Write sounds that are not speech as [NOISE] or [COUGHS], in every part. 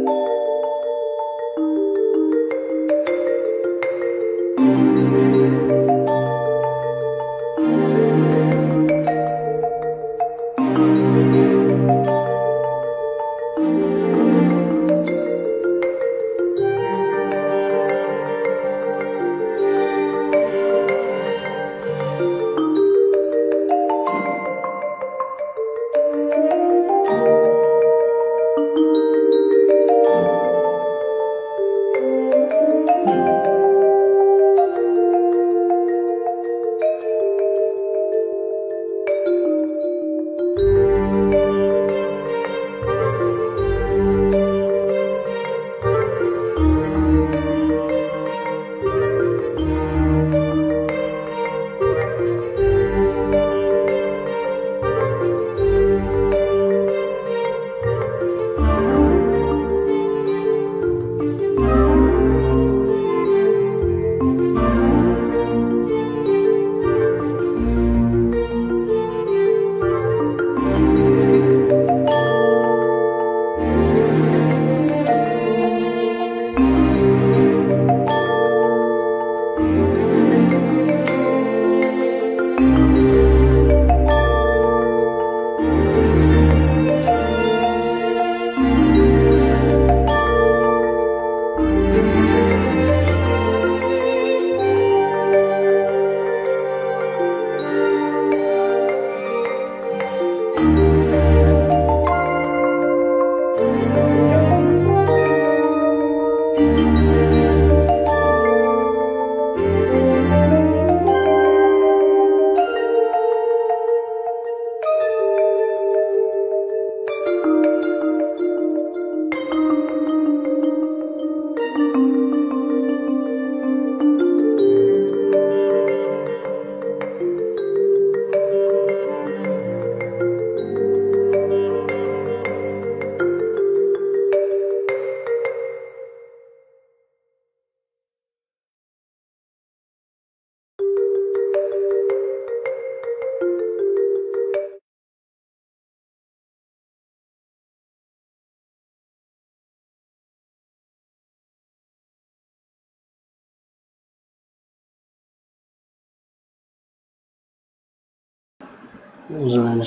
Thank you.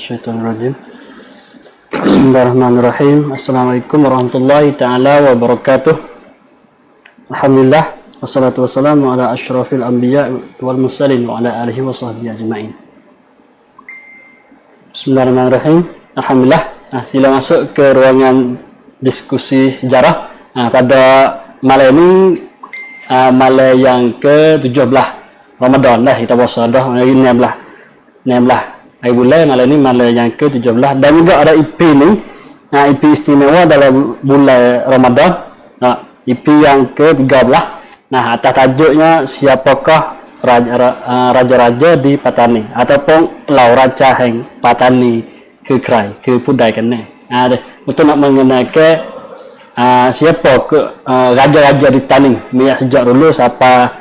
Bismillahirrahmanirrahim. Bismillahirrahmanirrahim. Assalamualaikum warahmatullahi taala wabarakatuh. Alhamdulillah wassalatu wassalamu ala asyrafil anbiya wal mursalin wa ala alihi washabbihi ajmain. Bismillahirrahmanirrahim. Alhamdulillah. Nah, sila masuk ke ruangan diskusi sejarah. Nah, pada malam ini uh, malam yang ke-17 Ramadan lah kita puasa dah 16 16 air bulan malam ni malam yang ke-17 dan juga ada IP e ni ha, IP e istimewa dalam bulan Ramadan Nah, IP e yang ke-13 nah atas tajuknya siapakah ah, raja-raja di Patani ataupun pelau raja yang Patani ke kerai ke pudai kan ni ha, de, untuk nak mengenalkan ha, siapa ke uh, raja-raja di Tani sejak dulu siapa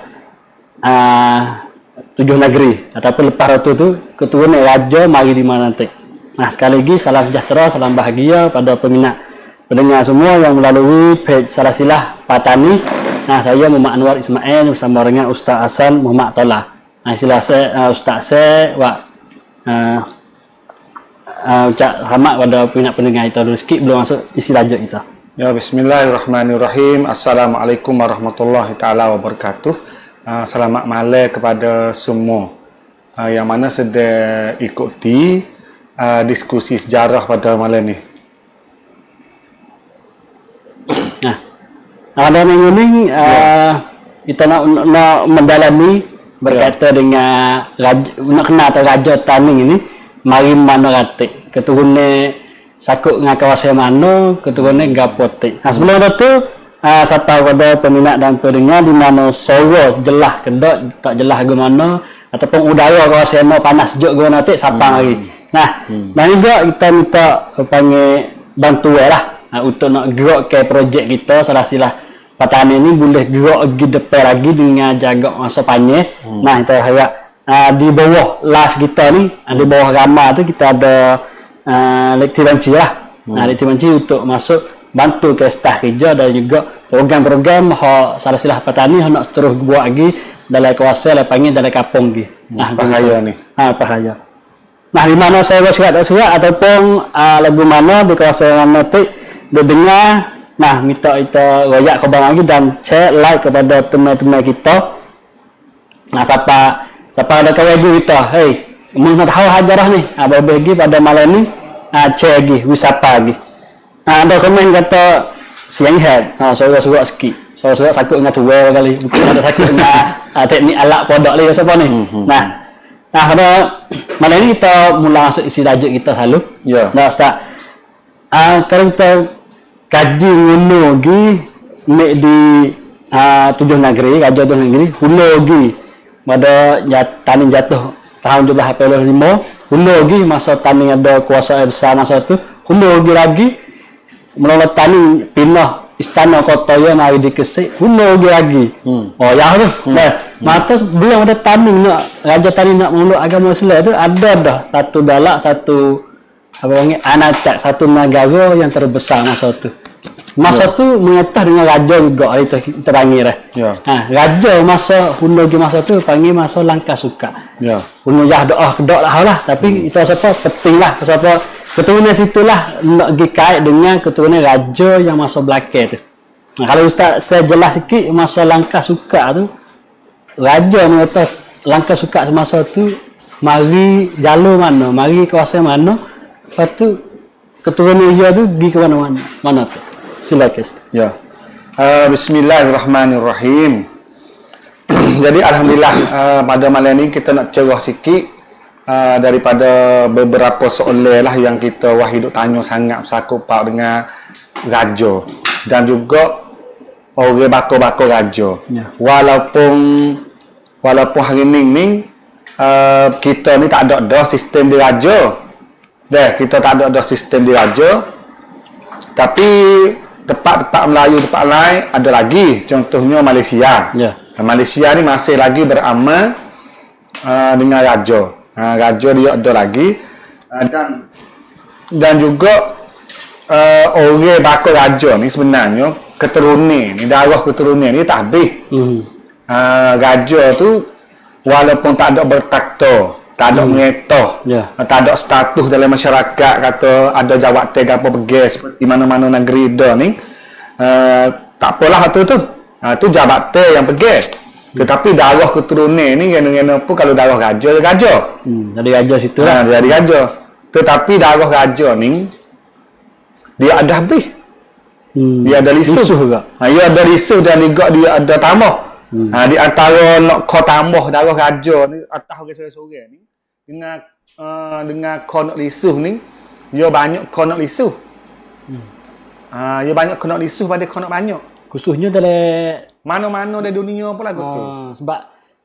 tujuh negeri ataupun lepas ratu tu ketua nak raja mari di mana nanti nah sekali lagi salam sejahtera salam bahagia pada peminat pendengar semua yang melalui page salah silah patani nah saya Muhammad Anwar Ismail bersama dengan Ustaz Hasan Muhammad Tola nah silah eh, saya uh, Ustaz saya wak uh, uh, ucap hamad pada peminat pendengar itu dulu sikit belum masuk isi lajuk itu Ya Bismillahirrahmanirrahim Assalamualaikum warahmatullahi taala wabarakatuh Ah, selamat malam kepada semua uh, yang mana sedang ikuti uh, diskusi sejarah pada malam ini. Nah, ada yang ini uh, ya. kita nak, nak mendalami berkaitan ya. dengan raja, nak kenal atau raja tanding ini mari mana rata keturunan sakut dengan kawasan mana keturunan gapotik nah, sebelum itu uh, ha, sapa pada peminat dan pendengar di mana suara jelah kendak tak jelah ke mana ataupun udara kalau mau panas sejuk ke mana tak sapa hmm. hari. Nah, hmm. dan juga kita minta eh, panggil bantuan lah uh, untuk nak gerak ke projek kita salah silah petani ini boleh gerak lagi depan lagi dengan jaga masa panjang. Hmm. Nah, kita harap uh, di bawah live kita ni, uh, di bawah ramah tu kita ada uh, lektir banci lah. Hmm. Nah, lektir banci untuk masuk bantu ke staf kerja dan juga program-program ha salah silah petani ha nak terus buat lagi dalam kawasan lah panggil dalam kampung lagi. Hmm, nah, pahaya ni. Ha, pahaya. Nah, di mana saya rasa tak surat ataupun uh, lagu mana di kawasan mana tu dia dengar nah minta kita royak ke barang lagi dan share like kepada teman-teman kita. Nah, siapa siapa ada kawan kita, hey, mau tahu hajarah ni. Apa ha, lagi pada malam ni? Ah, uh, share lagi, wisata lagi. Ha, ah, ada komen kata siang head. Ha, saya suka sikit. Saya suka takut dengan tua kali. Mungkin ada sakit dengan uh, [LAUGHS] teknik alat produk ni apa ni. Mhm. Nah. Nah, pada malam ni kita mula masuk isi tajuk kita selalu. Ya. Yeah. Nah, start. Ah, uh, kalau kita kaji ngono gi mek di uh, tujuh negeri, kaji tujuh negeri, hulu gi pada jat, tanin jatuh tahun 1985, hulu gi masa tanin ada kuasa besar masa tu, hulu lagi menolak tani pindah istana kota yang hari di kesek kuno lagi lagi hmm. oh ya tu hmm. nah, hmm. mata belum ada tani nak raja tani nak menolak agama Islam itu ada dah satu dalak satu apa yang anak satu negara yang terbesar masa tu masa yeah. tu mengetah dengan raja juga hari tu terangir eh. yeah. Ya. ha, raja masa kuno lagi masa tu panggil masa langkah suka Ya. Yeah. Kuno jah doa kedok lah, lah tapi hmm. itu siapa penting lah siapa keturunan situlah nak pergi kait dengan keturunan raja yang masa belakang tu nah, kalau ustaz saya jelas sikit masa langkah suka tu raja atau langkah suka semasa tu mari jalur mana, mari kawasan mana lepas tu keturunan dia tu pergi ke mana mana, mana tu silakan ustaz ya yeah. uh, Bismillahirrahmanirrahim [CLEARS THROAT] jadi Alhamdulillah uh, pada malam ni kita nak cerah sikit uh, daripada beberapa soalan lah yang kita wah hidup tanya sangat bersakup pak dengan raja dan juga orang bako-bako raja yeah. walaupun walaupun hari ni ni uh, kita ni tak ada dah sistem di raja deh kita tak ada dah sistem di raja tapi tempat-tempat Melayu tempat lain ada lagi contohnya Malaysia yeah. Malaysia ni masih lagi beramal uh, dengan raja Gajo dia ada lagi ah, dan dan juga uh, orang bako raja ni sebenarnya keturunan ni darah keturunan ni tahbih mm uh, ah, tu walaupun tak ada bertakto tak ada mm. Yeah. Ya. tak ada status dalam masyarakat kata ada jawat tega apa pergi seperti mana-mana negeri dah ni uh, tak apalah tu tu uh, tu jabatan yang pergi tetapi darah keturunan ni kena-kena apa kalau darah raja dia raja. Hmm, dari raja situ ha, lah. Ha, dari raja. Tetapi darah raja ni dia ada habis. Hmm. Dia ada lisuh. lisuh juga. Ha, dia ada lisuh dan juga dia ada tamah. Hmm. Ha, di antara nak kau tambah darah raja ni atas orang sore-sore ni dengan uh, dengan kau nak lisuh ni dia banyak kau nak lisuh. Hmm. Ha, dia banyak kau nak lisuh pada kau nak banyak. Khususnya dalam mana-mana dari dunia pun lagu tu. Ah, sebab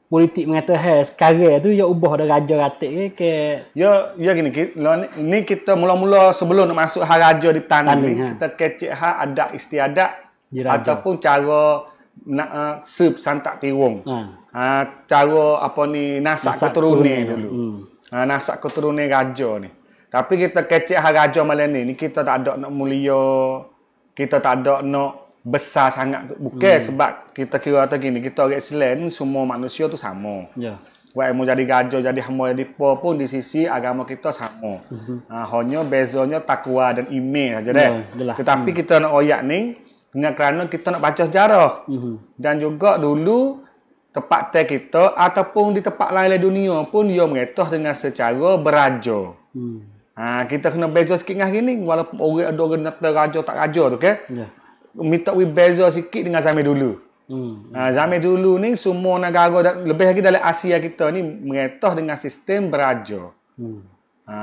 politik mengata hal sekarang tu ya ubah dah raja ratik ke ke ya ya gini kita, ni kita mula-mula sebelum nak masuk hal raja di petani ni ha. kita kecek hal adat istiadat Diraja. ataupun cara nak uh, eh, sub santak tiwong ha. Uh, cara apa ni nasak, nasak keturunan dulu hmm. Uh, nasak keturunan raja ni tapi kita kecek hal raja malam ni ni kita tak ada nak mulia kita tak ada nak besar sangat tu. Bukan hmm. sebab kita kira kata gini, kita orang Islam semua manusia tu sama. Ya. Yeah. Buat jadi gajah, jadi hamba, jadi apa pun di sisi agama kita sama. Mm -hmm. uh, ah, hanya bezanya takwa dan iman saja deh. Ya, Tetapi hmm. kita nak oyak ni dengan kerana kita nak baca sejarah. Mm -hmm. Dan juga dulu tempat teh kita ataupun di tempat lain lain dunia pun dia mengetah dengan secara beraja. Hmm. Ha, kita kena beza sikit dengan hari ni walaupun orang ada orang nak raja tak raja tu okay? yeah minta we beza sikit dengan zaman dulu. Hmm. Ha, zaman dulu ni semua negara dan lebih lagi dalam Asia kita ni mengetah dengan sistem beraja. Hmm. Ha,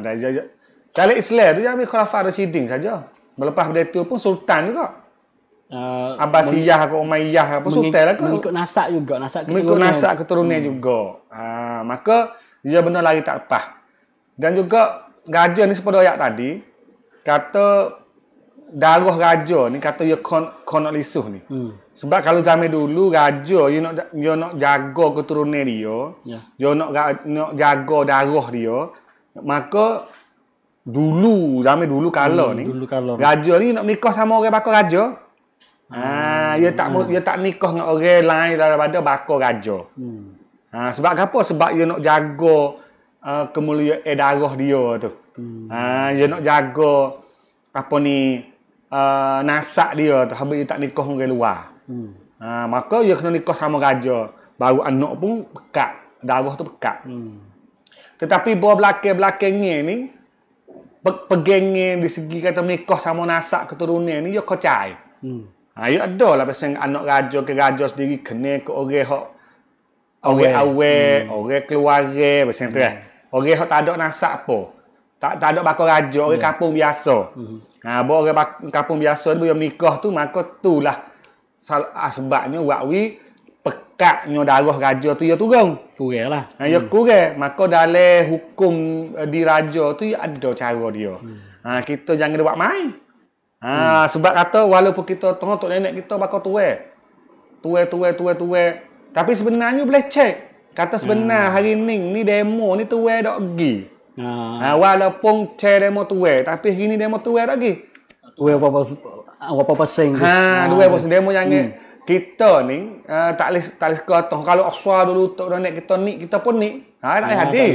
dari kalau Islam tu jangan khulafah Rashidin saja. Melepas dari tu pun sultan juga. Uh, Abbasiyah meng- ke Umayyah apa sultan lah Mengikut nasab juga, nasab keturunan. Mengikut nasab keturunan hmm. juga. Ha, maka dia benar lagi tak lepas. Dan juga gajah ni seperti ayat tadi kata daruh raja ni kata dia ya kon kon nak lisuh ni. Hmm. Sebab kalau zaman dulu raja dia nak dia nak jaga keturunan dia, ya. Yeah. nak nak jaga darah dia, maka dulu zaman dulu kala hmm, ni, dulu kala. raja ni nak nikah sama orang bakal raja. Ah, hmm. Ah, ha, ya dia tak hmm. dia ya tak nikah dengan orang lain daripada bakal raja. Hmm. Ha, sebab apa? Sebab dia nak jaga uh, kemuliaan darah dia tu. Hmm. Ha, dia nak jaga apa ni uh, nasak dia habis dia tak nikah orang luar. Hmm. Ha, maka dia kena nikah sama raja. Baru anak pun pekat. Darah tu pekat. Hmm. Tetapi bawa belakang-belakangnya ni, pegangnya di segi kata nikah sama nasak keturunan ni, dia kocai. Hmm. Ha, ah, ya dia ada lah pasal anak raja ke raja sendiri kena ke orang yang Orang awet, hmm. orang keluarga, macam eh. hmm. tu Orang yang tak ada nasak apa. Tak, tak ada bakal raja, orang yeah. kampung biasa. Hmm. Ha, buat orang kampung biasa tu, yang nikah tu, maka tu lah ah, sebabnya wakwi pekatnya darah raja tu ia ya turun. Kurang lah. Ha, ia ya hmm. kurang. Maka dalam hukum eh, di raja tu ia ya ada cara dia. Hmm. Ha, kita jangan buat main. Ha, hmm. Sebab kata walaupun kita tengok tok nenek kita bakal tua. Tua, tua, tua, tua. Tapi sebenarnya boleh cek. Kata sebenar hmm. hari ni, ni demo ni tua dah pergi. Ha. ha walaupun ter demo tu tapi gini demo tu lagi. Wear apa apa ah, apa pasing. Ha, wear pasing demo yang ni. Hmm. Kita ni uh, tak leh tak leh kata kalau aksua dulu tok ronek kita ni kita pun ni. Ha tak leh hadir.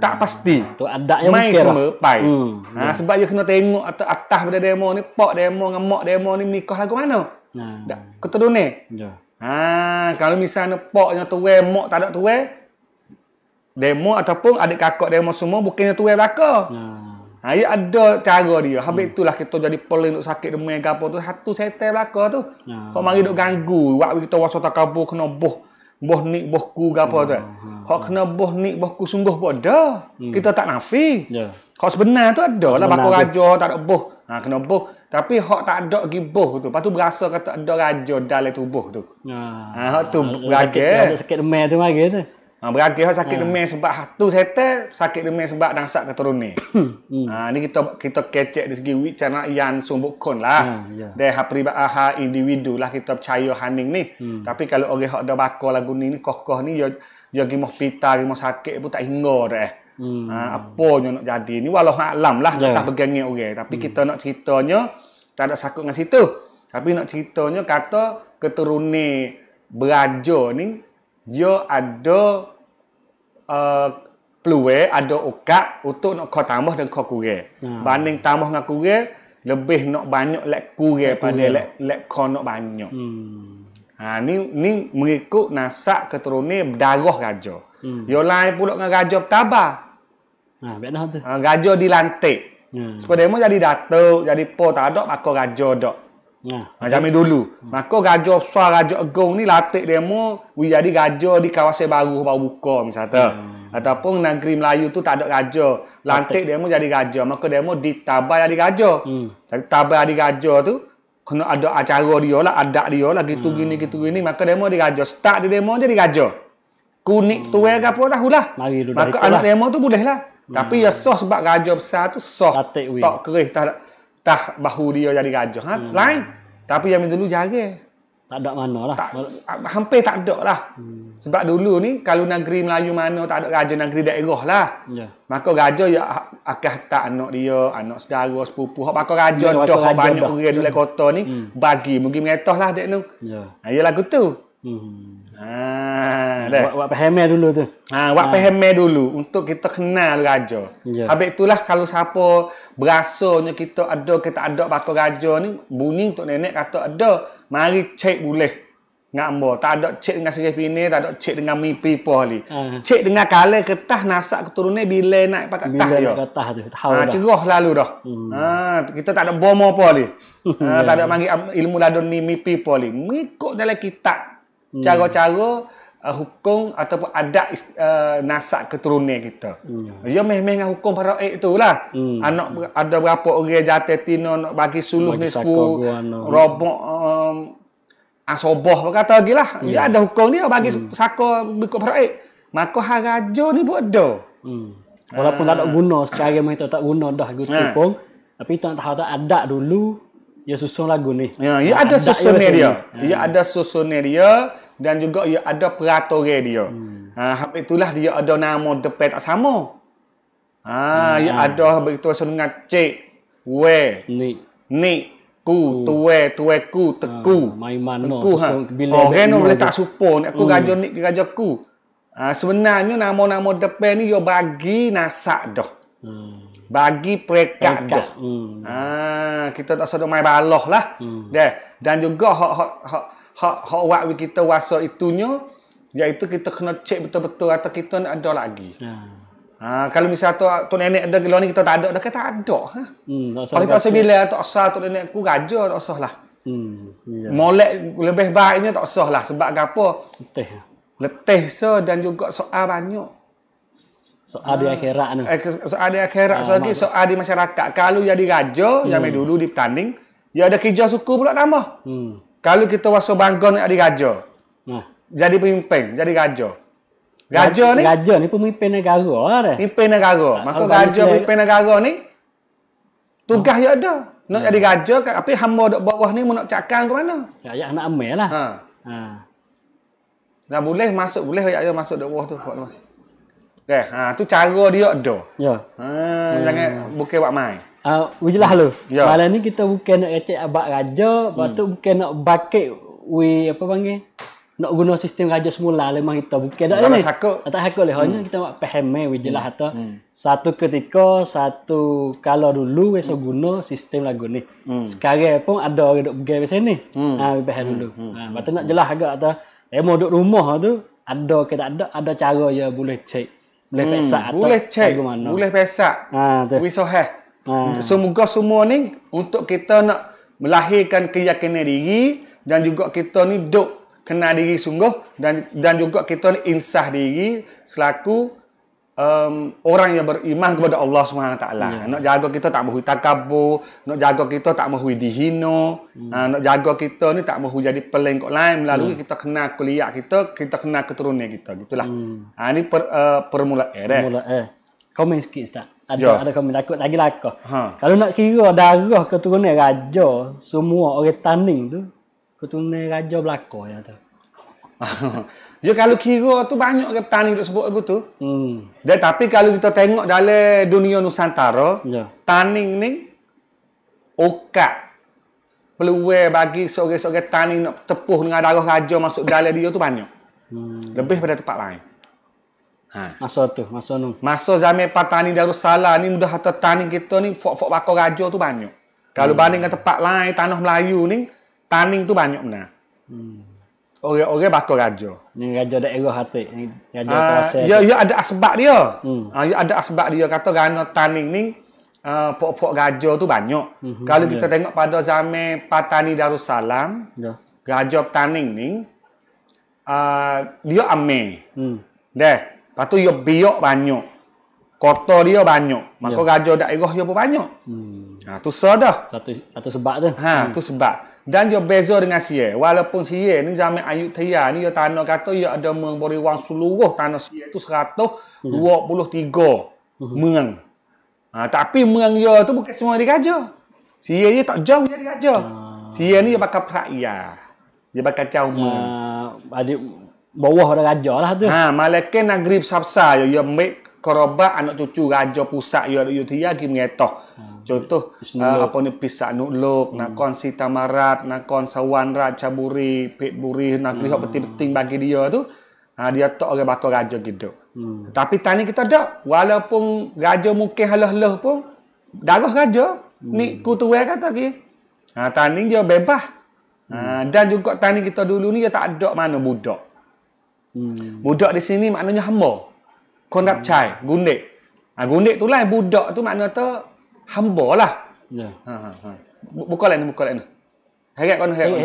Tak pasti. Tu ada yang Main mungkin. semua lah. pai. Hmm. Ha, yeah. sebab dia kena tengok atau atas pada demo ni, pak demo dengan mak demo ni nikah lagu mana. Hmm. Dak. dunia. Ya. Yeah. Ha, kalau misalnya paknya tu wear, mak tak ada tu demo ataupun adik kakak demo semua bukannya tu yang belaka. Hmm. Ha, ia ya ada cara dia. Habis hmm. itulah kita jadi pelin duk sakit demam ke apa tu. Satu setel belaka tu. Hmm. Kau mari duk ganggu. Waktu kita waktu tak kabur kena boh. Boh ni boh ku ke apa hmm. tu. Kau kena boh ni boh ku sungguh pun ada. Hmm. Kita tak nafi. Yeah. Kau sebenar tu ada lah. bako raja tak ada boh. Ha, kena boh. Tapi hak tak ada lagi boh tu. Lepas berasa kata ada raja dalam tubuh tu. Ha, ha, tu beragam. Ada sakit demam tu lagi tu. Ha, beragih lah sakit hmm. demam sebab ha, tu settle, sakit demam sebab dangsak ke turun ni. [COUGHS] hmm. ha, ni kita kita kecek di segi wik cana yang sumbuk kon lah. Ha, ya, yeah, yeah. Dia ha, individu lah kita percaya haning ni. Hmm. Tapi kalau orang yang ada bakal lagu ni, ni kokoh ni, dia pergi hospital, pergi sakit pun tak hingga dah. Eh. Hmm. Ha, apa yang nak jadi ni, walau alam lah, yeah. tak bergengit orang. Tapi hmm. kita nak ceritanya, tak ada sakut dengan situ. Tapi nak ceritanya, kata keturunan beraja ni, dia ada uh, peluwe ada uka untuk nak kau tambah dan kau kurang. Ah. Hmm. Banding tambah dengan kurang, lebih nak banyak lek kurang pada lek lek kau nak banyak. Hmm. Ha ni ni mengikut nasak keturunan berdarah raja. Hmm. Yo lain pulak dengan raja Tabah. Ha benar tu. Ha raja dilantik. Hmm. Sepadan jadi datuk, jadi po tak ada pakai raja dok. Ha, ha zaman dulu. Ha. Maka gajah besar, gajah agung ni latih demo menjadi gajah di kawasan baru baru buka misalnya. Hmm. Ataupun negeri Melayu tu tak ada gajah. Lantik demo jadi gajah. Maka demo ditabah jadi gajah. Hmm. Tabah jadi gajah tu kena ada acara dia lah, adat dia lah, gitu hmm. gini, gitu gini. Maka demo di gajah. Start di demo jadi gajah. Kunik hmm. tuwe ke apa tahulah. Maka anak lah. demo tu boleh lah. Hmm. Tapi ya hmm. soh sebab gajah besar tu soh. Tak kerih. Tak ada. Tak bahu dia jadi gajah kan? Hmm. Lain. Tapi yang dulu jaga. Tak ada manalah. Tak, hampir tak ada lah. Hmm. Sebab dulu ni kalau negeri Melayu mana tak ada gajah negeri daerah lah. Yeah. Maka gajah ya akan tak anak dia, anak saudara, sepupu. Hak pakai gajah yeah, dah banyak orang di hmm. kota ni hmm. bagi mungkin mengetahlah dek nu. Ya. Yeah. Ayalah gitu. Hmm. Ah, buat, buat pehemel dulu tu. Ha, ah, buat ha. pehemel dulu untuk kita kenal raja. Yeah. Habis itulah kalau siapa berasanya kita ada kita ada bakal raja ni bunyi untuk nenek kata ada. Mari cek boleh. Ngambo, tak ada cek dengan sirih pinai, tak ada cek dengan mimpi poli. Ha. Ah. Cek dengan kala ketah nasak keturunan bila nak pakai bila tah yo. Bila ketah tu. Ha, ah, ceroh lalu dah. Hmm. Ha, kita tak ada bomo poli. ha, [LAUGHS] tak ada ya. mangi ilmu ladun ni mimpi poli. Mengikut dalam kitab hmm. cara-cara uh, hukum ataupun adat uh, eh, nasab keturunan kita. Hmm. Dia ya, meh-meh dengan hukum para ek tu lah. Hmm. Anak ber, ada berapa orang jatuh tino nak bagi suluh ni sepul, robok, um, asoboh berkata lagi lah. Hmm. Dia ya, ada hukum dia bagi hmm. saka berikut para ek. Maka haraja ni bodoh. Hmm. Walaupun ah. tak ada guna, sekarang mereka tak guna dah gitu ah. pun. Tapi tuan tahu tak adat dulu ia susun lagu ni. Ya, ia ya, ada susun dia. Ia ya, hmm. ada susun dia dan juga ia ya, ada peraturan dia. Hmm. Ha, hmm. itulah dia ada nama depan tak sama. Ha, uh, hmm. ia ada begitu susun dengan C, W, Ni. Ni. Ku, tuwe, tuwe ku, ah, teku. Uh, mana? teku, ha. Bila oh, Reno kan, boleh tak supon. Aku hmm. raja ni, gajah ku. Uh, sebenarnya nama-nama depan ni, dia bagi nasak dah. Hmm bagi peringkat ah Hmm. Ha, kita tak sedo mai baloh lah. Hmm. Deh. Dan juga hak hak hak hak hak wak kita wasa itunya iaitu kita kena cek betul-betul atau kita nak ada lagi. Hmm. Ha, kalau misalnya tu, tu nenek ada gelo ni kita tak ada dah kata ada. Ha? Hmm, tak usah. Kalau bila tak usah tu nenek ku gaja tak usah lah. Hmm. Yeah. Molek lebih baiknya tak usah lah sebab apa? Letih. Letih so dan juga soal banyak. Ah. Eh, soal di akhirat nah. eh, soal di akhirat soal lagi soal di masyarakat kalau jadi raja hmm. yang dulu di petanding ya ada kerja suku pula tambah hmm. kalau kita waso bangga nak jadi raja nah. jadi pemimpin jadi raja Gajo ni? Gajo ni pemimpin negara lah, Pemimpin negara. Ah, Maka gajo pemimpin negara ni, tugas oh. Ah. yang ada. Nak hmm. jadi gajo, tapi hamba di bawah ni nak cakap ke mana? Ya, ya anak amir lah. Ha. Ha. Nah, boleh masuk, boleh ya, ya masuk di bawah tu. Ha. Okay. Ha tu cara dia ada. Ya. Ha jangan hmm. buka buat mai. Ah uh, wujlah lu. Ya. Malam ni kita bukan nak recek abak raja, patut hmm. bukan nak bakit we apa panggil? Nak guna sistem raja semula lemah lah kita bukan dak ni. Ah, tak hakul leh hanya hmm. kita buat paham eh, wujlah hmm. hmm. Satu ketika satu kala dulu we so hmm. guna sistem lagu ni. Hmm. Sekarang pun ada orang dok bergaya macam ni. Hmm. Ha ah, paham hmm. dulu. Hmm. Ha ah, patut nak jelah agak atau eh, Emo duduk rumah tu ada ke tak ada ada cara ya boleh cek boleh hmm, pesak atau boleh cek boleh pesak ha we so have ha. semoga semua ni untuk kita nak melahirkan keyakinan diri dan juga kita ni duk kena diri sungguh dan dan juga kita ni insah diri selaku um, orang yang beriman kepada Allah SWT. Yeah. Nak jaga kita tak mahu takabur, nak jaga kita tak mahu dihino. mm. uh, ah, nak jaga kita ni tak mahu jadi pelengkok lain, Lalu mm. kita kena kuliah kita, kita kena keturunan kita, gitulah. Mm. Ha, ini per, uh, permula air. Eh. Permula air. Komen sikit, Ustaz. Ada, yeah. ada komen, takut lagi laku. Ha. Kalau nak kira darah keturunan raja, semua orang tanding tu, keturunan raja belakang. Ya, tu. [LAUGHS] Dia kalau kira tu banyak ke petani duk sebut aku tu. Hmm. Dan tapi kalau kita tengok dalam dunia Nusantara, yeah. taning ni okat peluang bagi seorang-seorang tani nak tepuh dengan darah raja masuk dalam dia tu banyak. Hmm. Lebih pada tempat lain. Ha. Masa tu, masa tu. Masa zaman petani Darussalam ni mudah hatta tani kita ni fok-fok bakar raja tu banyak. Kalau hmm. banding dengan tempat lain, tanah Melayu ni, tani tu banyak benar. Hmm orang orang bakal raja ni raja dak era hati ni raja uh, ya ya ada sebab dia hmm. uh, ya ada sebab dia kata gana taning ni uh, pok-pok raja tu banyak hmm, kalau hmm, kita yeah. tengok pada zaman patani darussalam yeah. raja taning ni uh, dia ame hmm. deh patu yo biok banyak kota dia banyak maka yeah. raja daerah dia pun banyak hmm. Ha, tu sah Satu, satu sebab tu. Ha, hmm. tu sebab dan dia beza dengan Sia. Walaupun siya ni zaman Ayut Thia ni dia tanah kata dia ya ada memberi wang seluruh tanah siya tu 123 hmm. meng. Ha, tapi meng dia ya tu bukan semua dia raja. Siya dia tak jauh dia raja. Hmm. Ah. Siya ni dia bakal praia. Dia bakal jauh meng. Hmm. bawah orang raja lah tu. Ha, Malaikin Nagrib Sapsa. Dia, ya, dia ambil Koroba anak cucu raja pusat yo ya, yo ya, tiagi mengetoh. Ah, ya. Contoh uh, apa ni pisak nuluk, hmm. nakon si tamarat, nakon sawan raja buri, pit buri, nak hmm. lihat penting-penting bagi dia tu. Ha, dia tak orang bakal raja gitu. Hmm. Tapi tani kita tak. Walaupun raja mungkin halah-halah pun, darah raja. Hmm. Ni kutuwe kata ki. Ha, tani dia bebas. Hmm. Ha, dan juga tani kita dulu ni, dia tak ada mana budak. Hmm. Budak di sini maknanya hamba. Corrupt child, gundik. Ha, gundik tu lah budak tu makna tu hamba lah. Ya. Ha, ha, ha. Buka lain, buka Harap kau, harap kau.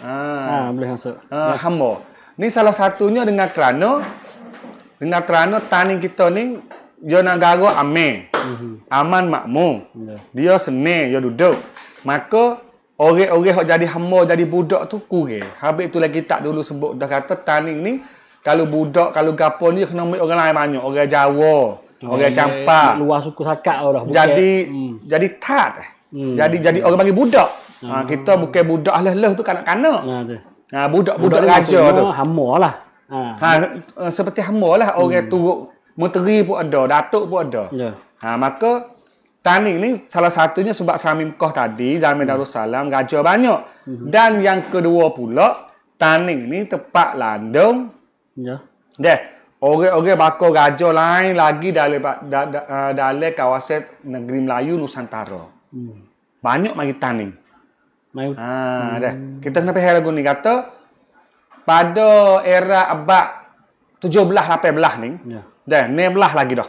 ha, Ha. boleh masuk. Ha, hamba. Ni salah satunya dengan kerana, dengan kerana tani kita ni, dia nak gara amin. Aman makmu. Dia senang, dia duduk. Maka, orang-orang yang jadi hamba, jadi budak tu, kurang. Habis itu lagi tak dulu sebut, dah kata tani ni, kalau budak kalau gapo ni kena ambil orang lain banyak orang Jawa hmm. orang Champa luar suku Sakat lah jadi hmm. jadi tat eh. hmm. jadi jadi orang panggil budak ha, hmm. ha, kita bukan budak leh-leh tu kanak-kanak ha, nah, ha, budak-budak raja tu hama lah ha. ha, eh, seperti hama lah. orang hmm. turuk menteri pun ada datuk pun ada yeah. ha, maka Tani ni salah satunya sebab Sami Mekah tadi, Zalmin hmm. Darussalam, raja banyak. Hmm. Dan yang kedua pula, Tani ni tempat landung Ya. Deh, orang-orang bako raja lain lagi dalam da, da, uh, eh, dalam kawasan negeri Melayu Nusantara. Hmm. Banyak mari tani. Mayu. Ah, hmm. deh. Kita kenapa pergi guni ni kata pada era abad 17 18 ni. Ya. Deh, 16 lagi dah.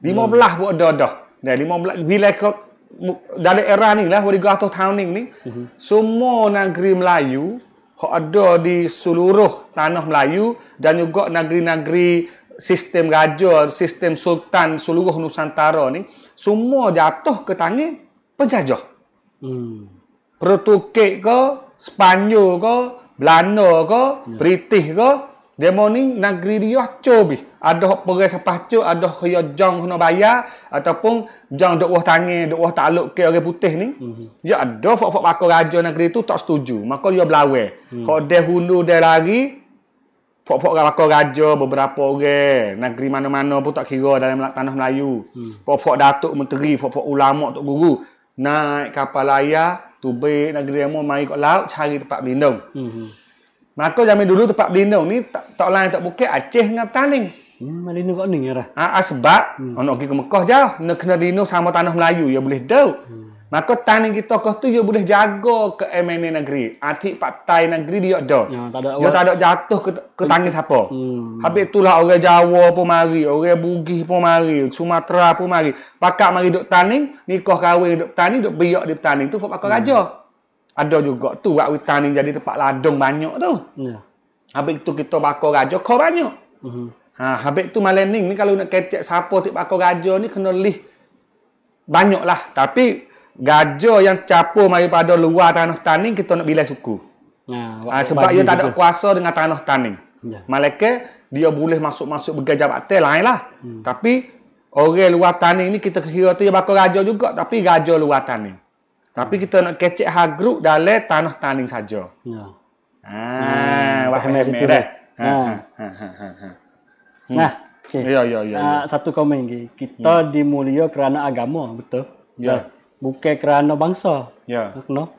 15 hmm. buat dah dah. Deh, 15 bila ke dari era ni lah, 2000 tahun ni, ni uh mhm. -huh. semua negeri Melayu yang ada di seluruh tanah Melayu dan juga negeri-negeri sistem raja, sistem sultan seluruh Nusantara ni semua jatuh ke tangan penjajah. Hmm. Portugis ke, Sepanyol ke, Belanda ke, yeah. British ke, Demo ni negeri riuh cobi. Ada perai sepah cu, ada kaya jang kena bayar. Ataupun jang dok wah tangi, dok wah takluk ke orang putih ni. Mhm. Ya ada fok-fok pakar raja negeri tu tak setuju. Maka dia berlawai. Mm-hmm. Kalau dia hundu lari, fok-fok pakar raja beberapa orang. Negeri mana-mana pun tak kira dalam tanah Melayu. Mm-hmm. Fok-fok datuk menteri, fok-fok ulama, tok guru. Naik kapal layar, tubik negeri yang mau main kat laut, cari tempat minum. Maka zaman dulu tempat berlindung ni tak, tak lain tak bukit Aceh dengan Petaling. Hmm, berlindung kat ning arah. Ya ah, ah sebab hmm. anak pergi ke Mekah jauh, nak kena Dino sama tanah Melayu ya boleh tahu. Hmm. Maka tanah kita kau tu ya boleh jaga ke MNA negeri. Ati ah, patai negeri dia ada. Ya, tak ada. Ya, tak ada jatuh ke, ke tangis siapa. Hmm. Habis itulah orang Jawa pun mari, orang Bugis pun mari, Sumatera pun mari. Pakak mari duk tanah, nikah kahwin duk tanah, duk biak di tanah tu pakak hmm. raja ada juga tu buat hutan ni jadi tempat ladung banyak tu. Ya. Habis tu kita bakar raja kau banyak. Uh mhm. -huh. Ha habis tu malening ni kalau nak kecek siapa tip bakar raja ni kena lih banyak lah. Tapi gajah yang capur mari pada luar tanah taning kita nak bilas suku. Ya, ha, sebab dia tak ada kuasa dengan tanah taning. Ya. Malaika dia boleh masuk-masuk bergajah tel, lain lah. Hmm. Tapi orang luar taning ni kita kira tu dia bakar raja juga tapi raja luar taning. Tapi kita nak kecek hagruk dalam tanah taning saja. Ya. Ha, hmm, wah merah. Ha, ha. Nah, ha, ha, hmm. okey. Ya, ya, ya, ya. Uh, satu komen lagi. Kita hmm. dimulia kerana agama, betul? Ya. Yeah. Bukan kerana bangsa. Ya. Yeah. No?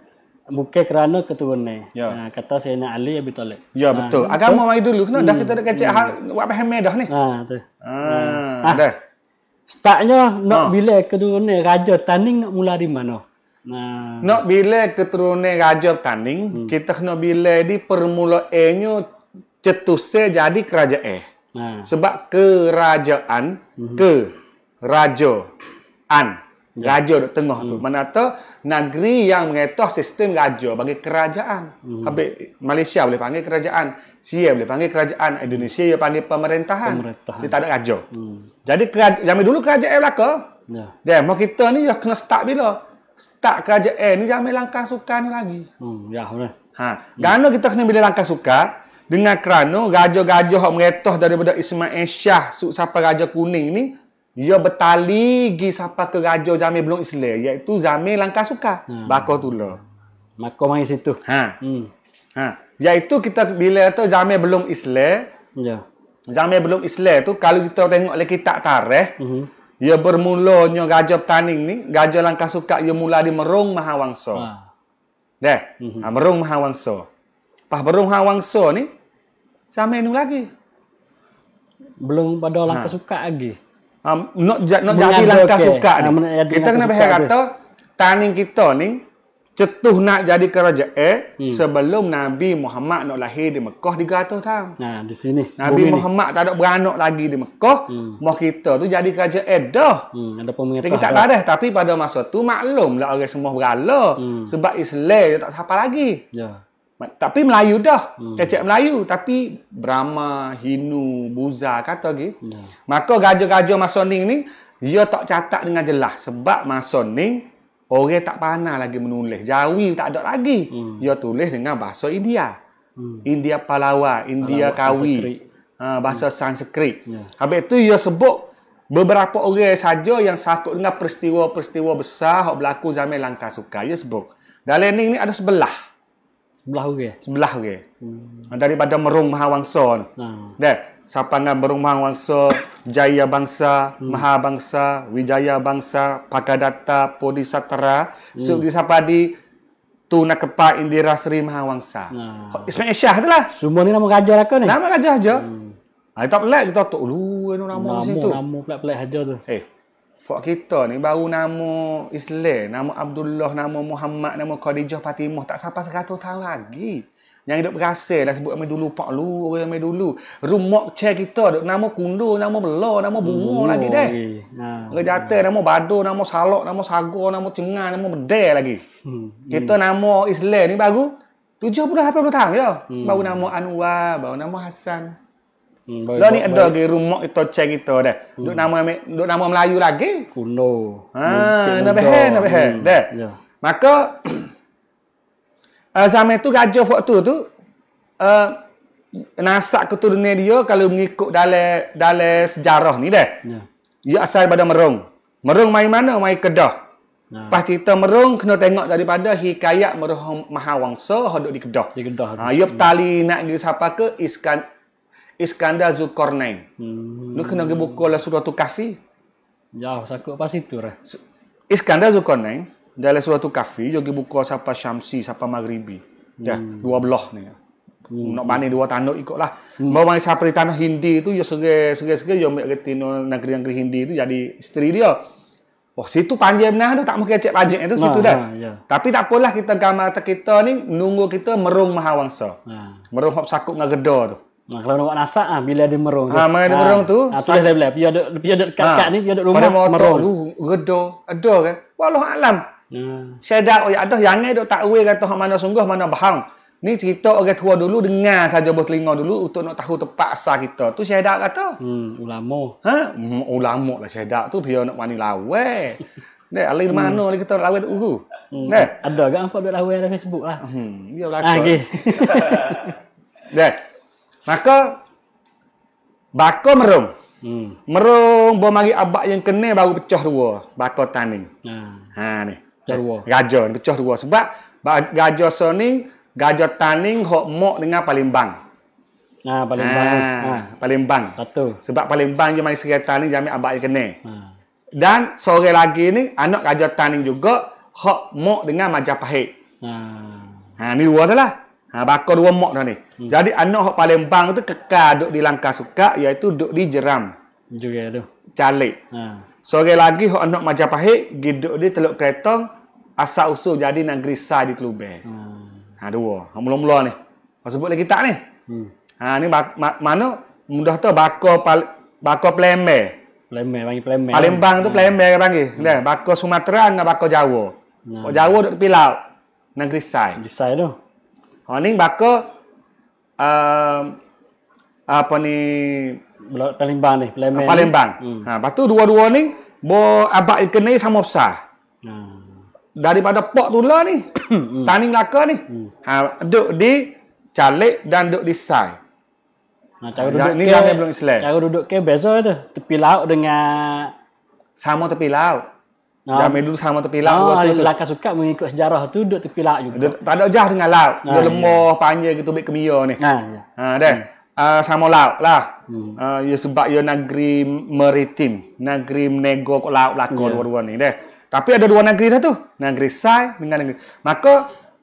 Bukan kerana keturunan. Ya. Yeah. Nah, kata saya nak Ali Abi Talib. Ya, nah, betul. Agama mai dulu kena hmm. dah kita nak kecek hmm. hak wak paham dah ni. Ha, tu. Ha. Dah. Startnya nak no. Ah. bila keturunan raja taning nak mula di mana? Nah. Nak bila keturunan Raja Taning, hmm. kita kena bila di permulaannya cetusnya jadi kerajaan. Nah. Sebab kerajaan, hmm. ke raja an ya. raja di tengah hmm. tu mana tu negeri yang mengetah sistem raja bagi kerajaan hmm. habis Malaysia boleh panggil kerajaan Sia boleh panggil kerajaan Indonesia dia panggil pemerintahan, pemerintahan. dia tak ada raja hmm. jadi kerajaan, zaman dulu kerajaan belaka ya. dia mau kita ni ya kena start bila tak kerajaan eh, ni jangan ambil langkah sukan lagi. Hmm, ya benar. Ha, gano kita kena bila langkah suka dengan kerana raja-raja hak meretoh daripada Ismail Syah suk siapa raja kuning ni ia betali gi sapa ke raja zame belum Islam iaitu zame langkah suka. Hmm. Bakar tula. Makau mai situ. Ha. Hmm. Ha, iaitu kita bila tu zame belum Islam. Ya. Zaman belum Islam tu kalau kita tengok lagi tak tarikh, uh-huh. Ia bermulanya gajah petaning ni, gajah langkah suka ia mula di merung mahawangsa. Ha. Deh, mm-hmm. ha, merung mahawangsa. Pas merung mahawangsa ni, sama ini lagi. Belum pada ha. langkah ha. suka lagi. Ha, nak jadi langkah okay. suka ni. Ha, kita kena berkata, tanning kita ni, Cetuh nak jadi kerajaan eh, hmm. sebelum Nabi Muhammad nak lahir di Mekah 300 tahun. Nah di sini. Nabi Muhammad tak ada beranak lagi di Mekah. Hmm. Mak kita tu jadi kerajaan eh, dah. Hmm. Ada pemerintah. Tapi tak ada. Lah. Tapi pada masa tu maklum lah orang semua berala. Hmm. Sebab Islam dia tak sapa lagi. Ya. Ma- tapi Melayu dah. Hmm. Cacat Melayu. Tapi Brahma, Hindu, Buza kata lagi. Ya. Maka gajah-gajah Masoning ni, dia tak catat dengan jelas. Sebab Masoning, hmm. Orang tak pandai lagi menulis. Jawi tak ada lagi. Hmm. Dia tulis dengan bahasa India. Hmm. India Palawa, India Palawa, Kawi. Sanskrit. Ha, bahasa hmm. Sanskrit. Yeah. Habis itu dia sebut beberapa orang saja yang sakut dengan peristiwa-peristiwa besar yang berlaku zaman langkah suka. Dia sebut. Dalam ini, ini ada sebelah. Sebelah orang? Sebelah orang. Hmm. Daripada Merung Mahawangsa. Hmm sapana berumah wangsa jaya bangsa hmm. maha bangsa wijaya bangsa pakadatta podisatra hmm. sugi sapadi tu nak kepa indira sri maha wangsa nah. ismail syah itulah semua ni nama raja raka lah ni nama raja aja hmm. ai ah, tak pelak kita tok lu nama di situ nama pelak-pelak haja tu eh Pak kita ni baru nama Islam, nama Abdullah, nama Muhammad, nama Khadijah Fatimah tak sampai 100 tahun lagi. Yang hidup berasa dah sebut nama dulu Pak Lu orang nama dulu. Room cek chair kita ada nama kundu, nama melo, nama bungo oh, lagi deh. Ha. Okay. Nah, nah. nama bado, nama salok, nama sago, nama cengah, nama bedel lagi. Hmm. Kita hmm. nama Islam ni baru 70 puluh tahun ya. Hmm. Baru nama Anwar, baru nama Hasan. Hmm, Lo ni ada lagi rumah itu cek kita deh, Hmm. Duk nama duk nama Melayu lagi. Kuno. Ha, nak beh, nak beh. Hmm, dah. Ya. Maka uh, zaman tu raja waktu tu uh, nasak keturunan dia kalau mengikut dalam dalam sejarah ni deh. Yeah. Dia asal pada merung. Merung mai mana? Mai Kedah. Nah. Ya. Pas cerita merung kena tengok daripada hikayat merung Mahawangsa hodok di Kedah. Di Kedah. Ha, dia tali nak di siapa ke Iskan Iskandar Zulkarnain. Hmm. Lu kena gebuk lah surah tu kafi. Ya, sakut pas itu lah. Iskandar Zulkarnain dalam suatu kafe jogi buka sampai syamsi sampai maghribi dah hmm. dua belah ni hmm. nak mana dua tanduk ikut lah. Mau hmm. bawang di tanah hindi itu, ya segi segi segi yo mek ketino negeri negeri hindi itu jadi isteri dia Wah, oh, situ panjang benar tu tak mungkin cek pajak itu situ ah, dah. Ya, ya. Tapi tak apalah kita gambar kita, kita ni nunggu kita merung mahawangsa. Nah. Merung hop sakup dengan geda tu. Nah, kalau nak nasak ah bila dia merong. tu. Ah, mai dia merung tu. Ah, ah. ah dah boleh. Pi ada pi ada kakak ni pi ada rumah merong, Pada motor tu geda ada kan. Wallah alam. Hmm. Saya dah oh, oi ada yang ai dok tak wei kata hak mana sungguh mana bahang. Ni cerita orang tua dulu dengar saja bos telinga dulu untuk nak tahu tepat asal kita. Tu saya dah kata. Hmm, ulama. Ha? Hmm, ulama lah saya dah tu biar nak mani lawe. [LAUGHS] Nek, alih hmm. mana lagi kita lawe tu uhu. Hmm. Nek. Ada gak apa dok lawe ada Facebook lah. Hmm, dia ah, belaka. Okay. [LAUGHS] Nek. Maka bakar merung. Hmm. Merung bomari abak yang kena baru pecah dua. Bakar tani. Hmm. Ah. Ha ni. Gajah ni pecah dua sebab gajah sini gajah taning hok mok dengan palimbang. Ha nah palimbang. Ha ah, palimbang. Satu. Ah, ah. Sebab palimbang je mari sekali tani jami abak yang kena. Ha. Dan sore lagi ni anak gajah taning juga hok mok dengan majapahit. Ha. Ha ni dua dah lah. Ha bakar dua mok dah ni. Hmm. Jadi anak hok palimbang tu kekal duk di langkah suka iaitu duk di jeram. Juga tu. Calik. Ha. Sore lagi hok anak majapahit giduk di teluk kretong asal usul jadi negeri sah di Kelubeh. Hmm. Ha dua. Ha mula-mula ni. Pasal sebut lagi tak ni? Hmm. Ha ni bak, ma, mana mudah tu bakor pal, bakor Pleme. Pleme panggil Pleme. Palembang tu ha. Pleme kan panggil. Hmm. bakor Sumatera dengan bakor Jawa. Hmm. Oh, Jawa duk tepi laut. Negeri Sai. Negeri Sai tu. Ha ni bakor uh, ehm, apa ni Palembang ni, Pleme. Palembang. Hmm. Ha, patu dua-dua ni bo abak kena sama besar. Hmm daripada pak tula ni [COUGHS] hmm, hmm. tani laka ni hmm. ha duk di calik dan duk di sai ha cara ha, duduk ni dia belum Islam cara duduk ke beza tu tepi laut dengan sama tepi laut Ya, oh. dulu sama tepi laut oh, tu. Laka suka mengikut sejarah tu duduk tepi laut juga. Duk, tak ada jah dengan laut. Ah, dia ah, lemah, yeah. panjang gitu baik kemia ni. Ha, ah, ha, deh. Hmm. Ah, sama laut lah. Hmm. Uh, ya sebab ya negeri maritim, negeri nego kok laut lakon yeah. dua ni deh. Tapi ada dua negeri dah tu. Negeri Sai dengan negeri. Maka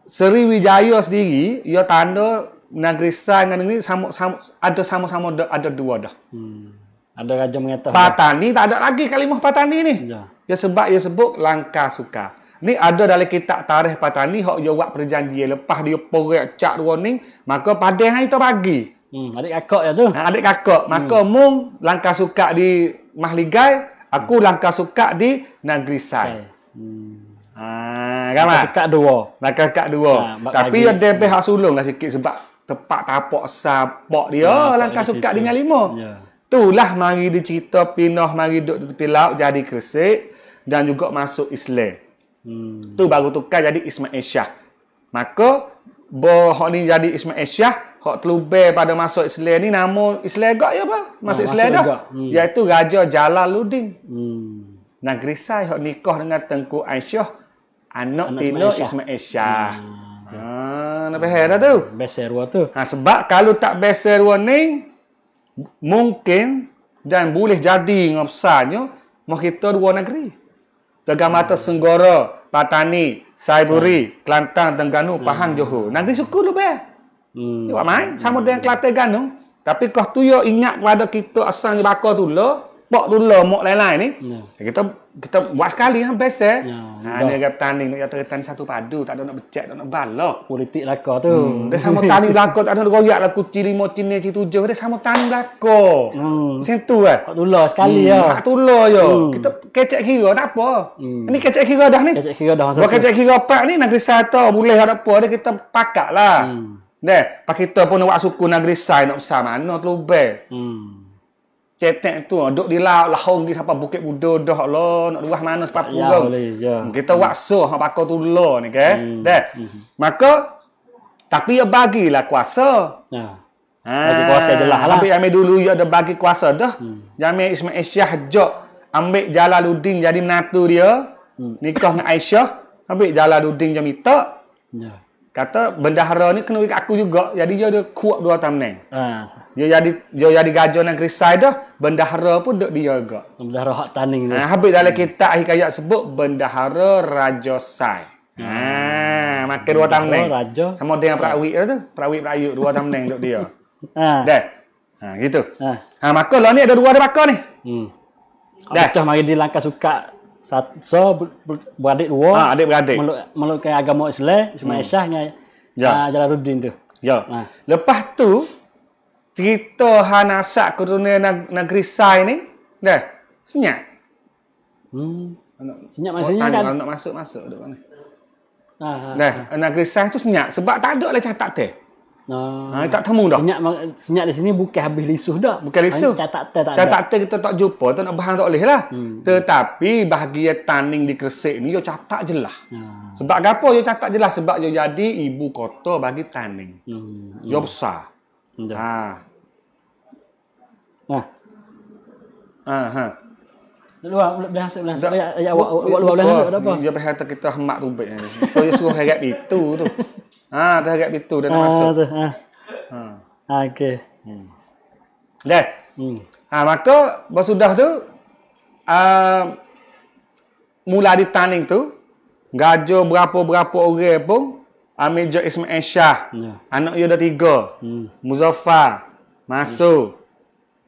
Seri Wijaya sendiri, ia tanda negeri Sai dengan negeri sama, sama, ada sama-sama ada, dua dah. Hmm. Ada raja mengatakan. Patani tak ada lagi kalimah Patani ni. Ya. Ia ya, sebab ia sebut langka suka. Ni ada dalam kitab tarikh Patani, hak dia buat perjanjian. Lepas dia perik cak warning, maka padahal hari tu pagi. Hmm. Adik kakak ya tu. Ha, adik kakak. Maka hmm. mung langka suka di Mahligai, Aku hmm. langkah suka di negeri Sai. Okay. Hmm. Ah, kan, suka dua. Langkah suka dua. Ha, Tapi yang dia hak sulung lah sikit sebab tepat tapak sapak dia ha, langkah suka dengan lima. Ya. Itulah mari dia cerita pinoh mari duduk di tepi laut jadi kresik dan juga masuk Islam. Hmm. Tu baru tukar jadi Ismail Syah. Maka bohong ni jadi Ismail Syah, hak terlubang pada masuk Islam ni nama Islam gak ya apa? Masuk ha, Islam dah. Hmm. Iaitu Raja Jalaluddin. Hmm. Negeri Sai hak nikah dengan Tengku Aisyah anak tino Ismail Syah. Hmm. Ha, nah hmm. tu. Besar tu. Ha, sebab kalau tak besar ni mungkin dan boleh jadi dengan besarnya mah kita dua negeri. Tegang mata hmm. Senggara, Patani, Saiburi, Kelantan, Tengganu, Pahang, hmm. Johor. Nanti suku lu bah. Hmm. Buat mai? Sama dengan Kelantan Ganung. Tapi kau tu yang ingat kepada kita asal di bakar tu lo, pok tu lo, mak lain-lain ni. Yeah. Ya, kita kita buat sekali kan, ya, ha, best eh. Yeah. ni agak petani, nak jatuh petani satu padu. Tak ada nak becek, tak ada nak balok. Politik laka tu. Hmm. Dia sama tani belakang, tak ada nak royak lah. Kuci lima, cini, cini tujuh. Dia sama tani belakang. Hmm. Macam tu kan. Pak tu lah sekali hmm, ya. Hmm. Pak tu lah ya. Hmm. Kita kecek kira, tak apa. Hmm. Ini kecek kira dah ni. Kecek kira dah. Buat kecek kira pak ni, nak kisah tau. Boleh ada apa. Dia kita pakak lah. Hmm. Dah, pak kita pun nak suku negeri Sai nak besar mana terlalu bel. Hmm. Cetek tu duk di laut lah di siapa bukit budo dah lo nak luah mana sebab pulau. Ya, ya. Hmm, kita hmm. waksa hang pakau tu lo ni ke. Hmm. Dah. Hmm. Maka tapi ia ya bagilah kuasa. Ya. Ha. Bagi kuasa je lah. lah. Tapi ambil dulu ia ya ada bagi kuasa dah. Hmm. Jami Ismail Syah jok ambil Jalaluddin jadi menantu dia. Hmm. Nikah dengan Aisyah. Ambil Jalaluddin jom itu. Ya kata bendahara ni kena ikut aku juga jadi dia ada kuat dua tahun ha. ni dia jadi dia jadi gajah dan kerisai dah bendahara pun duduk dia juga bendahara hak taning ni ha, habis dalam kitab hmm. hikayat sebut bendahara raja sai hmm. ha, makin dua tahun ni sama dengan perawik tu perawik perayuk dua tahun ni duduk dia [LAUGHS] ha. dah ha, gitu ha. ha maka lah ni ada dua ada bakar ni hmm. dah macam mari di langkah suka Sat, so beradik dua. Ha, adik beradik. Meluk agama Islam, Ismail hmm. Syah dengan ya. Uh, Jalaluddin tu. Ya. Nah Lepas tu cerita Han Asad ke negeri Sai ni, dah. Senyap. Hmm. senyap maksudnya kan. nak masuk-masuk dekat mana? Ha, ha, negeri Sai tu senyap sebab tak ada lah catat teh. Ha, tak temu dah. Senyap, senyap di sini bukan habis lisuh dah. Bukan kan lisuh. Catakta tak catakta ada. kita tak jumpa, tu nak bahan tak boleh lah. Hmm. Tetapi bahagia taning di Kresik ni, yo catat je Hmm. Sebab apa yo catat je lah? Sebab yo jadi ibu kota bagi taning. Hmm. Dia hmm. besar. Hmm. Ha. Ha. Ha. Luar belah sebelah ayat awak luar belah apa? Dia pasal kita hemat rubik ni. Tu dia suruh harap itu tu. Ha, dah harap itu dah masuk. Ha. Tu, ha. ha. Okey. Hmm. Dah. Hmm. Ha, maka bersudah tu a ah, mula ditaning tu gajo berapa-berapa orang pun Amir Jok Ismail Shah. Ya. Anak dia dah tiga. Hmm. Muzaffar. Masuk.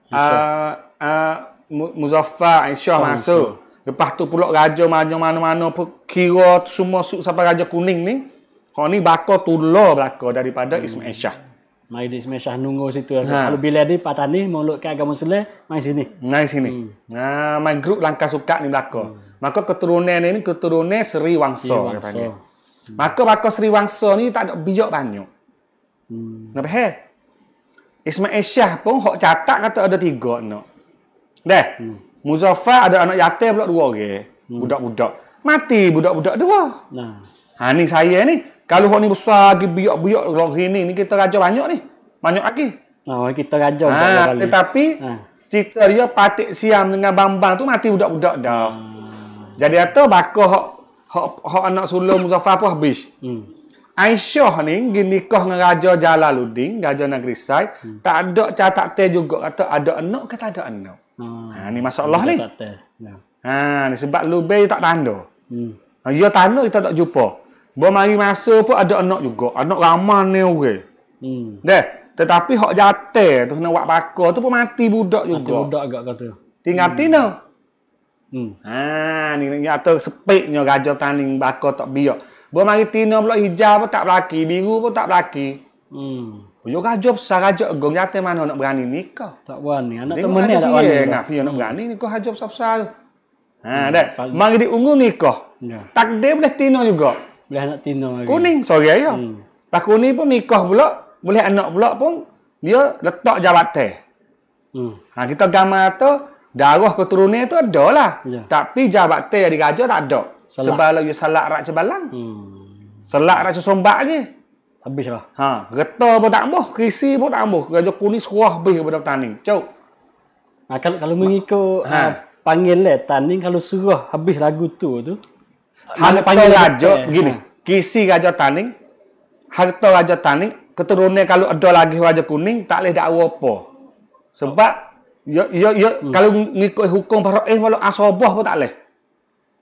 Hmm. Ah, ah, Muzaffar Aisyah eh, oh, masuk. Isya. Lepas tu pula raja maju mana-mana pun kira semua suk sampai raja kuning ni. Kau ni bakal tulah belaka daripada hmm. Ismail Shah. Mai di Ismail Shah nunggu situ. Ha. Kalau bila ni patani mulut ke agama Muslim, mai sini. Mai sini. Hmm. Nah, ha, mai grup langkah suka ni belaka. Hmm. Maka keturunan ni keturunan Sri Wangsa. Sri Wangsa. Hmm. Maka maka Sri Wangsa ni tak ada bijak banyak. Hmm. Nampak? Ismail Shah pun hok catat kata ada tiga nak. Dah. Hmm. Muzaffar ada anak yatim pula dua orang. Hmm. Budak-budak. Mati budak-budak dua. Nah. Ha ni saya ni. Kalau hok ni besar lagi biok-biok orang ni ni kita raja banyak ni. Banyak lagi. Oh, kita raja ha, kali. Tetapi ha. cerita dia Patik Siam dengan Bambang tu mati budak-budak dah. Hmm. Jadi atau bakal hok hok hok anak sulung Muzaffar pun habis. Hmm. Aisyah ni pergi nikah dengan Raja Jalaluddin, Raja Negeri Sai. Hmm. Tak ada catak teh juga kata ada anak ke tak ada anak. Hmm. Ha, ni masalah ni. Nah. Ya. Ha, ni sebab lubeh tak tanda. Hmm. Ha, ya tanda kita tak jumpa. Bawa mari masa pun ada anak juga. Anak ramah ni orang. Okay. Hmm. Deh. Tetapi hak jatuh tu kena buat bakar tu pun mati budak juga. Mati budak agak kata. Tinggal hmm. tina. Hmm. Ha, ni ni atur sepiknya gajah taning bakar tak biar. Bawa mari tino pula hijau pun tak berlaki. Biru pun tak berlaki. Hmm. Yo kajop sarajo go nyate mano nak berani nikah. Tak berani. Anak temen dia tak berani. Ngap yo nak hmm. berani nikah ko hajop sapsa. Ha hmm, dah. Mang di ungu nikah. Ya. tak Takde boleh tino juga. Boleh anak tino lagi. Kuning sore ayo. Ya. Hmm. Pak kuning pun nikah pula, boleh anak pula pun dia letak jawatan. Hmm. Ha kita gambar tu darah keturunan tu ada lah. Ya. Tapi jawatan yang digajah tak ada. Sebab lagi salak rak cebalang. Hmm. Selak rak sombak je. Habis lah. Ha, reta pun tak ambuh, kerisi pun tak ambuh. Raja Kuni suruh habis kepada tanning. Cuk. Ha, kalau kalau mengikut ha. ha panggil lah tanning kalau suruh habis lagu tu tu. Harta panggil raja dia. Eh, gini. Ha. Kisi raja tanning. Harta raja tanning keturunan kalau ada lagi raja kuning tak leh dak apa. Sebab yo yo yo hmm. kalau ngikut hukum faraid eh, walau asabah pun tak leh.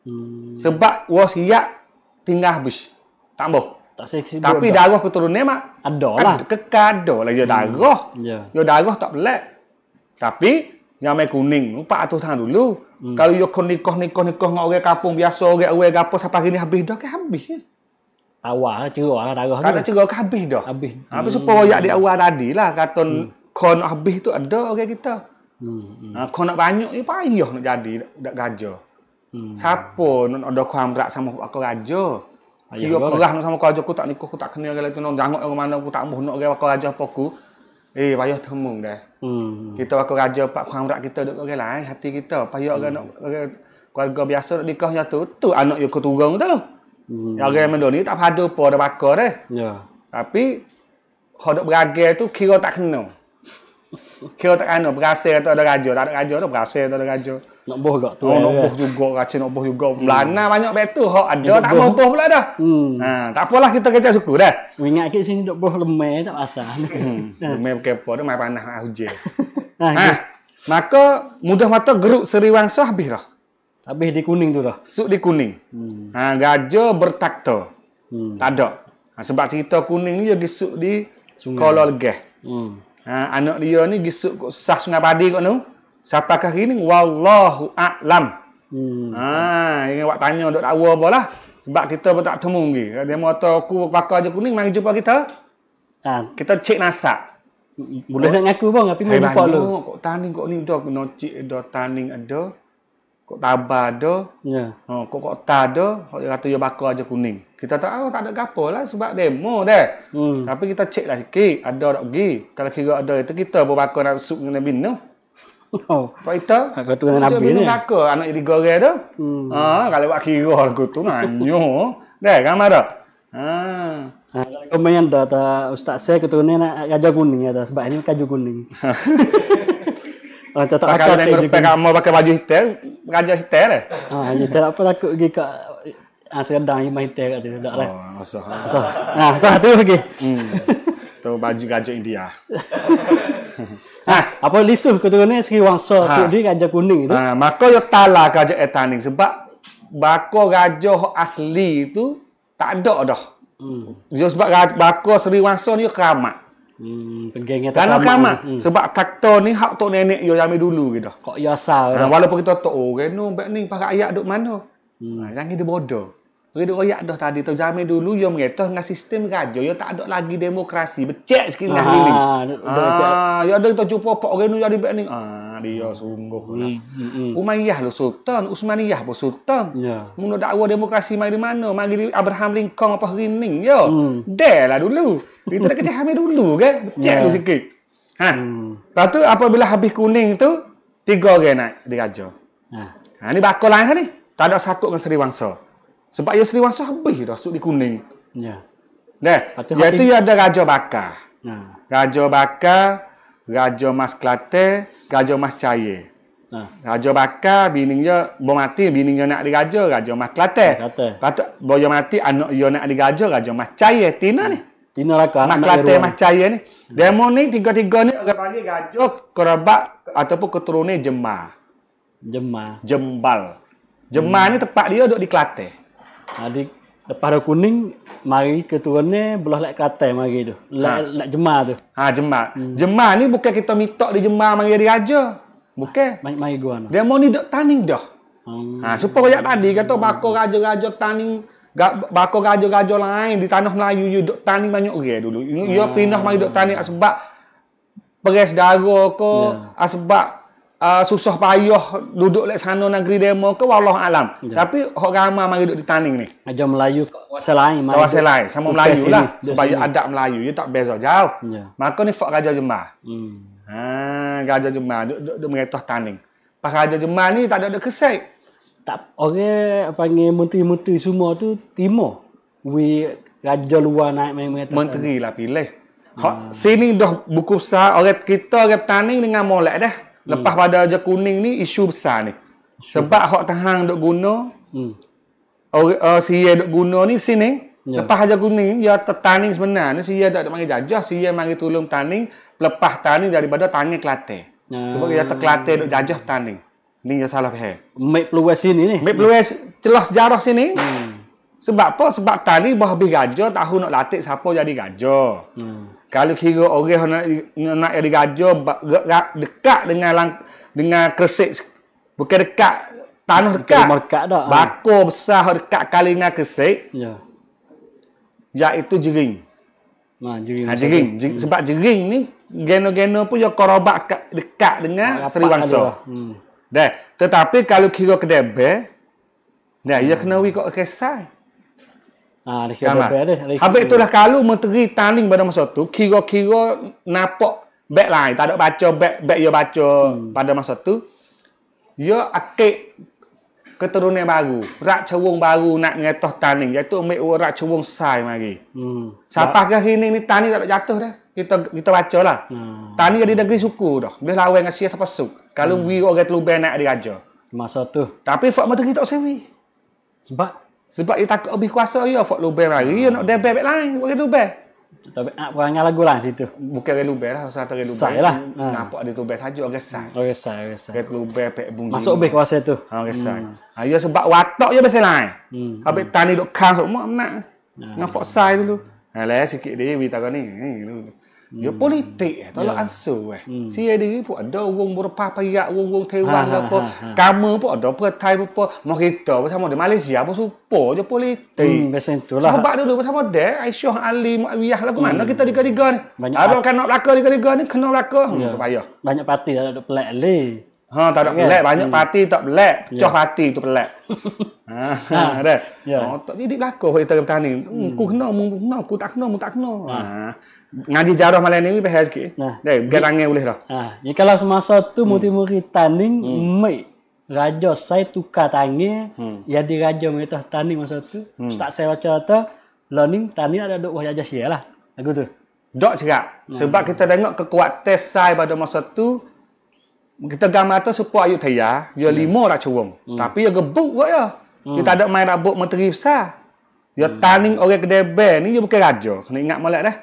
Hmm. Sebab wasiat tinggal habis. Tak ambuh. Tak seksibel. Tapi dah. darah keturunan mak ada lah. Ada kekado lah dia darah. Hmm. Ya. Yeah. darah tak pelak. Tapi yang mai kuning 400 tahun dulu. Hmm. Kalau yo kon nikah nikah nikah dengan orang kampung biasa orang orang apa sampai gini habis dah ke habis. Awal cerah lah darah tu. Tak ke habis dah. Habis. Ha, habis supaya hmm. di awal tadi lah katun hmm. kon habis tu ada orang kita. Hmm. hmm. Ha, kon nak banyak ni payah nak jadi dak gajah. Hmm. Siapa nak ada kuam rak sama aku gajah? Ayah aku kerang sama kerja aku tak nikah, aku tak kena lagi tu. Jangan orang mana aku tak mahu nak kerja kerja apa aku. Eh, payah temung dah. Hmm. Kita aku kerja pak kurang berat kita duduk kerja lah. Hati kita. Payah hmm. nak keluarga biasa nak nikah ya tu. Tu anak yang keturung tu. Hmm. Yang orang mana ni tak padu apa dah bakar dah. Ya. Tapi, kalau duduk beragir tu kira tak kena. [LAUGHS] kira tak kena. Berasa tu ada raja. Tak ada raja tu berasa tu ada raja. Nak boh gak tu. Oh, eh? nak boh juga, kaca nak boh juga. Hmm. banyak betul hak ada tak boh boh pula dah. Hmm. Ha, tak apalah kita kerja suku dah. Ingat ke sini dok boh lemai tak pasal. Hmm. [LAUGHS] Ha. lemai pakai apa? Lemai panah ah hujan. [LAUGHS] ha. ha maka mudah mata geruk Seri Wangsa habis dah. Habis di kuning tu dah. Suk di kuning. Hmm. Ha, gajah bertakta. Hmm. Tak ada. Ha, sebab cerita kuning ni dia gesuk di Sungai. Kuala Legah. Hmm. Ha, anak dia ni gisuk sah Sungai Padi kat tu siapakah ini wallahu a'lam hmm. ha ini awak tanya dok dakwa apalah sebab kita pun tak temu lagi dia mahu aku pakai je kuning mari jumpa kita ha. kita cek nasak boleh nak ngaku bang tapi mau jumpa lu kok tanding kok ni tu aku nak cek ada tanding ada kok tabah ada ya ha kok kok ta ada kok kata dia bakar aja kuning kita tak tahu oh, tak ada gapo lah sebab demo deh hmm. tapi kita cek lah sikit ada tak pergi kalau kira ada itu kita berbakar nak sup dengan bin tu [LAUGHS] Oh. Apa itu? Aku ah, tu dengan Nabi ni. Aku anak jadi gore tu. Hmm. Ha, kalau buat kira lah aku tu nanyo. Dah, kamu ada? Ha. Aku ha, main dah ta ustaz saya ketua ni nak kaju kuning ya sebab ini kaju kuning. [LAUGHS] Ah, kalau tak kata dengan rupa kamu pakai baju hitam, kaju hitam dah. Ha, ya tak apa aku lah, pergi ke ah sedang main hitam kat dia dah lah. Oh, masa. Ha, tu lagi. Hmm atau baju gajah India. ha, [LAUGHS] ah, apa lisuh keturunan ni Sri Wangsa ha. Sudi gajah kuning itu? Ha, maka yo tala gajah etaning sebab bako gajah asli itu tak ada dah. Hmm. sebab bako Sri Wangsa ni keramat. Hmm, pegangnya tak kamar. Hmm. Sebab kaktor ni hak tok nenek yo jami dulu gitu. Kok yasa. Ha, lah. walaupun kita tok oh, kan no, ni pakai ayat duk mana. Hmm. Ha, yang itu bodoh. Rido rakyat dah tadi tu dulu yo mengata dengan sistem gajah Yo tak ada lagi demokrasi. Becek sikit dah ini. Ha, ya ada kita jumpa pak orang yang di ni. Ah, dia hmm. sungguh. Hmm, lah. hmm, Umayyah lo sultan, Usmaniyah pun sultan. Ya. Yeah. dakwa demokrasi mari di mana? Mari Abraham Lincoln apa rining Yo, Hmm. Dah lah dulu. Kita dah kecah dulu kan. Becek yeah. lu sikit. Ha. Lepas tu apabila habis kuning tu tiga orang naik di gajah. Ha. Ya. Ha ni bakal lain lah ni. Tak ada satu dengan Sri Wangsa. Sebab ia seliwang sahabih dah, suk di kuning. Ya. Yeah. Nah, iaitu ia ada Raja Bakar. Nah. Ya. Raja Bakar, Raja Mas klate, Raja Mas Cahaya. Nah. Raja Bakar, bininya, bom mati, bininya nak diraja, Raja Mas Klate. Kelate. boh mati, anak dia nak diraja, Raja Mas Cahaya. Tina ni. Tina lah raka. Mas klate Mas Cahaya ni. Hmm. Demo ni, tiga-tiga ni, orang panggil Raja Kerabak ataupun keturunan Jemaah. Jemaah. Jembal. Jemaah hmm. ni tempat dia duduk di klate. Jadi lepas dah kuning mari keturunnya belah lek katai mari tu. Lek ha. lek jemar tu. Ha jemar. Hmm. Jemar ni bukan kita mitok di jemar mari di raja. Bukan. Ha, mari mari gua no. Dia mau ni dok taning dah. Hmm. Ha supaya kayak tadi kata hmm. bakor raja-raja taning gak bakor raja-raja lain di tanah Melayu you dok taning banyak orang dulu. Ya hmm. pindah mari dok taning sebab peres dara ke yeah. Ya. sebab uh, susah payah duduk lek sana negeri demo ke wallah alam. Ya. Tapi hok ramai mari duduk di taning ni. Aja Melayu kuasa lain. Kuasa lain sama Melayu sini, lah. Supaya adat Melayu dia ya, tak beza jauh. Ya. Maka ni fak raja Jemaah. Hmm. Ha raja Jemaah duduk, duduk, duduk meretoh taning. Pak raja Jemaah ni tak ada ada kesek. Tak orang panggil menteri-menteri semua tu timur. We raja luar naik main meretoh. Menteri lah pilih. Hmm. sini dah buku sah. orang kita orang taning dengan molek dah. Hmm. pada aja kuning ni isu besar ni. Isu. Sebab hok tahan dok guna. Hmm. Uh, si ye dok guna ni sini. Yeah. Lepas aja kuning ya tertaning sebenarnya si ye dak mangi jajah, si ye mangi tulung taning, lepas taning daripada tangi kelate. Hmm. Sebab ya terkelate dok jajah taning. Ni ya salah he. Mek peluas sini ni. Mek peluas hmm. celah sejarah sini. Hmm. Sebab apa? Sebab tani bah bih gajah tahu nak latih siapa jadi gajah. Hmm kalau kira orang nak nak jadi raja dekat dengan lang, dengan Kresik bukan dekat tanah dekat rumah dah ha. bako besar dekat kali dengan Kresik ya ja itu jering Ma, ha, jering, ha, Hmm. sebab jering ni geno-geno pun yo korobak dekat, dekat dengan ha, Sri Wangsa hmm. deh tetapi kalau kira kedebe Nah, ia kena wikok kesai. Hmm. Ha, ada ada. Habis itulah kalau menteri tanding pada masa tu, kira-kira nampak backline, lah, tak ada baca, back, back yo baca hmm. pada masa tu, yo akik keturunan baru, rak cewung baru nak ngetoh tanding, iaitu ambil rak cewung sai lagi. Hmm. Sapa ke hari ni, ni tanding tak ada jatuh dah. Kita kita baca lah. Hmm. Tanding di negeri suku dah. Biar lawan dengan siapa suk. Kalau hmm. wira orang terlubang nak diraja. Masa tu. Tapi Fak Menteri tak sewi. Sebab sebab dia takut lebih kuasa dia ya, Fak Lubel lagi, Dia ya, nak debel back lain Bukan Lubel Tapi nak perangai ah, lagu lah situ Bukan Red Lubel lah Sebab Red Lubel Saya lah ha. Ha. Nampak dia Lubel saja Orang resah Orang oh, resah Red Lubel Pek Bung Masuk lebih kuasa tu ha, Orang resah hmm. Dia ya, sebab watak dia Biasa lain hmm. Habis tani duk kang Semua hmm. nak Dengan Fak Sai dulu Alah sikit dia Beritahu ni Eh, hmm. ya politik eh, tolak yeah. ansur weh hmm. si diri pun ada wong berpapayak wong wong Taiwan, ha, ha, ha. ha. kamu pun ada petai apa mereka bersama di Malaysia pun supo je politik hmm, biasa itulah sebab dulu bersama dek Aisyah Ali Mu'awiyah lah mana hmm. kita tiga-tiga ni banyak abang kan nak belaka tiga-tiga ni kena belaka yeah. untuk payah banyak parti tak ada pelak le Ha tak ada kan? pelak banyak hmm. parti tak pelak ya. pecah yeah. parti tu pelak ha [LAUGHS] ada ha. ha. ya. ha. ha. ha. Ya. Oh, hmm, ha. ha. ha. ha. ha. ha. ha. ha. ha. ha. ha. ha ngaji jarah malam ni bahaya sikit. Nah. Dek gerangnya boleh dah. Ha. Ni kalau semasa tu muti hmm. murid tanding hmm. mai raja saya tukar tangi ya hmm. di raja mereka tanding masa tu. Hmm. Tak saya baca tu learning tanding ada dok duk wajah sialah. Aku tu. Dok cerak. Sebab kita tengok kekuatan saya pada masa tu kita gambar tu supaya ayu thaya, lah. dia hmm. lima dah cuwong. Tapi dia gebuk wak ya. Hmm. Dia tak ada main rabuk menteri besar. Dia tanding taning orang kedai ni dia bukan raja. Kena ingat molek dah.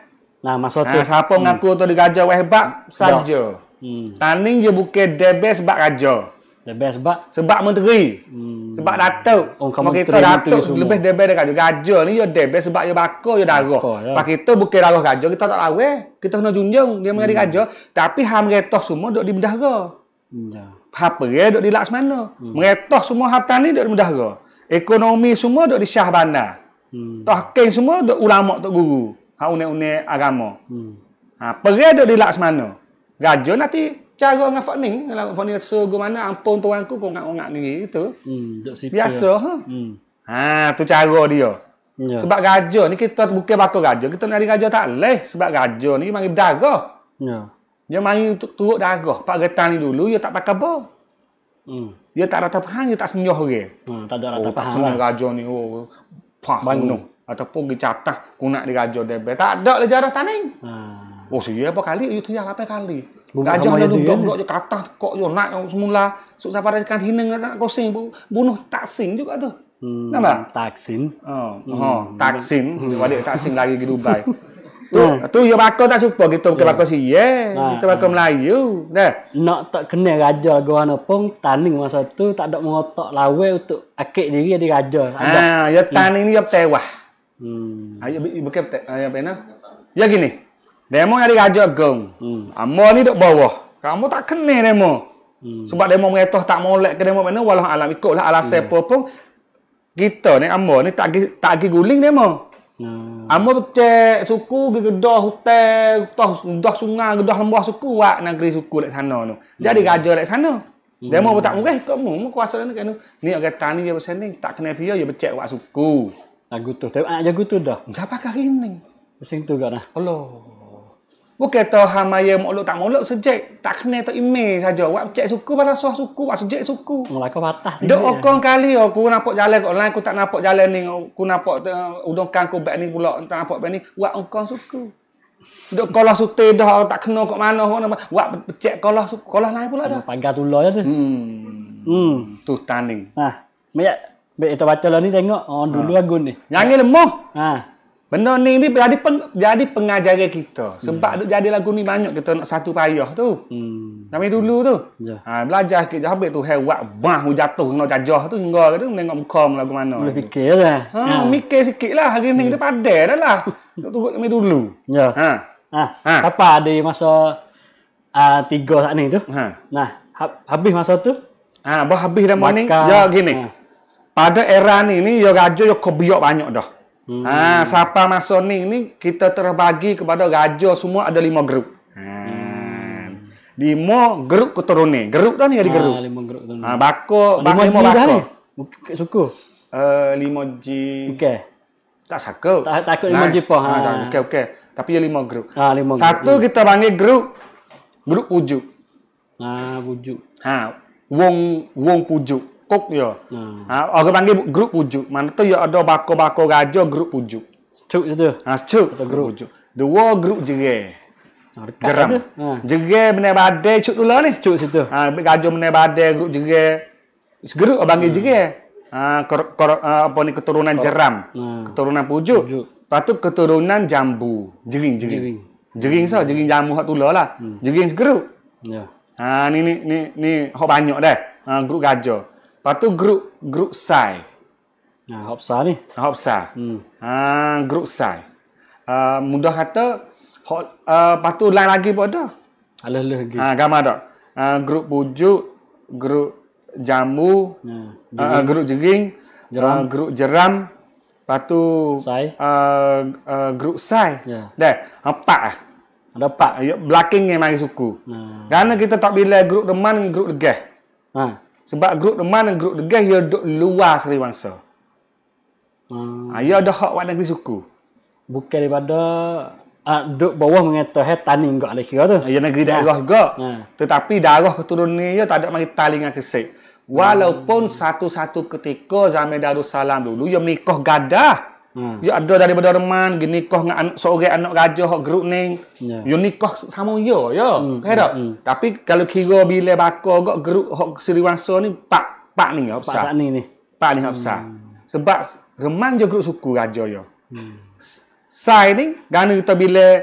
Nah, maksud nah, siapa hmm. ngaku hmm. tu digajo hebat saja. Hmm. Taning je buke debes sebab raja. Debes sebab sebab menteri. Hmm. Sebab datuk. Oh, Maka kita datuk lebih debes dekat raja. ni yo debes sebab yo bako yo darah. Pak ya. kita buke darah raja kita tak lawe. Eh. Kita kena junjung dia menjadi hmm. raja tapi ham retoh semua dok di bendahara. Hmm. Ya. Apa ya dok di Laksmana? Hmm. semua hartan ni dok di bendahara. Ekonomi semua dok di Shah Bandar. Hmm. Tahkeng semua dok ulama tok guru hak unik-unik agama. Hmm. Ha, perai dia dilak semana. Raja nanti cara dengan Fak Ning. Kalau Fak rasa ke mana, ampun tuan ku, kau ngak-ngak ni itu Hmm, Biasa. Ha? Hmm. Ha, tu cara dia. Yeah. Sebab raja ni kita bukan bakal raja. Kita nak raja tak leh. Sebab raja ni mari berdarah. Yeah. Dia mari untuk turut darah. Pak Getan ni dulu, dia tak pakai apa. Hmm. Dia tak rata pahang, dia tak senyuh orang. Hmm, tak ada rata oh, pahang lah. Raja ni, oh, pahang. Bandung ataupun ke catah kunak di raja DB. Tak ada lah jarah taning. Hmm. Ha. Oh, siapa apa kali? Itu yang lape kali? Gajah dah duduk-duduk je kata kok yo nak yang semula. Sok siapa ada kan hineng nak kosing. Bunuh taksin juga tu. Hmm. Nampak? Taksin. Oh, hmm. ha, taksin. Hmm. Balik taksin lagi ke Dubai. [LAUGHS] tu, yeah. Hmm. tu yo bakal tak suka gitu. Bukan hmm. bakal si ye. Kita bakal Melayu. Nah. Nak tak kena raja ke mana pun. Taning masa tu tak ada mengotak lawe untuk akik diri di raja. Ha, ya hmm. taning ni yo ya tewah. Hmm. Ayo bukan te, eh, ayo pena. Ya gini. Demo yang diraja agung. Hmm. Amo ni dok bawah. Kamu tak kena demo. Hmm. Sebab demo mengetah tak molek ke demo mana walau alam ikut lah alasan hmm. apa pun kita ni amo ni tak gi, tak gi guling demo. Hmm. Amo cek suku gedah hutan, gedah gedah sungai, gedah lembah suku wak negeri suku lek sana tu. Jadi hmm. raja lek sana. Hmm. Demo tak mungkin Kamu mu, kuasa lah ni kan. Ni agak tani dia pasal ni tak kena pia dia becek wak suku. Lagu tu. Tapi anak ah, jago tu dah. Siapa kah ini? Mesin tu kan? Allah. bukak tu hama ya tak mau mulut sejek. Tak kena tu ime saja. Wak cek suku pada soh suku. Wak sejek suku. Mulai oh, kau patah sini. Dok okong eh. kali aku oh, nak nampak jalan kat lain. Aku tak nampak jalan ni. Aku oh, nak uh, eh, udang kangku back ni pula. Tak nampak back ni. Wak okong suku. Dok kolah sute dah tak kena kok mana kok nama. Wak cek kolah kolah lain pula dah. Pagar tulah ya tu. Hmm. Hmm. Tu tanding. Nah, Ah. Baik kita baca lah ni tengok. Oh, ha. dulu lagu ni. Jangan lemah. Ha. Benda ni ni jadi peng, jadi pengajar kita. Sebab hmm. jadi lagu ni banyak kita nak satu payah tu. Hmm. Sampai dulu tu. Ya. Ha, belajar sikit je habis tu hewat bah jatuh nak jajah tu hingga tu tengok muka lagu mana. Boleh fikir lah. Ha, ha. mikir sikit lah. Hari ni hmm. dia padai dah lah. [LAUGHS] Nak tunggu sampai dulu. Ya. Ha. Ha. ha. Apa ada masa uh, tiga saat ni tu? Ha. Nah, habis masa tu? Ha, habis dah morning. Ya, gini. Ha pada era ni ni yo raja yo kebiok banyak dah. Hmm. Ha siapa masa ni ni kita terbagi kepada raja semua ada lima grup. Ha. Hmm. Lima grup keturunan. Grup dah ni ada ah, grup. Ha lima grup keturunan. Ha bako ah, lima bako. Bukit suku. Uh, lima G. Okey. Eh, tak sakau. Tak takut lima G pun. Ha, ha okey okey. Tapi ya lima grup. Ha lima grup. Satu hmm. kita panggil grup grup pujuk. Ha pujuk. Ha wong wong pujuk kok yo. Hmm. Ha, orang panggil grup pujuk. Mana tu yo ado bako-bako gajo grup pujuk. Cuk itu. Ha, cuk. Ada grup pujuk. The war group jere. Geram. Ha. Jere bade cuk dulu lah ni cuk situ. Ha, gajo bene bade grup jere. Segeru orang panggil hmm. jere. Ha, kor, kor, ha, apa ni keturunan jeram. Ha. Keturunan pujuk. Patu keturunan jambu. Jering jering. Jering so jering jambu hak tulah lah. lah. Hmm. Jering segeru. Ya. Ha ni ni ni ni hok banyak dah. Ha grup gajah. Lepas tu grup grup sai. Ha nah, hopsa ni. Hopsa. Hmm. Ha ah, grup sai. Uh, ah, mudah kata hot uh, ah, patu lain lagi pun ada. Alah leh lagi. Ha gambar tak? Uh, grup bujuk, grup jambu, ya, hmm. uh, grup jering, jeram. Uh, grup jeram, patu sai. Uh, uh, grup sai. Ya. Yeah. Dah, empat ah. Lah. Ada empat. Ya, Belaking yang mari suku. Hmm. Kerana kita tak bila grup reman, grup degah. Ha. Hmm. Sebab grup teman dan grup degah ia duduk luar Seri Bangsa. Hmm. Ha, ah, ia ada hak buat negeri suku. Bukan daripada uh, duduk bawah mengata hey, tani enggak ada kira tu. Ah, ya negeri daerah nah. juga. Tetapi darah keturunan ia ya, tak ada mari talingan kesek. Walaupun hmm. satu-satu ketika zaman Darussalam dulu ia ya, menikah gadah. Hmm. Yo ya, ada daripada reman, gini nikah dengan seorang anak raja hok geruk ning. Yeah. Yo ya, nikah sama yo ya, yo. Hmm. Kaya hmm, hmm. Tapi kalau kira bila bako gok geruk hok Sriwangsa ni pak pak ni yo. Pak ni ni. Pak ni hapsa. Hmm. Sebab reman jo geruk suku raja yo. Hmm. Sai ni gane kita bila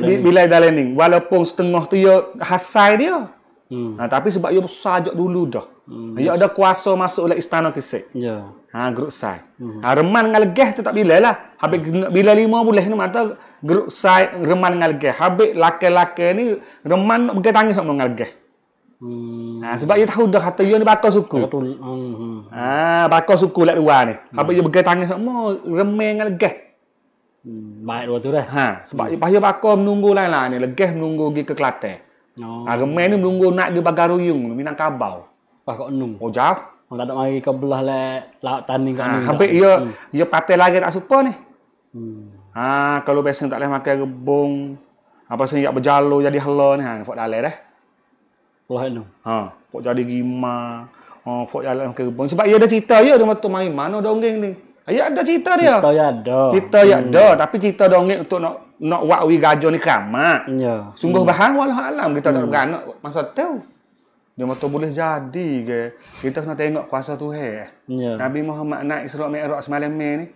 bila dalam ni walaupun setengah tu yo hasai dia. Hmm. Hmm. Ha, tapi sebab you sajak dulu dah. Hmm. You ada kuasa masuk oleh istana kisik. Ya. Ha, geruk sai. Hmm. Ha, reman dengan legeh tu tak lah. Habis hmm. bila lima boleh ni mata geruk sai reman dengan legeh. Habis laki-laki ni reman nak pergi tangis sama dengan legeh. Hmm. Ha, sebab dia tahu dah kata you ni bakal suku. Betul. Hmm. hmm. Ha, bakal suku lah luar ni. Hmm. Habis hmm. you pergi tangis sama reman dengan legeh. Hmm. Baik dua tu dah. Ha, sebab hmm. you bakal menunggu lain-lain ni. Legeh menunggu pergi ke Kelantan. Oh. Ah, remai ni melunggu nak dia bagar ruyung kabau, Pak kok enung. Oh, jap. Mun oh, tak mari ke belah le laut tanding ah, kan. Ha, habis ia ya, hmm. ia ya lagi tak suka ni. Hmm. Ha, kalau biasa tak leh makan rebung. Apa sing yak berjalo jadi hala ni ha, fok dalai dah. Oh, anu. Ha, fok jadi gima. Oh, ha, fok jalan ke rebung. Sebab ia ya ada cerita ya dengan tu mari mana dongeng ni. Ayah ada cerita dia. Cerita ya ada. Cerita ya hmm. ada, tapi cerita dongeng untuk nak nak buat wi gajah ni kamak. Ya. Yeah. Sungguh hmm. bahan wallah alam kita hmm. tak beranak masa tu. Dia mata boleh jadi ke. Kita kena tengok kuasa Tuhan. Ya. Yeah. Nabi Muhammad naik Isra Mikraj semalam mai ni.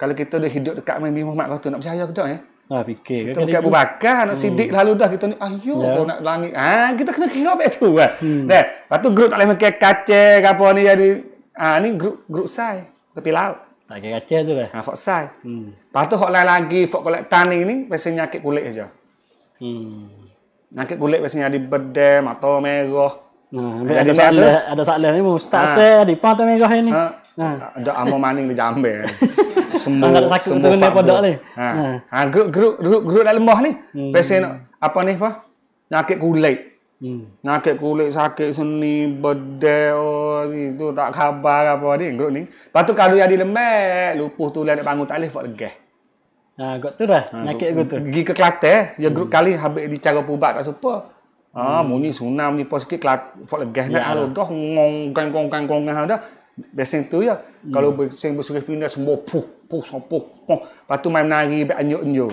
Kalau kita dah hidup dekat Nabi Muhammad tu nak percaya ke tak ya? Ha ah, fikir kita ke. Kita bukan bakar nak hmm. sidik lalu dah kita ni ayo yeah. nak langit. Ah ha, kita kena kira baik tu kan. Hmm. Nah, lepas grup tak boleh makan kaca apa ni jadi ah ha, ni grup grup sai tepi laut. Tak kira kaca tu lah. Ha, fok say. Hmm. Lepas tu, fok lain lagi, fok kolek tani ni, pasti nyakit kulit saja. Hmm. Nyakit kulit pasti ada bedah, mata merah. Nah, ada salah, ada salah ni mu ustaz ha. Ah. saya di pantai merah ni. Ha. Ha. Ada amo maning di jambe. semua Anak takut semua dengan ni. Ha. Ha. ha. ha. Grup grup grup dalam bawah ni. Hmm. Pasal apa ni apa? Nyakit kulit. Hmm. Nakit kulit sakit seni bedel oh, tu tak khabar apa ni grup ni. Patu kalau yang dilemek lupuh tulang nak bangun tak leh buat legah. Ah, ha, got tu dah. Ha, nakit got tu. Pergi ke Kelate ya grup hmm. kali habis di cara pubat tak serupa. Ha hmm. muni sunam ni pos sikit Kelate buat legah nak alu dah ya. ngong gang gong gang gong dah. Biasanya tu ya. Hmm. Kalau bersing bersuruh pindah semua puh puh sopuh. Puh. Patu main menari be anyuk-anyuk.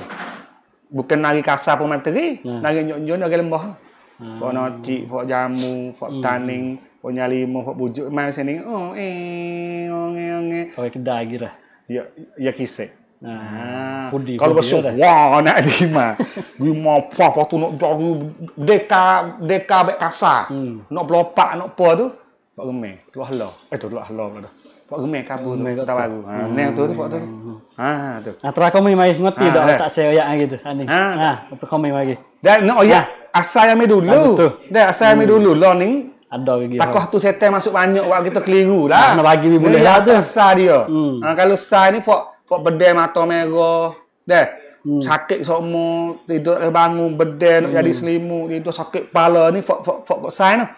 Bukan nari kasar pun main teri. Hmm. Nari anyuk-anyuk nari lembah. Hmm. Pak noti, pak jamu, pak hmm. taning, hmm. pak nyali pak bujuk mai sini. Oh, eh, oh eh, onge. Oh, eh. Kau ke dagi lah. Ya, ya kisah. Nah, pudi, kalau besok, wah, nak di mana? [LAUGHS] Gue mau apa? Pak tu nak jauh deka, deka bek kasar. Hmm. Nak pelopak, nak apa tu? Pak gemeh, tu lah lah. Eh, tu lah lah. Pak Gemek kabur tu. Kota Baru. Ha, hmm. Neng tu tu Pak tu. Hmm. Ha, tu. Nah, terus ha, ha. Ha, kau main ngerti ha, dak tak saya gitu, lagi tu sana. Ha, ha kau main lagi? Dak no oyak. Ha. Asal yang dulu. Dak asal yang dulu lah ni. Ada lagi. Takoh tu setan masuk banyak waktu kita keliru lah. Nak bagi ni boleh lah tu. Asal dia. Hmm. Ha, kalau sai ni pok pok bedel mata merah. Dak. Hmm. sakit semua tidur bangun bedel hmm. jadi selimut itu sakit kepala ni fok fok fok sai nah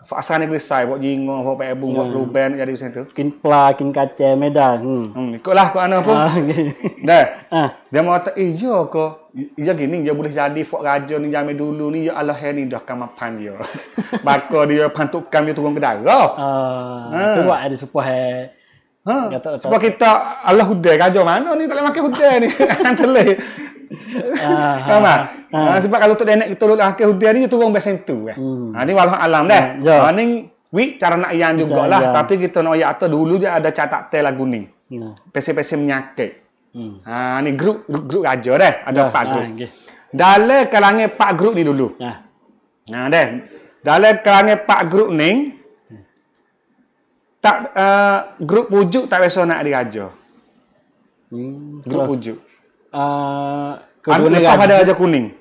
Fasa ni selesai, buat jingo, buat pak ebung, buat hmm. ruben, jadi macam tu. Kin pla, kin kaca, meda. Hmm. hmm. Ikutlah ah, [LAUGHS] ah. eh, kau anak pun. Dah. Dia mahu tak? Ijo ya Ijo gini, Ijo boleh jadi fok raja ni, jamin dulu ni, ya Allah ni dah kama pan dia. dia pantuk dia turun kedai, darah. Uh, ah, ha. Itu buat ada supaya Ha. Sebab kita Allah hudai kajar mana ni tak boleh makan hudai ni. Hang [LAUGHS] telih. Ah, ha, [LAUGHS] ha. Ha. Sebab kalau tok denek kita lulah makan hudai ni turun besen tu eh. kan. Hmm. Ha ni walah alam dah. Hmm, ya. Ha ni wi cara nak yang jugalah ya. tapi kita nak ayat dulu je ada catat teh lagu ni. Ya. Pesi-pesi menyakit. Hmm. Ha ni grup grup, grup dah. Ada ya, empat ha, grup. Ha. Dalam kalangan empat grup ni dulu. Ya. Nah ha, deh. Dalam kalangan empat grup ni, tak uh, grup wujud tak biasa nak diraja. Hmm, grup wujud. Ah, uh, lepas ada raja kuning.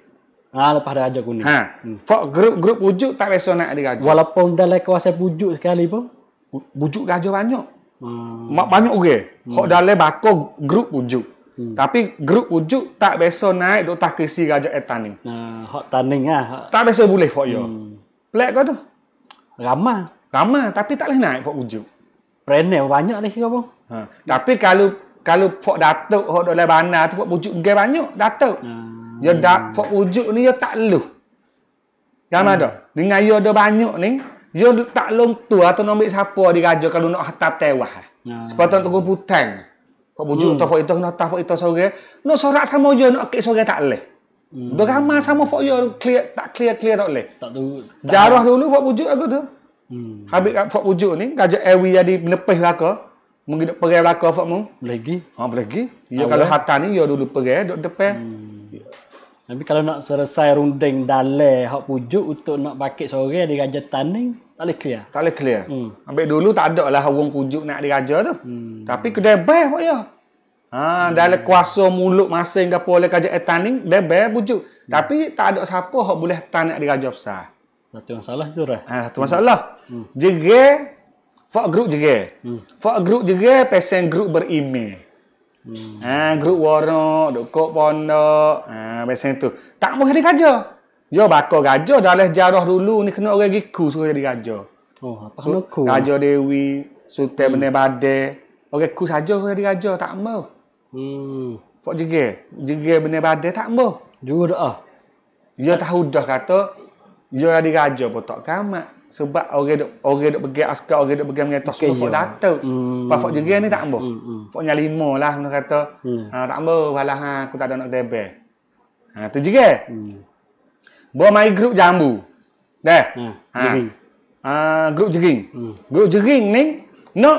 Ah, ha, lepas ada raja kuning. Ha. Hmm. Fok grup grup wujud tak biasa nak diraja. Walaupun dalam kawasan wujud sekali pun. Wujud raja banyak. Hmm. Mak banyak orang. Okay. Hmm. Hok dalam bako grup wujud. Hmm. Tapi grup wujud tak biasa naik dok tak kisi raja etaning. Ha, uh, hok taning ah. ah. Tak biasa boleh fok yo. Hmm. Plek kau tu. Ramah. Ramah tapi tak boleh naik fok wujud. Perenai banyak lah kira pun. Ha. Tapi kalau kalau Pak Datuk yang ada dalam bandar tu, Pak Pujuk pergi banyak, Datuk. Ah. Hmm. Ya, da, Pak Pujuk ni, ya tak lu. Yang hmm. ada? Dengan ya ada banyak ni, ya tak long tu atau lah, nak ambil siapa di raja kalau nak hantar tewah. Hmm. Seperti itu, Tunggu Putang. Pak Pujuk, hmm. Pak Itoh, nak tahu Pak Itoh sore. Nak sorak sama je, nak kek sore tak leh. Hmm. Dah sama Pak Yor, clear, tak clear-clear tak leh. Tak tu, Jarah dulu Pak Pujuk aku tu. Hmm. Habis kat Fak Pujuk ni, kajak Ewi jadi menepih raka. Mengidup perai raka Fak Mu. Belagi. Ha, belagi. Ya, kalau eh? hatta ni, ya dulu perai, eh, duduk depan. Hmm. Tapi kalau nak selesai runding dalai Fak Pujuk untuk nak pakai sore di Raja Taning, tak boleh clear. Tak boleh clear. Hmm. Ambil dulu tak ada lah orang Pujuk nak di Raja tu. Hmm. Tapi kedai bayar Pak Ya. Ha, hmm. dalam kuasa mulut masing ke boleh kajak etaning, dia bayar Pujuk. Hmm. Tapi tak ada siapa yang boleh tanya di Raja Besar. Satu masalah tu lah. Ah, satu masalah. Hmm. Jege fak grup jege. Hmm. Fak grup jege pesen grup berime. Hmm. Ah, grup warna, dokok pondok, ah, pesen tu. Tak mahu jadi gajah. bako bakal dah leh jarah dulu ni kena orang giku suruh jadi gajah. Oh, apa so, kena ku? Gajah Dewi, Sultan hmm. Benar Bade. Orang ku saja suruh jadi gajah, tak mahu. Hmm. Fak jege, jege Benar Bade tak mahu. Juga dah. Dia tahu dah kata, dia ada di raja pun tak kamat sebab orang duk orang duk pergi askar orang duk pergi mengatas okay, pokok ya. datuk hmm. pasal jeri ni tak ambuh hmm. pokoknya hmm. lima lah nak kata hmm. ha, tak ambuh walah ah, aku tak ada nak debel ha tu jeri hmm. bawa mai grup jambu dah hmm. ha jering. ha grup jering hmm. grup jering ni nak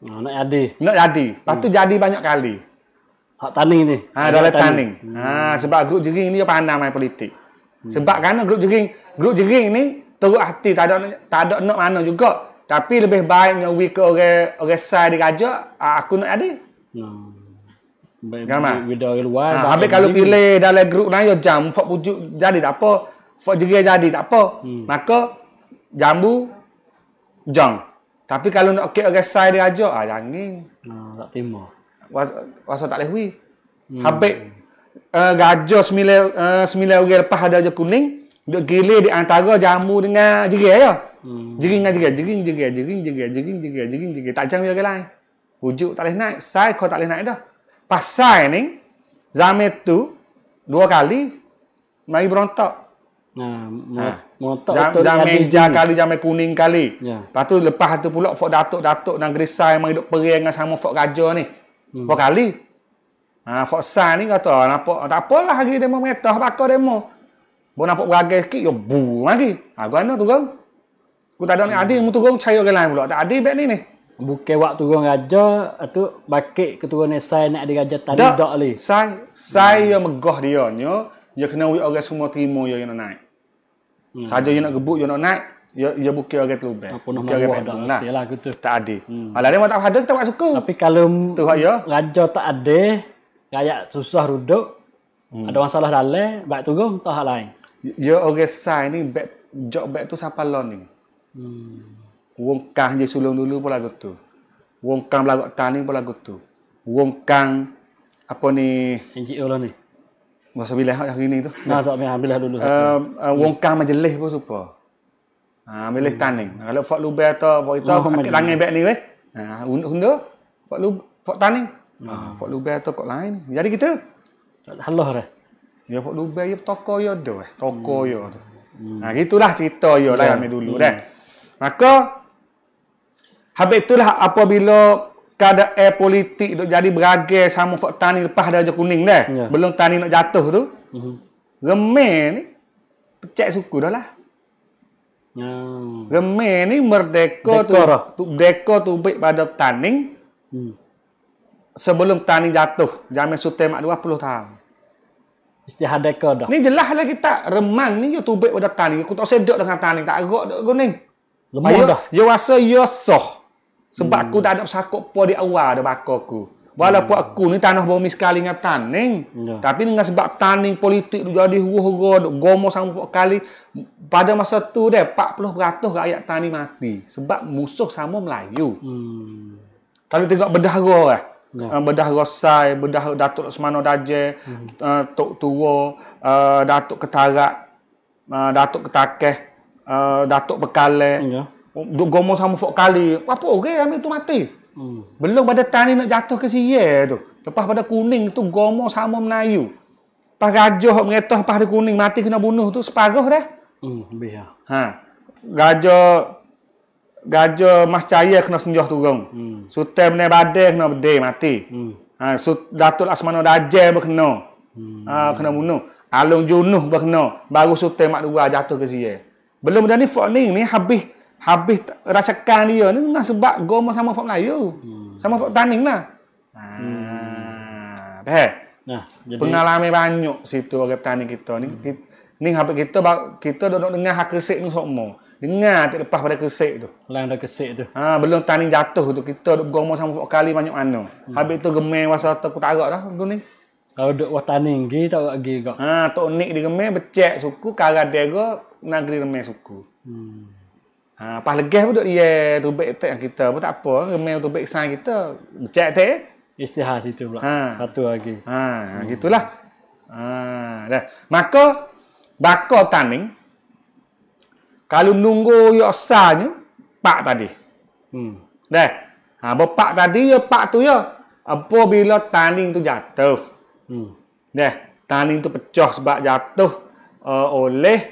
no, ha, nak jadi nak jadi Pastu hmm. jadi banyak kali hak tanding ni ha dalam tanding, tanding. ha sebab grup jering ni dia pandai main politik Hmm. Sebab kerana grup jering, grup jering ni teruk hati tak ada tak ada nak mana juga. Tapi lebih baik nyawi ke orang orang sai di raja, ah, aku nak ada. Hmm. Baik ha, habis kalau pilih juga. dalam grup lain ya jam fak pujuk jadi tak apa, fak jering jadi tak apa. Hmm. Maka jambu jong. Tapi kalau nak ke orang sai di raja, ah jangan. Hmm, tak terima. Was, was tak lehui. Hmm. Habis uh, eh, gajah semila uh, semila orang lepas ada aja kuning duk gilir di antara jamu dengan jerih ya. Hmm. Jering dengan jering, jering, jering, jering, jering, jering, jering, jering, jering, tak macam dia kelain. Wujud tak boleh naik, saya kau tak boleh naik dah. Pasal ni, zaman tu, dua kali, mari berontak. Nah, ha. Zaman hijau kali, zaman kuning kali. Ya. Lepas tu, lepas tu pula, Fok Datuk-Datuk dan Gerisai yang hidup perih dengan sama Fok Gajah ni. Hmm. Dua kali, Ha, Foksa ni kata, nampak, tak apalah lagi demo meretah, bakar demo. Bawa nampak beragai sikit, ya buh lagi. Ha, kau mana turun? Aku tak ada ni, adik mu hmm. turun, cari orang lain pula. Tak ada bag ni ni. Bukan waktu turun raja, atau bakit keturunan saya nak ada raja tadi tak, tak boleh. Saya, saya yang megah dia ni, dia kena orang semua terima yo yang nak naik. Hmm. Saja dia nak gebuk, yo nak naik, ya ya buka orang lah tu be. Apa nak buat dah sialah gitu. Tak ada. Hmm. Alah dia tak ada kita tak suka. Tapi kalau tu ya. Raja tak ada, kayak susah duduk hmm. ada masalah dalam baik tu go tak hal lain yo ya, orang sai ni back job back tu siapa lon ni hmm. wong kang je sulung dulu pula go tu wong kang belagak tani pula go tu wong kang apa ni enji ulah ni masa bila hari ni tu nah sok me ambil lah dulu uh, wong kang majelis pun supa ha uh, hmm. tani kalau fak lubai atau fak itu oh, akan langai back ni weh ha uh, fak lubai fak tani Ha, hmm. Pak Lubai atau Pak Lain. Jadi kita? Allah lah. Ya, Pak Lubai, ya, toko ya tu. Eh. Toko hmm. ya tu. Hmm. Nah, gitulah cerita ya lah yang ya. dulu. Hmm. Kan? Maka, habis itulah apabila keadaan air politik duk jadi beragai sama Pak Tani lepas ada aja kuning dah. Ya. Belum Tani nak jatuh tu. Hmm. Remeh ni, pecah suku dah lah. Hmm. Remeh ni merdeka deko tu, lah. tu, deko tu baik pada Tani. Hmm sebelum tani jatuh jamin sutai mak 20 tahun istihadah ke dah ni jelas lagi tak remang ni je tubik pada tani aku tak sedok dengan tani tak agak dok guning lemah dah yo rasa yo soh sebab hmm. aku tak ada sakok po di awal ada bakok aku walaupun hmm. aku ni tanah bumi sekali dengan tani yeah. tapi dengan sebab tani politik jadi huruh dok gomo sampo kali pada masa tu deh 40% rakyat tani mati sebab musuh sama Melayu hmm. kalau tengok bedah gua eh. Yeah. Ya. Uh, bedah Rosai, bedah Datuk Semano Daje, mm-hmm. uh, Tok Tua, uh, eh, Datuk Ketarak, uh, Datuk Ketakeh, uh, Datuk Bekale. Yeah. Duk gomong sama Fok Kali. Apa orang okay, ambil tu mati? Mm. Belum pada tani nak jatuh ke siye tu. Lepas pada kuning tu gomong sama menayu. Lepas gajah yang meretas lepas kuning mati kena bunuh tu separuh dah. Hmm, lebih ya. Ha. Gajah gajo mas cahaya kena senjoh turun. Hmm. Sutai benda badai kena berdeh mati. Hmm. Ha, sut, Datul Asmano Dajjah berkena. Hmm. Ha, kena bunuh. Alung Junuh berkena. Baru sutai mak dua jatuh ke siya. Belum benda ni Fokning ni habis habis rasakan dia ni dengan sebab goma sama Fok Melayu. Hmm. Sama Fok Taning lah. Ha, hmm. Ha, nah, jadi... banyak situ orang petani kita ni. Hmm. Ni habis kita kita duduk dengar hak kesek ni semua. Dengar tak lepas pada kesek tu. Lain dah kesek tu. Ha, belum tanding jatuh tu. Kita duduk bergomong sama empat kali banyak mana. Hmm. Habis tu gemeng masa tu aku tak agak dah. Aku Kalau duduk buat tanding lagi tak agak lagi kak. Ha, tok nik di gemeng, becek suku. Karat dia ke, negeri remeh suku. Hmm. Ha, pas legeh pun duduk iya tu baik tak kita pun tak apa. Gemeng tu baik sang kita. Becek tak Istihar situ pula. Ha. Satu lagi. Ha, hmm. gitulah. Ah, dah. Maka, bakar tanin kalau nunggu yo ya asalnya pak tadi hmm dah ha bapak tadi yo ya, pak tu yo ya, apa bila tanin tu jatuh hmm dah tanin tu pecah sebab jatuh uh, oleh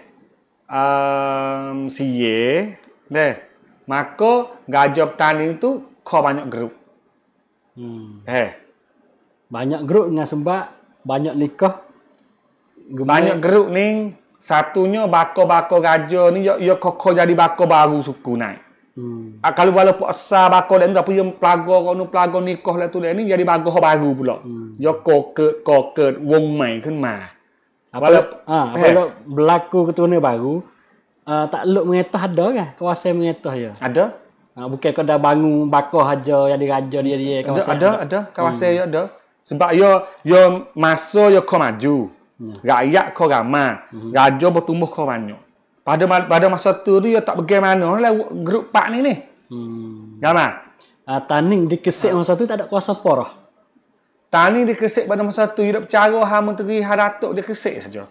um, si ye dah maka gajob tanin tu kau banyak geruk. hmm eh banyak geruk dengan sebab banyak nikah Gemil. banyak geruk ning satunya bako-bako raja ni yo yo kok jadi bako baru suku naik. Hmm. Ah, kalau walaupun asa bako dan tapi yang pelago kono pelago nikah lah tu lah ni jadi bako baru pula. Hmm. Yo kok ke kok ke wong mai kan ma. Apa lo? Ah, apa eh. berlaku ketua baru? Uh, tak lo mengetah ada ke? Kawasan yang mengetah ya? Ada. Ah, bukan kau bangun bako haja jadi raja dia dia. Ada, ada ada kawasan hmm. ada. Sebab yo yo masa yo kau maju. Ya. Rakyat kau ramai, hmm. raja bertumbuh kau banyak. Pada pada masa tu dia tak bagaimana lah grup pak ni ni. Hmm. Ramai. Uh, ah, taning di ah. masa tu tak ada kuasa porah. Tani dia kesek pada masa tu, dia bercara ha menteri, ha datuk dia kesek saja.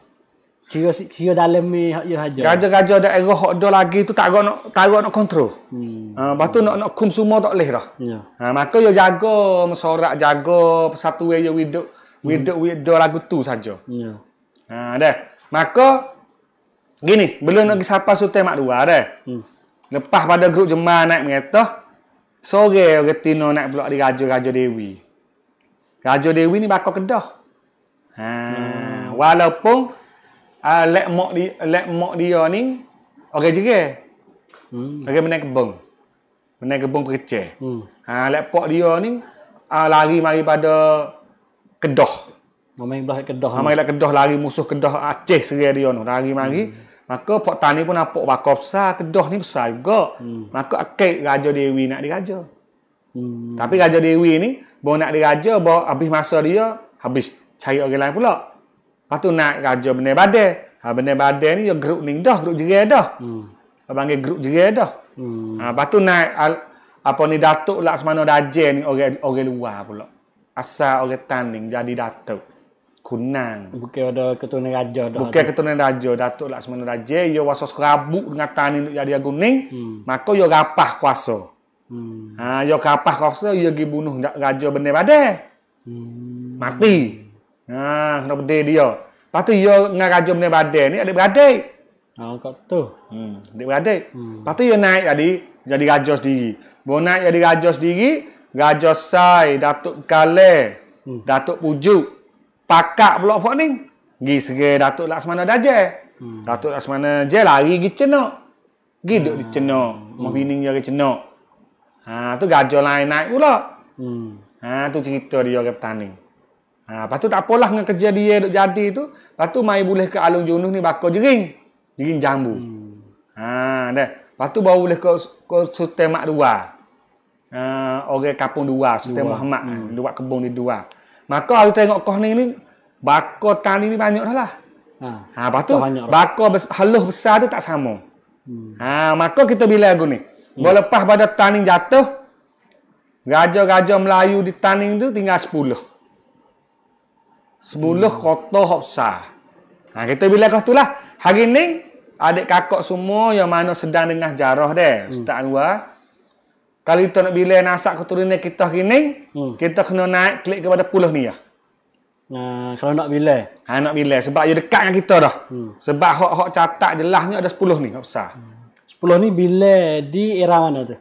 Kira kira dalam ni hak dia ya saja. Gaja-gaja ada ego hak dia lagi tu tak ada nak tak nak kontrol. Hmm. Ha, lepas tu nak nak kum semua tak leh dah. Ya. Ha, maka dia ya jaga mesorak, jaga persatuan dia hidup. Weirdo hmm. weirdo lagu tu saja. Ya. Ha deh. Maka gini, belum lagi siapa sute mak dua deh. Hmm. Lepas pada grup jemaah naik mengeto, sore orang tino naik pula di Raja Raja Dewi. Raja Dewi ni bakal kedah. Ha, hmm. walaupun uh, lek mok di lek mok dia ni orang jere. Hmm. Orang menaik kebong. Menaik kebong kecil. Hmm. Ha, lek pok dia ni uh, ah, lari mari pada Kedah. Mamai belah Kedah. Mamai belah Kedah lari musuh Kedah Aceh seria dia tu. Lari mari. Hmm. Maka Pak Tani pun nampak bakar besar. Kedah ni besar juga. Hmm. Maka akik Raja Dewi nak diraja. Hmm. Tapi Raja Dewi ni, baru nak diraja, bawa habis masa dia, habis cari orang lain pula. Lepas tu nak Raja Benar Badai. Ha, Benar Badai ni, dia geruk ni dah, geruk jerai dah. Hmm. Dia panggil geruk jerai dah. Hmm. Ha, lepas tu nak, apa ni, Datuk lah Laksamana Dajjal ni, orang, orang luar pula asal orang tanding jadi datuk Kunang. Bukan ada keturunan raja dah. Bukan keturunan raja, Datuk lah Laksamana Raja, yo waso serabut dengan tanin untuk jadi aguning, hmm. maka yo rapah kuasa. Hmm. Ha, ia rapah kuasa, yo pergi bunuh raja benda pada. Hmm. Mati. Ha, kena benda dia. Lepas tu, ia dengan raja benda pada ni, adik beradik. Ha, oh, kat tu. Hmm. Adik beradik. Hmm. Lepas tu, ia naik jadi, jadi raja sendiri. Bila naik jadi raja sendiri, Raja Sai, Datuk Kale, hmm. Datuk Puju, pakak pula pun ni. Gi segi Datuk Laksmana Dajjal. Hmm. Datuk Laksmana je lari gi cenok. Gi duduk hmm. di cenok. Hmm. Mau bining dia ke cenok. Ha, tu gajo lain naik pula. Hmm. Ha, tu cerita dia ke petani. Ha, lepas tak apalah dengan kerja dia duk jadi tu. Lepas mai boleh ke Alung Junuh ni bakal jering. Jering jambu. Hmm. Ha, dah. Lepas baru boleh ke, ke Sultan Dua uh, orang kampung dua, Sultan Muhammad hmm. eh, buat kebun di dua. Maka aku tengok kau ni ni bakor tani ni banyak dah lah. Ha. Ha, tu bakor halus besar tu tak sama. Hmm. Ha, maka kita bila aku ni, hmm. bila lepas pada tani jatuh Raja-raja Melayu di tani tu tinggal sepuluh. Sepuluh hmm. kota hoksa. Ha, kita bila kau tu lah. Hari ni, adik kakak semua yang mana sedang dengar jarah deh, Hmm. Ustaz Anwar. Kalau kita nak bila nasak keturunan kita kini, hmm. kita kena naik klik kepada puluh ni ya. Nah, kalau nak bila? Ha, nak bila. Sebab dia dekat dengan kita dah. Hmm. Sebab hak-hak catat jelasnya ada sepuluh ni. Tak besar. Hmm. Sepuluh ni bila di era mana tu?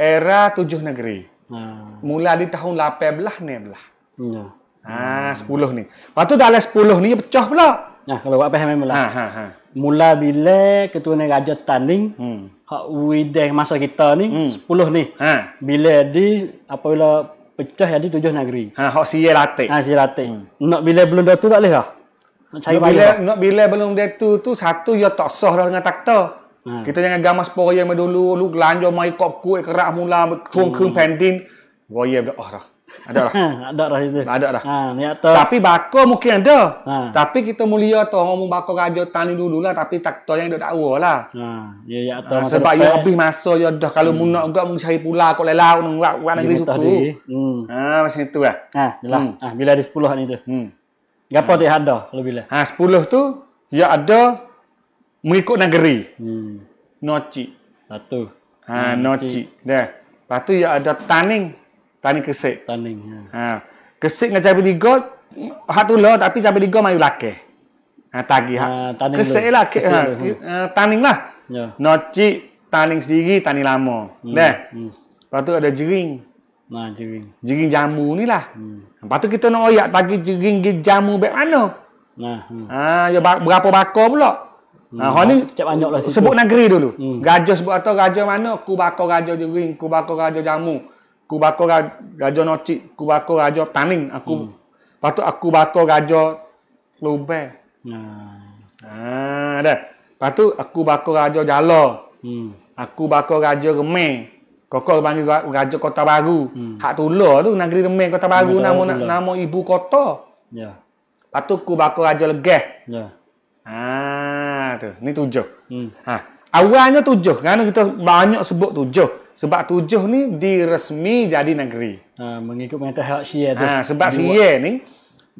Era tujuh negeri. Hmm. Mula di tahun lapan belah, ni belah. Hmm. Ya. Ha, sepuluh ni. Lepas tu dalam sepuluh ni, pecah pula. Nah, kalau buat apa yang memang lah. Ha, ha, ha. Mula bila keturunan negara tanding. hmm hak widang masa kita ni hmm. sepuluh hmm. ni. Ha. Bila di apabila pecah jadi tujuh negeri. Ha hak si Ratik. Ha si Ratik. Hmm. Nak bila belum dah tu tak leh ah. Nak cari bila nak bila belum dia tu tu satu ya tak sah dah dengan takta. Ha. Kita jangan gamas poro yang dulu lu lanjo mai kop kuat kerak mula tuang hmm. kung pendin. Goyah oh, dah oh, ah ada lah. [LAUGHS] ada lah itu. Ada lah. tapi bako mungkin ada. Ha. Tapi kita mulia tu ngomong bako raja tani dulu lah tapi tak tahu yang dak tahu lah. Ha. Ya ya tahu. Ha, sebab ya habis masa ya dah kalau hmm. nak gak mencari pula kok lelau nang wak wak negeri suku. Di. Hmm. Ha macam itu lah. Ha jelah. Hmm. Ha bila ada 10 ni tu. Hmm. Gapo ha. ada kalau bila? Ha 10 tu ya ada mengikut negeri. Hmm. Noci. Satu. Ha hmm. noci. Dah. Lepas tu ya ada taning tani kesek taning ya. ha kesek dengan cabe tiga mm, hak tu lah tapi cabe tiga mai belake ha tagi ha taning kesek lah ke, ha, ha. ha, taning lah ya yeah. noci tani sendiri taning lama hmm. hmm. lepas ada jering Nah, jering. Jering jamu ni lah. Hmm. Lepas kita nak oyak pagi jering ke jamu bag mana? Nah, hmm. ah, ya ba- berapa bakar pula? Hmm. Ah, ni banyak Sebut negeri dulu. Hmm. Gajah sebut atau gajah mana? Ku bakar gajah jering, ku bakar gajah jamu. Kubako Raja Noci, Kubako Raja Taning aku. Hmm. Lepas aku bako Raja Lube. Nah. Ya. Ah, ada, patu aku bako Raja Jalo. Hmm. Aku bako Raja Reme. Kokor panggil Raja Kota Baru. Hmm. Hak tulo tu negeri Reme Kota Baru hmm. nama hmm. nama ibu kota. Ya. Yeah. Lepas aku bako Raja Legeh. Ya. Yeah. Ah, tu. Ni tujuh. Hmm. Ha. Awalnya tujuh. kan kita banyak sebut tujuh sebab tujuh ni diresmi jadi negeri. Ha, mengikut mengatakan hak Syia tu. Ha, sebab Syia ni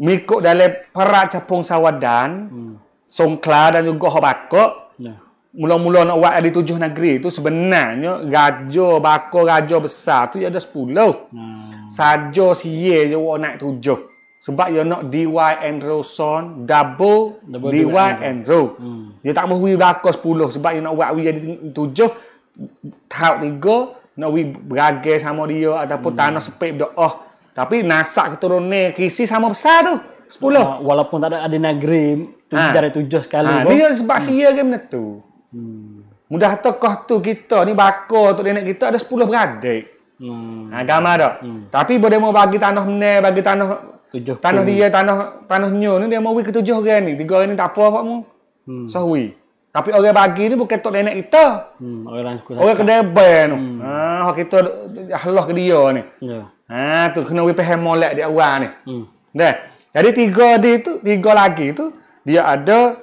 mengikut dalam perak capung sawadan, hmm. songkla dan juga hobakok. Nah. Ya. Mula-mula nak buat di tujuh negeri itu sebenarnya raja bako raja besar tu ada sepuluh. Hmm. Saja Syia je buat naik tujuh. Sebab dia nak DY and Rowson double, double DY and Row. Hmm. Dia tak mahu bako sepuluh sebab dia nak buat jadi tujuh tahap tiga nak we beragai sama dia ataupun hmm. tanah sepek dah oh tapi nasak keturunan kisi sama besar tu 10 uh, walaupun tak ada ada negeri tu ha. dari tujuh sekali ha. dia sebab hmm. sia game tu hmm. mudah tokoh tu kita ni bakar tu nenek kita ada 10 beradik hmm. agama ha, hmm. tapi boleh mau bagi tanah mene bagi tanah tujuh tanah dia tanah tanah nyu ni dia mau we ketujuh orang ni tiga orang ni tak apa apa mu hmm. sahwi so, tapi orang bagi ni bukan tok nenek kita. Hmm, orang suku Orang kedai bai tu. Hmm. Ha, kita Allah ke dia ni. Ya. Yeah. Ha, tu kena we paham molek di awal ni. Hmm. Dah. Jadi tiga di tu, tiga lagi tu dia ada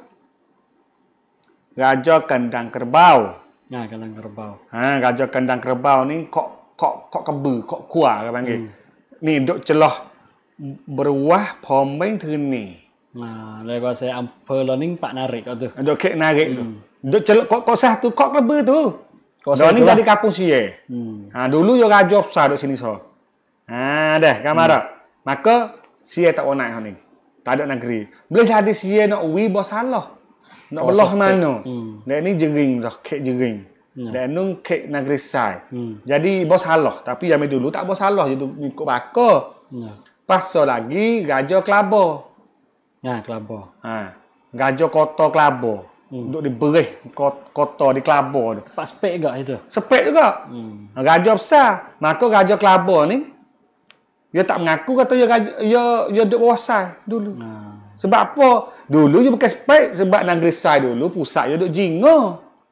Raja kandang Kerbau. Ya, kandang Kerbau. Ha, Raja kandang Kerbau ni kok kok kok kebu, kok kuah ke panggil. Hmm. Ni duk celah beruah pomeng terini. Hmm. Nah, lepas bahasa ampe learning pak narik tu. Ado kek narik tu. Hmm. Do celok kok kosah tu kok lebe tu. Kosah ni lah. jadi kapung sie. Hmm. Ha dulu yo raja besar dok sini so. Ha dah kamar. Hmm. Maka sie tak onak ha ni. Tak ada negeri. Boleh jadi sie nak wi bos Allah. Nak Allah mano. Dan ni jering dah kek jering. Ya. Dan nung kek negeri sai. Hmm. Jadi bos Allah tapi yang dulu tak bos Allah itu ikut bako. Ya. Pas so lagi raja kelabu. Ha, ah, kelabu. Ha. Ah, gajah kota kelabu. Hmm. Duduk di berih kota di kelabu tu. Tempat spek juga itu. Spek juga. Hmm. Ah, gajah besar. Maka gajah kelabu ni, dia tak mengaku kata dia, gajah, dia, dia duduk berwasai dulu. Ha. Sebab apa? Dulu dia bukan spek sebab negeri saya dulu, pusat dia duduk jingo.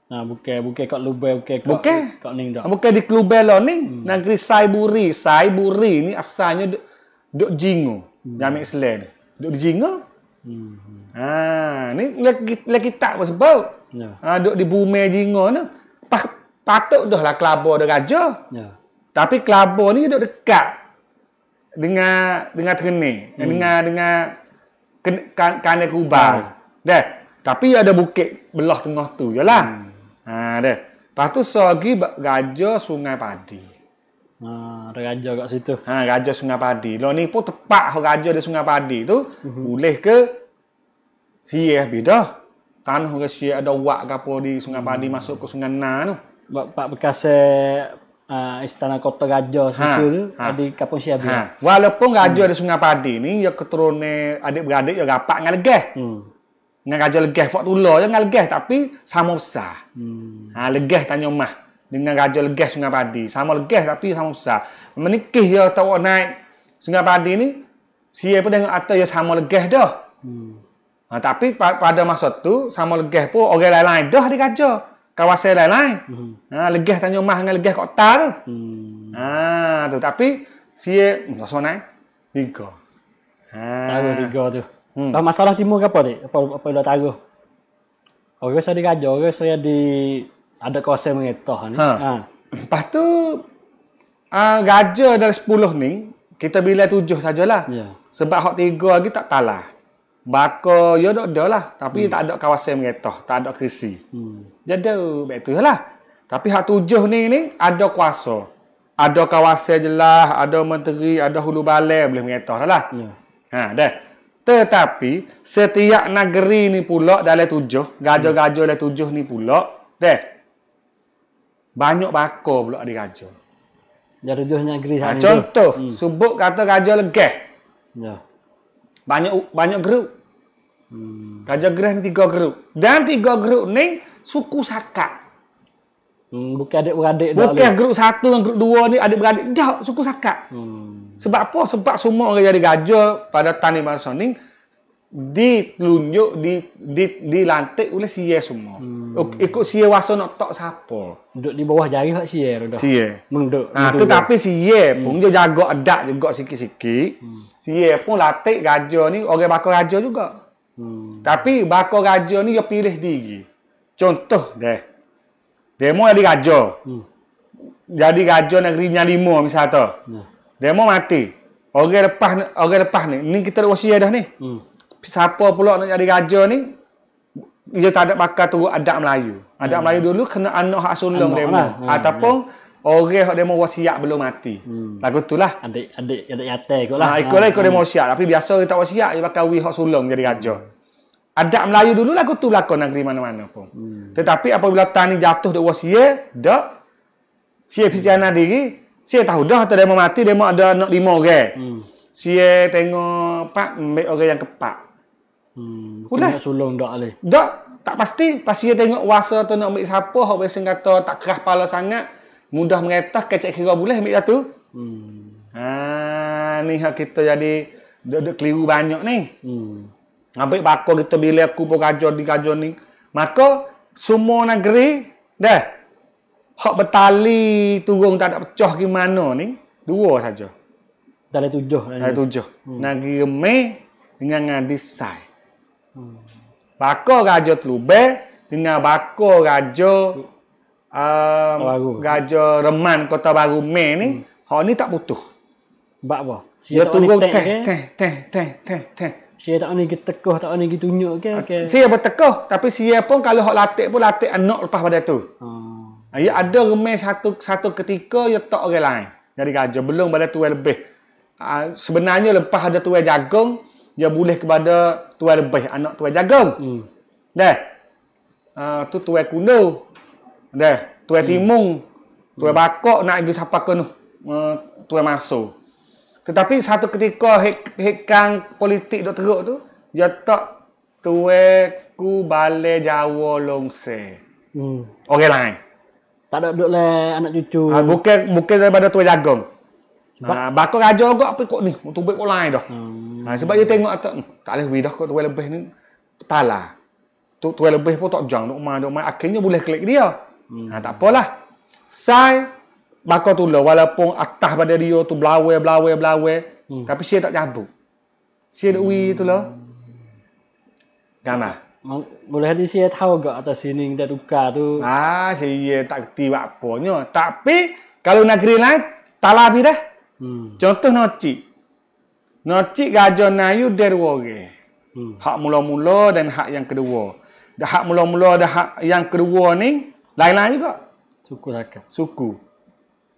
Ha, bukan bukan kat Lubai bukan kat bukan kat Ning dak. Bukan di Kelubai lah Ning. Hmm. Negeri Saiburi, Saiburi ni asalnya duk, duk Jingo. Hmm. Yang Islam. Duk di Jingo. Hmm. Ha, ni lelaki, lelaki tak apa sebab. Ya. Ha, ah, duduk di bumi jingga ni. Pa, patut dah lah kelabar dia raja. Ya. Tapi kelabar ni duduk dekat dengan dengan terni. Hmm. Dengan dengan ken, kan, kan, kan kubah. Ha. Ya. Deh. Tapi ada bukit belah tengah tu jelah. Hmm. Ha deh. Lepas tu sogi raja sungai padi. Ha, raja kat situ. Ha, raja Sungai Padi. Lo ni pun tepat hak raja di Sungai Padi tu uh-huh. boleh ke siah bidah. Kan hak siah ada wak gapo di Sungai Padi hmm. masuk ke Sungai Na tu. Pak bekas uh, ah, istana kota raja situ ha, tu ha. di kampung siah ha. Walaupun raja uh di Sungai Padi ni ya keturunan adik-beradik ya rapat dengan legah. Hmm. Dengan raja legah, Fak Tula ya, je dengan legah. Tapi, sama besar. Hmm. Ha, legah tanya mah dengan raja legas Sungai Padi. Sama legas tapi sama besar. Menikih ya tahu naik Sungai Padi ni, siapa pun dengan atas ya sama legas dah. Hmm. Ha, tapi pa pada masa tu, sama legas pun orang lain-lain dah dikaja. Kawasan lain-lain. Hmm. Ha, legas tanya mah dengan legas kota tu. Hmm. Ha, tu. Tapi, siapa tak hmm, langsung naik. Tiga. Ha. Taruh tiga tu. Hmm. masalah timur ke apa ni? Apa, yang dah taruh? Orang saya di... Gajar, orang saya di ada kawasan mengetah ni. Ha. ha. Lepas tu uh, ah, gaja dari 10 ni kita bila tujuh sajalah. Ya. Sebab hak 3 lagi tak kalah. Bako yo dok dok lah tapi hmm. tak ada kawasan mengetah, tak ada kerusi. Hmm. Jadi begitu lah. Tapi hak 7 ni ni ada kuasa. Ada kawasan jelas, ada menteri, ada hulu balai boleh mengetah dah lah. Ya. Yeah. Ha dah. Tetapi setiap negeri ni pula dalam tujuh, gajah-gajah dalam tujuh ni pula, deh banyak bako pula di raja. Ya rujuhnya negeri ha, contoh, hmm. subuk kata raja legah. Ya. Banyak banyak grup. Hmm. Raja Gerah ni tiga grup. Dan tiga grup ni suku saka. Hmm, bukan adik-beradik dah. Bukan grup satu dan grup dua ni adik-beradik. Dah, suku saka. Hmm. Sebab apa? Sebab semua orang jadi gajah pada tanah masa ni, ditunjuk di, di dilantik oleh si semua. Hmm. Ikut si waso nak tok siapa? Duduk di bawah jari hak si dah. Si Menduk. Ha, tetapi si hmm. pun dia jaga adat juga sikit-sikit. Hmm. pun latih raja ni orang bakal raja juga. Hmm. Tapi bakal raja ni dia pilih diri. Contoh deh. Demo jadi raja. Hmm. Jadi raja negeri Nyali Mo misalnya. Hmm. Demo mati. Orang lepas ni, orang lepas ni, ni kita ada dah ni. Hmm siapa pula nak jadi raja ni dia tak ada pakar tu adat Melayu. Adat hmm. Melayu dulu kena anak hak sulung demo lah. hmm. ataupun orang hak demo wasiat belum mati. Hmm. Lagu itulah. Adik adik adik yatai ikut lah. Ha, ikut lah ikut hmm. demo wasiat tapi biasa kita wasiat dia pakai wi hak sulung jadi raja. Hmm. Adat Melayu dulu lagu tu berlaku negeri mana-mana pun. Hmm. Tetapi apabila tani jatuh dak wasiat, dak si fitiana diri, si tahu dah tu demo mati demo ada anak lima orang. Hmm. Si tengok pak ambil orang yang kepak. Hmm, Udah. sulung tak boleh? Tak. Tak pasti. Pasti dia tengok wasa tu nak ambil siapa. Hak biasa kata tak kerah pala sangat. Mudah mengetah. Kecek kira boleh ambil satu. Hmm. Ha, ni hak kita jadi duduk keliru banyak ni. Hmm. Ambil bakal kita bila aku pun kajar di kajar ni. Maka semua negeri dah. Hak bertali turun tak ada pecah gimana ni. Dua saja. dari tujuh. dari tujuh. Hmm. Negeri Remeh dengan Ngadisai. Hmm. Bako gajo Tlube dengan bako gajo um, Baru. gajo Reman Kota Baru Mei ni, hmm. hak ni tak putus. Bak apa? Si dia tunggu teh, teh teh teh teh teh teh. Si tak ni getekoh, tak ni gitunyuk ke? Ah, si apa tapi si pun kalau hak latih pun latih anak lepas pada tu. Hmm. Ah, ya ada remeh satu satu ketika ya tak orang lain. Jadi gajah belum pada tuai lebih. Uh, sebenarnya lepas ada tuai jagung, dia ya boleh kepada tuai lebih anak tuai jagung. Hmm. Dah. Ah uh, tu tuai kuno. Dah, tuai hmm. timung. Tuai hmm. bakok nak pergi siapa ke uh, tuai masuk. Tetapi satu ketika hekang politik dok teruk tu, dia tak tuai ku balai Jawa longse. Hmm. Orang lah, eh. Tak ada duduk le anak cucu. Ah, bukan bukan daripada tuai jagung. Sebab ha, ah, bakal raja juga apa kok ni untuk buat online dah. Hmm. Ha, sebab dia tengok atak hmm, tak boleh bidah kok tuan lebih ni petala. Tu tuan lebih pun tak jang nak main main akhirnya boleh klik dia. Hmm. Ha, tak apalah. Sai bakal tulah walaupun atas pada dia tu blawe blawe blawe, hmm. tapi saya tak cabut. Saya nak wi tu lah. Hmm. Gana. Boleh hati saya tahu ke atas sini kita tukar tu. Ah, saya tak tiwak apa-apa. Tapi, kalau negeri lain, tak lah dah. Hmm. Contoh noci. Noci gajah nayu derwa ke. Hmm. Hak mula-mula dan hak yang kedua. Dah hak mula-mula dan hak yang kedua ni lain-lain juga. Suku rakyat. Suku.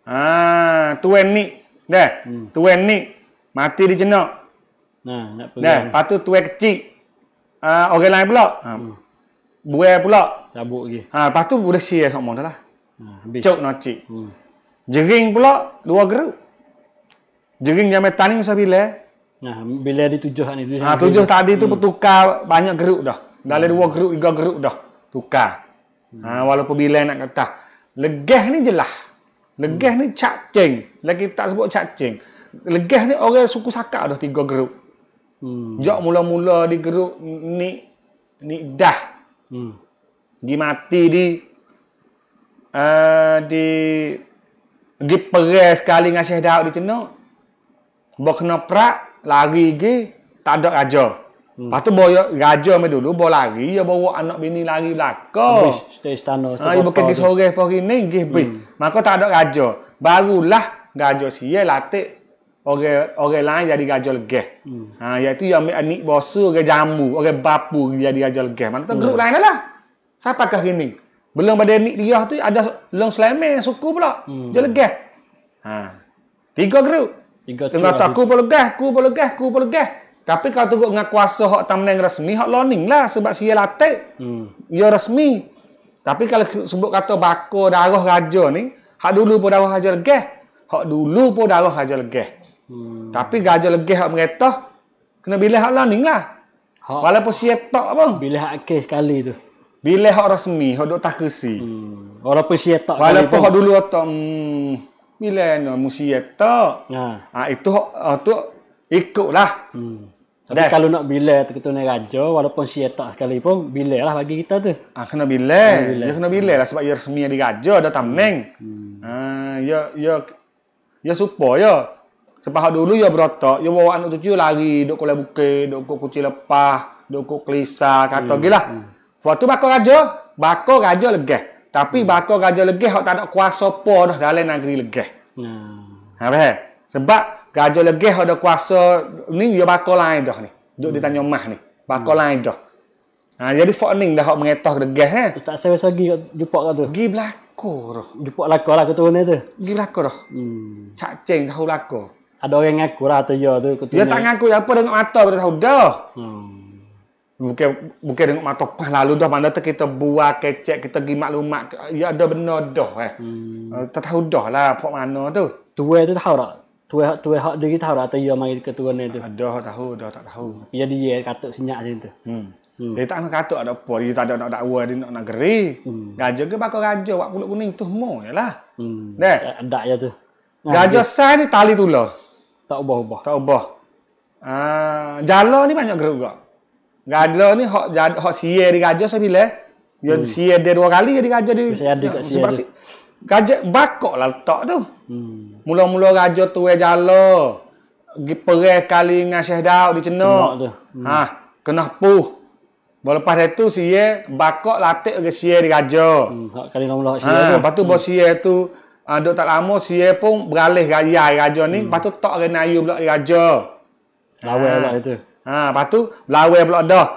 Ha, tuan ni. Dah. Hmm. Tuan ni mati di jenak. Nah, nak pergi. patu tuan kecil. Ah, uh, orang lain pula. Ha. Hmm. Buai pula. Cabut lagi. Ha, patu budak sia sama dah lah. Ha, habis. Cok noci. Hmm. Jering pula dua geruk jering yang metani sa bila eh? nah bila di tujuh ni kan, ah, tujuh, ha, tadi tu hmm. bertukar banyak geruk dah dari hmm. dua geruk tiga geruk dah tukar hmm. ha, walaupun bila nak kata legah ni jelah legah hmm. ni cacing lagi tak sebut cacing legah ni orang suku sakak dah tiga geruk hmm. jok mula-mula di geruk ni ni dah hmm. di mati di uh, di di peres sekali dengan Syekh di Cenuk Bo kena prak, lari ke, tak ada raja. Hmm. Lepas tu, boyo raja ambil dulu, bo lari, ya bawa anak bini lari belakang. Stay istana. Ha, ibu kaki sore, pagi ini gih, bih. Hmm. Maka tak ada raja. Barulah, raja siya latih orang orang lain jadi gajol geh. Hmm. Ha iaitu yang ambil anik bosu orang jamu, orang bapu jadi gajol geh. Mana tu hmm. grup lain dah lah. Siapa kah ini? Belum pada anik dia tu ada long Sulaiman suku pula. Hmm. Jol geh. Ha. Tiga grup. Tiga cu. Dengan aku pelegah, aku pelegah, aku gah. Tapi kalau tengok ngaku kuasa hak tamnang resmi, hak loning lah sebab sia latek. Hmm. Ya resmi. Tapi kalau sebut kata bako darah raja ni, hak dulu pun darah raja legah. Hak dulu pun darah raja legah. Hmm. Tapi raja legah hak mengetah, kena bila hak loning lah. Hak, Walaupun sia tak pun. Bila hak kes sekali tu. Bila hak resmi, hak dok tak kesi. Hmm. Walaupun sia tak. Walaupun hak dulu tak. Hmm bila no musyib tak. Ha. ha. itu ha, tu ikutlah. Hmm. Tapi kalau nak bila tu kita nak raja walaupun si tak sekali pun bila lah bagi kita tu. Ah ha, kena bila. Dia ya, kena bila lah sebab ia ya resmi dia raja ada tameng. Hmm. Ha ya ya ya supaya ya. Sebab dulu ya berotak, ya bawa anak tujuh lari, dok kulai bukit, duk kuk kucing lepas, duk kuk kelisah, kata hmm. gila. Hmm. Waktu bakal raja, bakal raja legeh. Tapi hmm. batu gajah legih hak tak ada kuasa apa dah dalam negeri legih. Hmm. Apa ha, Sebab gajah legih ada kuasa ni dia batu lain dah ni. Duk hmm. ditanya mah ni. Batu hmm. lain dah. Ha, jadi Fort Ning dah hak mengetah legih eh. Tak saya rasa pergi jumpa kat tu. Gi belako roh. Jumpa lako lah tu ni tu. Gi belako roh. Hmm. Cacing tahu lako. Ada orang ngaku lah tu ya tu Dia tak ngaku apa dengan mata pada tahu dah. Hmm. Bukan bukan dengan mata pas lalu dah mana tu kita buah kecek kita gi maklumat ya ada benar dah eh. Hmm. Eh, tak tahu dah lah pok mana tu. Tuai tu tahu tak? Tuai tuai hak diri tahu atau ya mai ketua ni tu. Ada ah, tahu dah tak tahu. Ya dia katuk senyap macam tu. Hmm. hmm. Dia tak nak katuk ada apa dia tak ada nak dakwa dia nak negeri. Hmm. Gajah ke bakal gajah buat pulut kuning tu semua jelah. Hmm. Dah. Tak ya tu. Gajah ah, sah ni tali tulah. Tak ubah-ubah. Tak ubah. Ah, uh, jalan ni banyak geruk juga. Gajo ni hok hok sie di gajo saya bila. Dia hmm. sie dia dua kali jadi gajo di. Saya ada kat sie. Si. Gajo bakok lah tok tu. Hmm. Mula-mula gajo tu eh jalo. Gi perih kali dengan Syekh Daud di Cina. Hmm. Ha, kena puh. Lepas dari tu sie bakok latik ke sie di gajo. Hmm, hok kali mula sie. Ha, lepas tu hmm. bos sie tu ada ah, tak lama sie pun beralih gaya gajo ni, hmm. lepas tu tok kena ayu pula gajo. Lawa ha. lah itu. Ha, lepas tu lawai pula dah.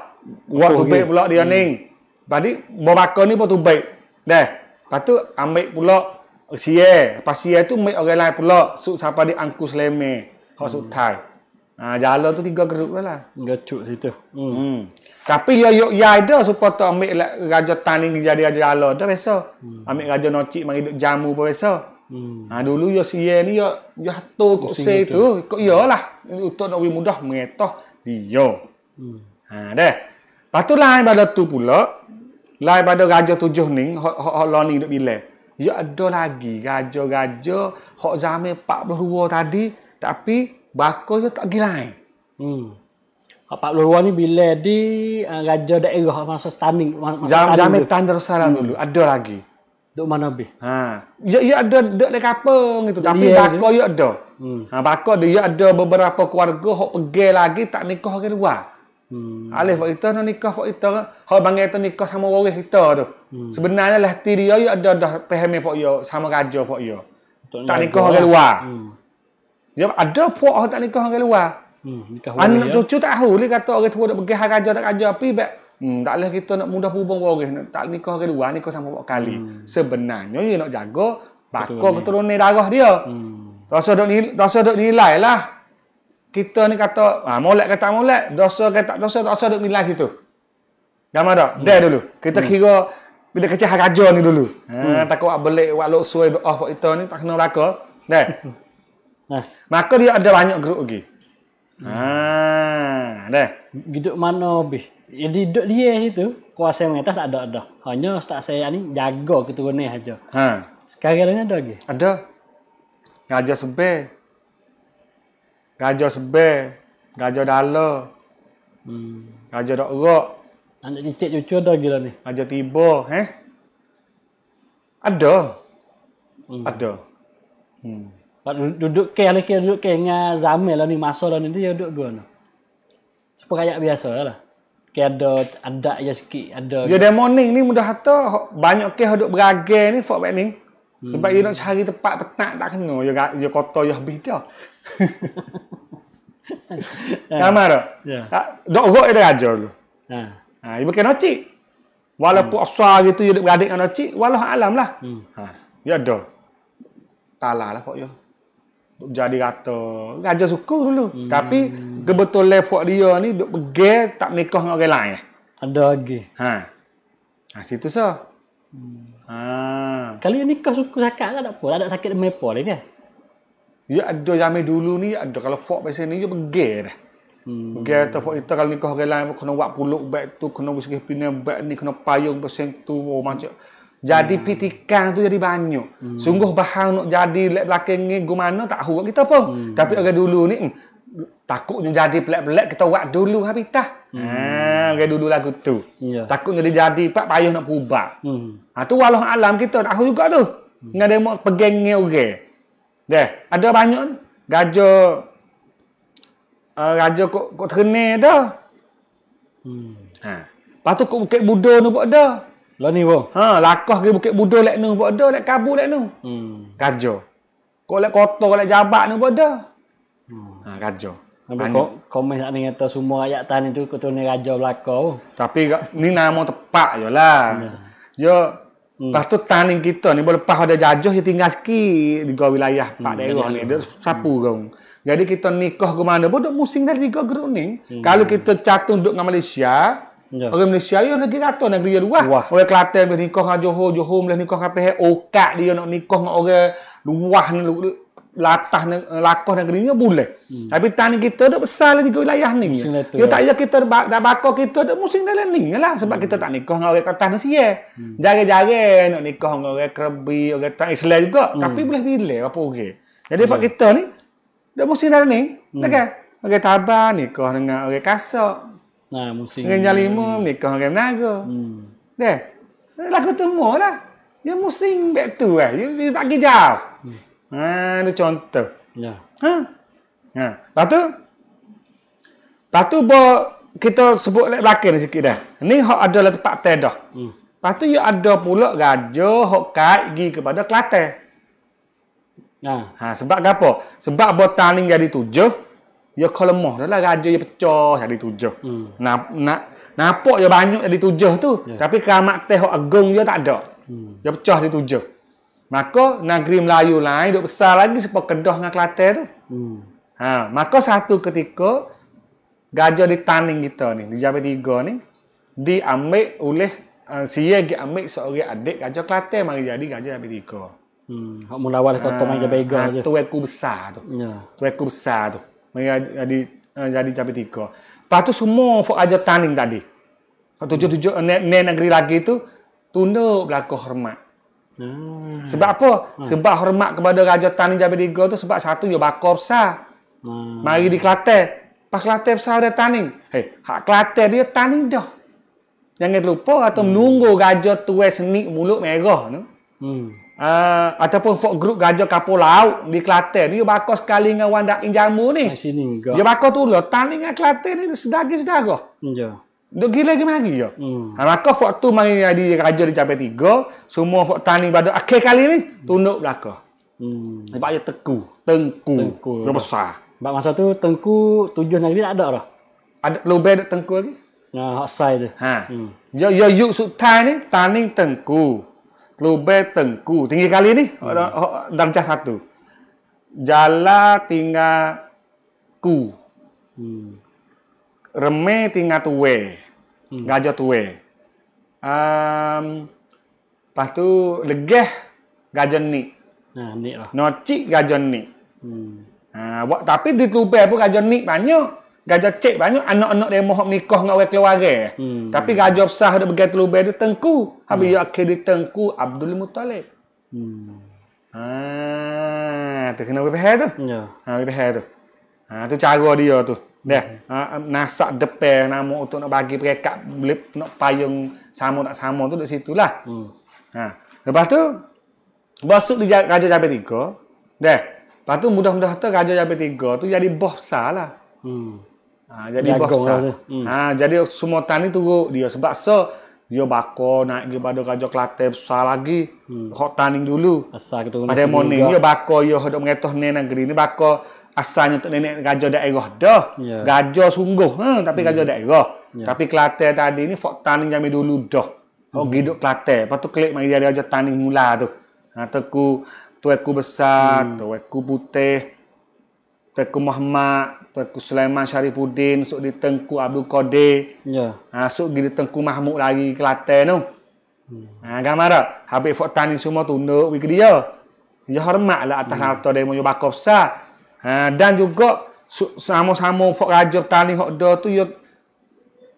Buat tu baik pula dia hmm. ning. Tadi berbakar ni pun tu baik. Dah. Lepas tu ambil pula sia. Lepas sia tu ambil orang lain pula. Suk siapa di angku seleme. Kau hmm. suk thai. Ha, jalan tu tiga geruk dah lah. Gacuk situ. Hmm. hmm. Tapi yo yo ya ada ya, ya supaya tak ambil raja tani jadi raja ala dah biasa. Hmm. Ambil raja nocik mari duk jamu pun biasa. Hmm. Ha, dulu yo ya sia ni yo yo tu kok se tu kok iyalah untuk nak wi mudah mengetah dia. Hmm. Ha deh. Patu lain pada tu pula, lain pada raja tujuh ni, hok hok lon ni duk bila. Ya ada lagi raja-raja hok zaman 42 tadi tapi bako je tak gilai. Hmm. Hok 42 ni bilang di uh, raja daerah masa standing masa zaman Tan Darussalam hmm. dulu, ada lagi. Duk mana bih? Ha. Ya ya ada dak lek apa gitu. Tapi yeah, bakor ya ada. Hmm. Ha bakor dia ya ada beberapa keluarga hok pergi lagi tak nikah ke luar. Hmm. Alif waktu itu nak nikah waktu itu, hok bangai tu nikah sama orang kita tu. Hmm. Sebenarnya lah tiri ya ada dah pahami pok yo ya, sama raja pok yo. Ya. Tak nikah ke luar. Hmm. Ya ada puak hok tak nikah ke luar. Hmm. Nikah Anak cucu tak tahu ni kata orang tua dak pergi hak raja tak raja api bak Hmm, tak boleh kita nak mudah berhubung waris. Tak nikah ke dua, nikah sama empat kali. Hmm. Sebenarnya, dia nak jaga bakal keturunan ni. darah dia. Hmm. Dosa duk, nil, nilai lah. Kita ni kata, ah, molek kata molek. Dosa kata dosa, dosa duk nilai situ. Dah mana? Hmm. Dah dulu. Kita hmm. kira bila kecil hak ajar ni dulu. Ha, hmm. Ha, takut balik, buat luk suai, buat oh, kita ni, tak kena belakang. Dah. [LAUGHS] Nah. Maka dia ada banyak grup lagi. Okay. Hmm. Ah, deh. Gitu mana bih? Jadi ya, duk dia itu kuasa yang atas tak ada ada. Hanya tak saya ni jago keturunan aja. Hah. Sekarang ni ada lagi? Ada. Gajah sebe. Gajah sebe. Gajah dala. Hmm. Gajah dak rok. Anak cicit cucu ada gila ni. Gajah tiba, eh? Ada. Hmm. Ada. Hmm. Bạn duduk ke lah kia, duduk ke ngah zamil lah ni, masa lah ni, dia duduk gua lah. supaya kayak biasa lah. Kaya ada adat je sikit, ada... Ya, dia morning ni mudah kata, banyak ke duduk beragam ni, Fort Benning. Hmm. Sebab hmm. you nak cari tempat petak tak kena. You, ya, got, you ya kotor, you ya habis dia. [LAUGHS] Ramai tak? Ya. Dok rok dia raja dulu. Ha. Ha, you bukan nocik. Walaupun hmm. asal gitu, you duduk beradik dengan nocik, walau alam lah. Hmm. Ha. You ada. Talah lah pokok you jadi rata. Raja suku dulu. Hmm. Tapi kebetulan puak dia ni duk pergi tak nikah dengan orang lain. Ada lagi. Ha. Ha situ so. Hmm. Ha. Kalau dia nikah suka sakit kan tak apa. Ada sakit demam apa lagi dia. Ya ada yang dulu ni ada kalau puak biasa ni dia pergi dah. Hmm. Pergi atau puak itu kalau nikah orang lain kena buat puluk beg tu kena bersih pinang beg ni kena payung pasal tu oh, macam jadi hmm. pitikan tu jadi banyak. Hmm. Sungguh bahan nak jadi lelaki ni gumana tak tahu kita pun. Hmm. Tapi orang dulu ni hmm, takutnya jadi pelak-pelak kita buat dulu habitah. Hmm. Ha, orang dulu lagu tu. Yeah. Takutnya dia jadi pak payah nak berubah. Hmm. Ha, tu walau alam kita tak huruk juga tu. Hmm. Ngada mau pegang orang. Deh, ada banyak gajo uh, eh, gajo kok kok terkenal dah. Hmm. Ha. Patu kok bukit budo nu buat dah. Lah ni apa? Ha, lakah ke Bukit Budul lek nu, buat ada lek kabu, lek nu. Hmm. Kerja. Kok lek kotor lek jabat nu buat Hmm. Ha, kerja. Tapi kok komen sak ning semua ayat tan itu kutu ni raja belaka. Tapi ni nama tepat jelah. Yo hmm. Lepas tu tanin kita ni boleh lepas ada jajah dia tinggal sikit di wilayah Pak hmm, Daerah ni dia sapu hmm. gong. Jadi kita nikah ke mana bodoh musim dari tiga geruning. Kalau kita catung duduk dengan Malaysia, Yeah. Orang Malaysia ayuh negeri rata negeri dia luar. Wah. Orang Kelantan boleh nikah dengan Johor, Johor boleh nikah dengan Pahang, okat dia nak nikah dengan orang luar ni latah ni lakah negeri ni boleh. Hmm. Tapi tani kita ada besar lagi wilayah ni. Ya, ya tak ya kita dah bakar kita ada musim dalam ni lah sebab hmm. kita tak nikah dengan orang atas ni eh. hmm. Jaga-jaga nak nikah dengan orang kerbi, orang tak Islam juga hmm. tapi boleh pilih apa orang. Okay. Jadi hmm. kita ni dah musim dalam ni. Hmm. Okay. Orang tabah nikah dengan orang kasar. Nah, musim. Dengan jalan lima, mereka orang menaga. Hmm. Deh. Lagu tu lah. dia musim back tu Eh. Dia, dia tak pergi jauh. Hmm. Ha, ada contoh. Ya. Ha. Ha. Lepas tu. Lepas tu bo, kita sebut lek belakang sikit dah. Ni hak adalah tempat teh dah. Hmm. Lepas tu ia ada pula raja hak kait pergi kepada Kelantan. Ha. ha. sebab apa? Sebab botan ni jadi tujuh ya kelemah dah lah raja yang pecah jadi tujuh hmm. nak nak nampak ya banyak jadi tujuh tu yeah. tapi keramat teh agung dia tak ada hmm. dia pecah di tujuh maka negeri Melayu lain dok besar lagi sebab kedah dengan Kelantan tu hmm. ha maka satu ketika gajah di taning kita ni di Jabat Tiga ni diambil oleh uh, eh, si yang diambil seorang adik gajah Kelantan mari jadi gajah Jabat Tiga hmm hak mulawal kat pemain ha, Jabat Tiga ha, tu aku besar tu ya yeah. tu aku besar tu menjadi eh, jadi capi tiga. Lepas semua fok aja taning tadi. Tujuh tujuh eh, ne, negeri lagi itu tunduk berlaku hormat. Hmm. Sebab apa? Hmm. Sebab hormat kepada Raja tanding Jabir Digo tu sebab satu yo bakor besar. Hmm. Mari di klate. Pas klate besar ada tanding. Hei, hak Kelate dia tanding dah. Jangan lupa atau hmm. menunggu Raja tua seni mulut merah Hmm. Uh, ataupun folk group gajah kapur laut di Kelantan ni bakal sekali dengan wan dak jamu ni. Di sini juga. Dia bakal tu lah tani dengan Kelantan ni sedagi sedara. Ya. Dok gila gimana lagi ya? Hmm. Ha maka folk tu mari di raja di capai tiga, semua folk tani pada akhir kali ni hmm. tunduk belaka. Hmm. Sebab dia teku, tengku. Tengku. Dia ya. besar. Sebab masa tu tengku tujuh nabi tak ada dah. Ada lubang dak tengku lagi. Nah, hak sai tu. Ha. Hmm. Yo yo yuk sultan ni tani tengku. Klube Tengku. Tinggi kali ini. Hmm. Oh, oh, Darjah satu. Jala tinga ku. Hmm. Reme tinga tuwe. Hmm. Gajo tuwe. Um, lepas tu legeh gajon ni. Nah, ni lah. Noci gajon ni. Hmm. Uh, tapi di Klube pun gajon ni banyak gajah cek banyak anak-anak dia mohon nikah dengan orang keluarga. Hmm. Tapi gajah besar dia pergi telu dia tengku. Habis hmm. akhir dia tengku Abdul Muttalib. Hmm. Ha, tu kena pergi tu. Ya. Ha, pergi tu. Ha, tu cara dia tu. Dah. Ha, nasak depan nama untuk nak bagi perekat belip nak payung sama tak sama tu di situlah. Hmm. Ha. Lepas tu masuk di Raja Jabe 3. Dah. Lepas tu mudah mudah tu Raja Jabe 3 tu jadi bos besar lah. Hmm. Ha, jadi bos ha. lah. Hmm. Ha, jadi semua tani tu, dia sebab so dia bako naik ke pada kajo klate susah lagi. Hmm. Hok taning dulu. Asa kita guna. Pada moni dia bako yo hok mengetoh nen negeri ni bako asalnya tu nenek gajo ego, dah. Yeah. sungguh. Ha, tapi hmm. gajo ego. Yeah. Ya. Tapi klate tadi ni fok taning jami dulu dah. Hok hmm. giduk klate. Patu klik mai dia dia aja taning mula tu. Ha teku tu aku besar, hmm. tu aku putih. Teku Muhammad, Tengku Sulaiman Syarifuddin, sok di Tengku Abdul Qadir. Ya. Ha, sok di Tengku Mahmud lagi Kelantan tu. Hmm. Ha, gambar tak? Habis Fokhtan ni semua tunduk pergi dia. Dia hormat lah atas hmm. harta dia punya bakar besar. Ha, dan juga sama-sama Fok Raja Tani Fok Da tu dia,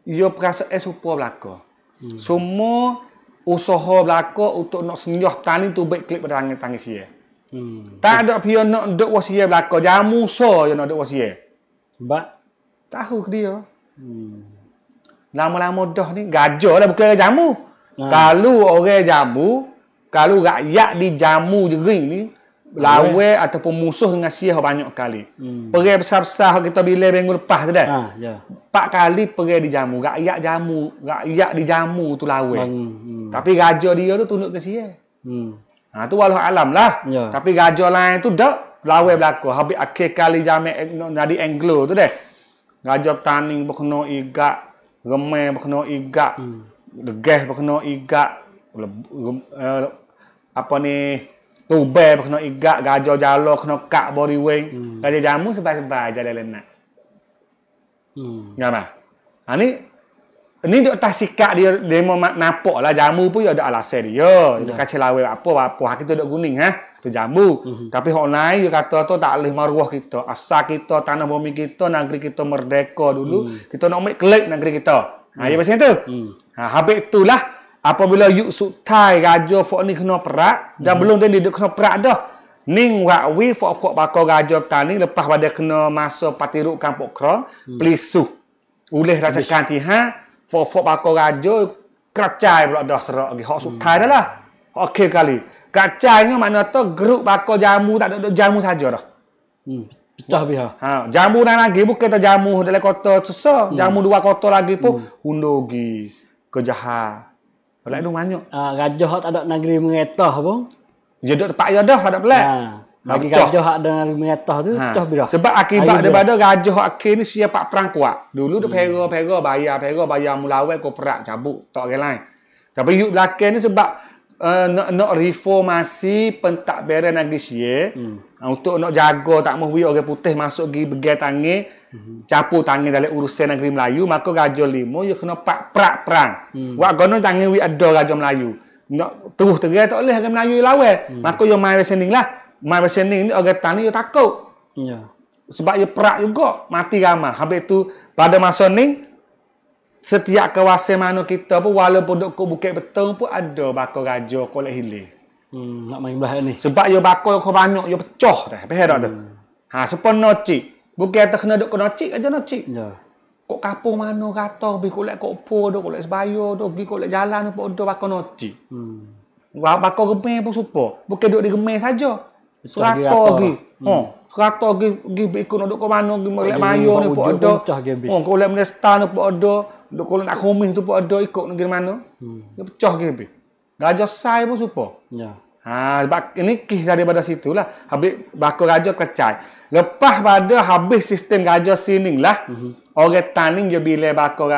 dia perasa eh supa belakang. Hmm. Semua usaha belako untuk nak senyuh tani tu baik klik pada tangan-tangan siya. Hmm. Tak ada pihak nak duduk wasiya belako, Jamu so yang nak duduk wasiya. Sebab? Tahu ke dia. Hmm. Lama-lama dah ni, gajah lah bukan jamu. Ha. Kalau orang jamu, kalau rakyat di jamu jering ni, lawe hmm. ataupun musuh dengan siah banyak kali. Hmm. Perai besar-besar kita bila minggu lepas tu dah. Ha, ya. Empat kali perai di jamu. Rakyat jamu. Rakyat di jamu tu lawe. Hmm. Tapi gajah dia tu tunduk ke siah. Hmm. Ha, tu walau alam lah. Ya. Tapi gajah lain tu dah lawai berlaku habis akhir kali jame eh, jadi anglo tu deh gajo tani bekno iga geme bekno iga legeh hmm. bekno iga eh, apa ni tubeh bekno iga gajo jalo kena kak bori weng hmm. gajo jamu sebab sebab jale lena hmm ngama ya ani ha, ini dok tak sikak dia demo napok lah jamu pun ada ya alasan dia dok ya. kacelawe apa apa hak itu dok guning ha tu jambu. Mm -hmm. Tapi hok naik yo kata tu tak leh maruah kita. Asa kita tanah bumi kita, negeri kita merdeka dulu, mm. kita nak ambil kelik negeri kita. Ha, mm. Ha ya pasal tu. Mm. Ha habis itulah apabila Yu Sutai raja fok ni kena perak mm. dan mm-hmm. belum dia duduk kena perak dah. Ning wakwi fok-fok bako raja tani lepas pada kena masa patiruk kampok kera, mm. pelisu. Uleh rasa kantihan, fok-fok bako raja kracai pula dah serak lagi. Hok Sutai mm. dah lah. Okey kali kacangnya mana tu geruk bakar jamu tak ada jamu saja dah. Hmm. Pecah biha. Ha, jamu nak lagi bukan tu jamu dalam kota susah. Hmm. Jamu dua kota lagi pun hmm. undo gi kejahat. Pelak hmm. banyak. Ah, gajah tak ada negeri mengetah pun. Ya dak tepat ya ada pelak. Ha, ha. Bagi gajah ada negeri mengetah tu ha. biha. Sebab akibat daripada gajah akhir ni siapa perang kuat. Dulu hmm. tu pera-pera bayar, pera bayar mulawai ko perak cabut tok orang lain. Tapi yuk belakang ni sebab uh, nak, nak reformasi pentadbiran lagi siya hmm. Ah, untuk nak jaga tak mahu orang putih masuk pergi begai tangi hmm. capu tangi dalam urusan negeri Melayu maka gajah lima ia kena pak prak perang hmm. buat gana tangi wik ada gajah Melayu nak teruh tergerak tak boleh orang Melayu yang lawan hmm. maka ia main bersening lah main bersening ni orang tani ia takut yeah. sebab ia perak juga mati ramah habis tu pada masa ni setiap kawasan mana kita pun walaupun duk kok bukit betong pun ada bakal raja kolak hilir. Hmm, nak main belah ni. Sebab yo bakal ko banyak yo pecah dah. Apa hmm. tu? Ha, sepon noci. Bukit atas kena duk noci aja noci. Ya. Kok kapung mana kata bi kolak kok po duk kolak sebayo duk gi kolak jalan pun dok bakal noci. Hmm. Bakal gemeh pun supo. Bukit dok di gemeh saja. Serata lagi. Lah. Oh, hmm. serata lagi pergi berikut duduk ke mana, pergi melihat mayo ni pun ada. Pecah lagi Oh, kalau melihat menesta ni pun ada. Duduk kalau nak komis tu pun ada, ikut pergi mana. Hmm. Dia pecah lagi habis. Gajah pun super. Ya. Ha, sebab ini kis daripada situ lah. Habis bakal raja kecai. Lepas pada habis sistem gajah sini lah, hmm. orang taning dia bila bakal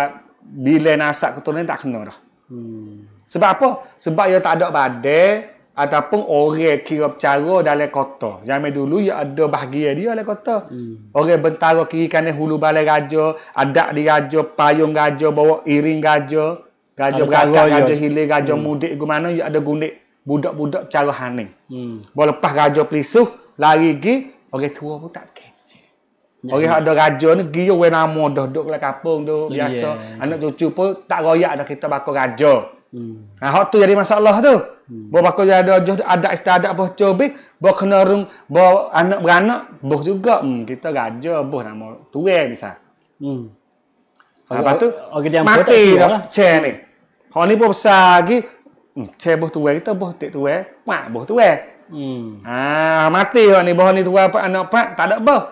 bila nasak keturunan tak kena dah. Hmm. Sebab apa? Sebab dia tak ada badai, ataupun orang kira bercara dalam kota. Zaman dulu ya ada bahagia dia dalam kota. Hmm. Orang bentara kiri kanan hulu balai raja, adat di raja, payung raja, bawa iring raja, raja beragak, raja hilir, raja hmm. mudik, gimana ya ada gundik budak-budak cara haning. Hmm. Bawa lepas raja pelisuh, lari pergi, orang tua pun tak kece. Ya. Orang ada raja ni, gila orang nama dah, duduk ke kapung tu, ya. biasa. Yeah. Anak cucu pun tak royak dah kita bakal raja. Hmm. Nah, hak tu jadi masalah tu. Hmm. Bapak kau ada jauh adat istiadat apa cobi, bapak kena rung, bapak anak beranak, boh juga, hmm, kita raja, boh nama tuwe bisa. Hmm. Lepas tu, mati dah, lah. cek ni. Kalau ni boh besar lagi, cek boh tuwe kita, boh tak tuwe, mak boh tuwe. Hmm. Ah, ha, mati kalau ni bapak ni tuwe, apa, anak pak, tak ada boh?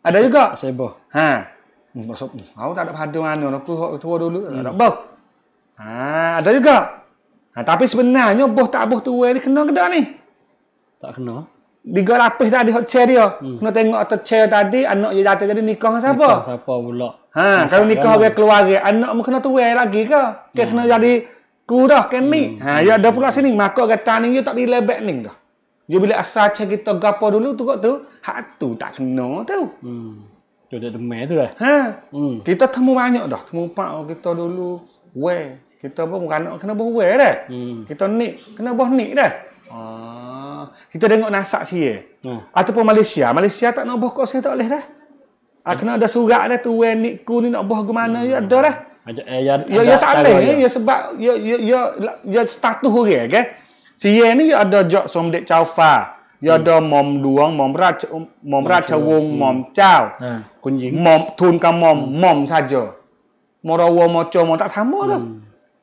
Ada juga. Saya boh. Ha. Hmm, maksud, hmm, aku tak ada padu mana, aku tuwe dulu, tak ada bapak. Ah, ha, ada juga. Ha, tapi sebenarnya boh tak boh tuai ni kena kedah ni? Tak kena. Digo lapis tadi hot chair dia. Hmm. Kena tengok atas chair tadi anak dia jatuh jadi nikah dengan siapa? Nikah siapa pula? Ha, Masa kalau nikah dengan keluarga, anak mu kena tuai lagi ke? Ke hmm. kena jadi ku dah kan ni. Hmm. Ha, hmm. ya ada pula sini. Maka kata ni dia tak bila back ni dah. Dia bila asal chair kita gapo dulu tu kok tu, hak tu tak kena tu. Hmm. Tu dah demai tu dah. Ha. Hmm. Kita temu banyak dah, temu pak kita dulu. Weh. Kita pun beranak kena berhuwe dah. Hmm. Kita nik kena buah nik dah. Ah. Kita tengok nasak sia. Ya. Hmm. Ataupun Malaysia, Malaysia tak nak buah kok saya tak boleh dah. Hmm. Ah, kena ada surat dah tu nik ku ni nak buah ke mana hmm. ya ada dah. Ya, ya, ya, ya, ya tak boleh ya. ya sebab ya ya ya, ya, ya status orang okay? kan. Si ye ni ya ada jok somdek chaufa. Ya hmm. ada mom duang, mom rac mom rac wong, hmm. mom chau. Ha. Mom tun ka mom, hmm. mom saja. Morowo moco mom tak sama hmm. tu.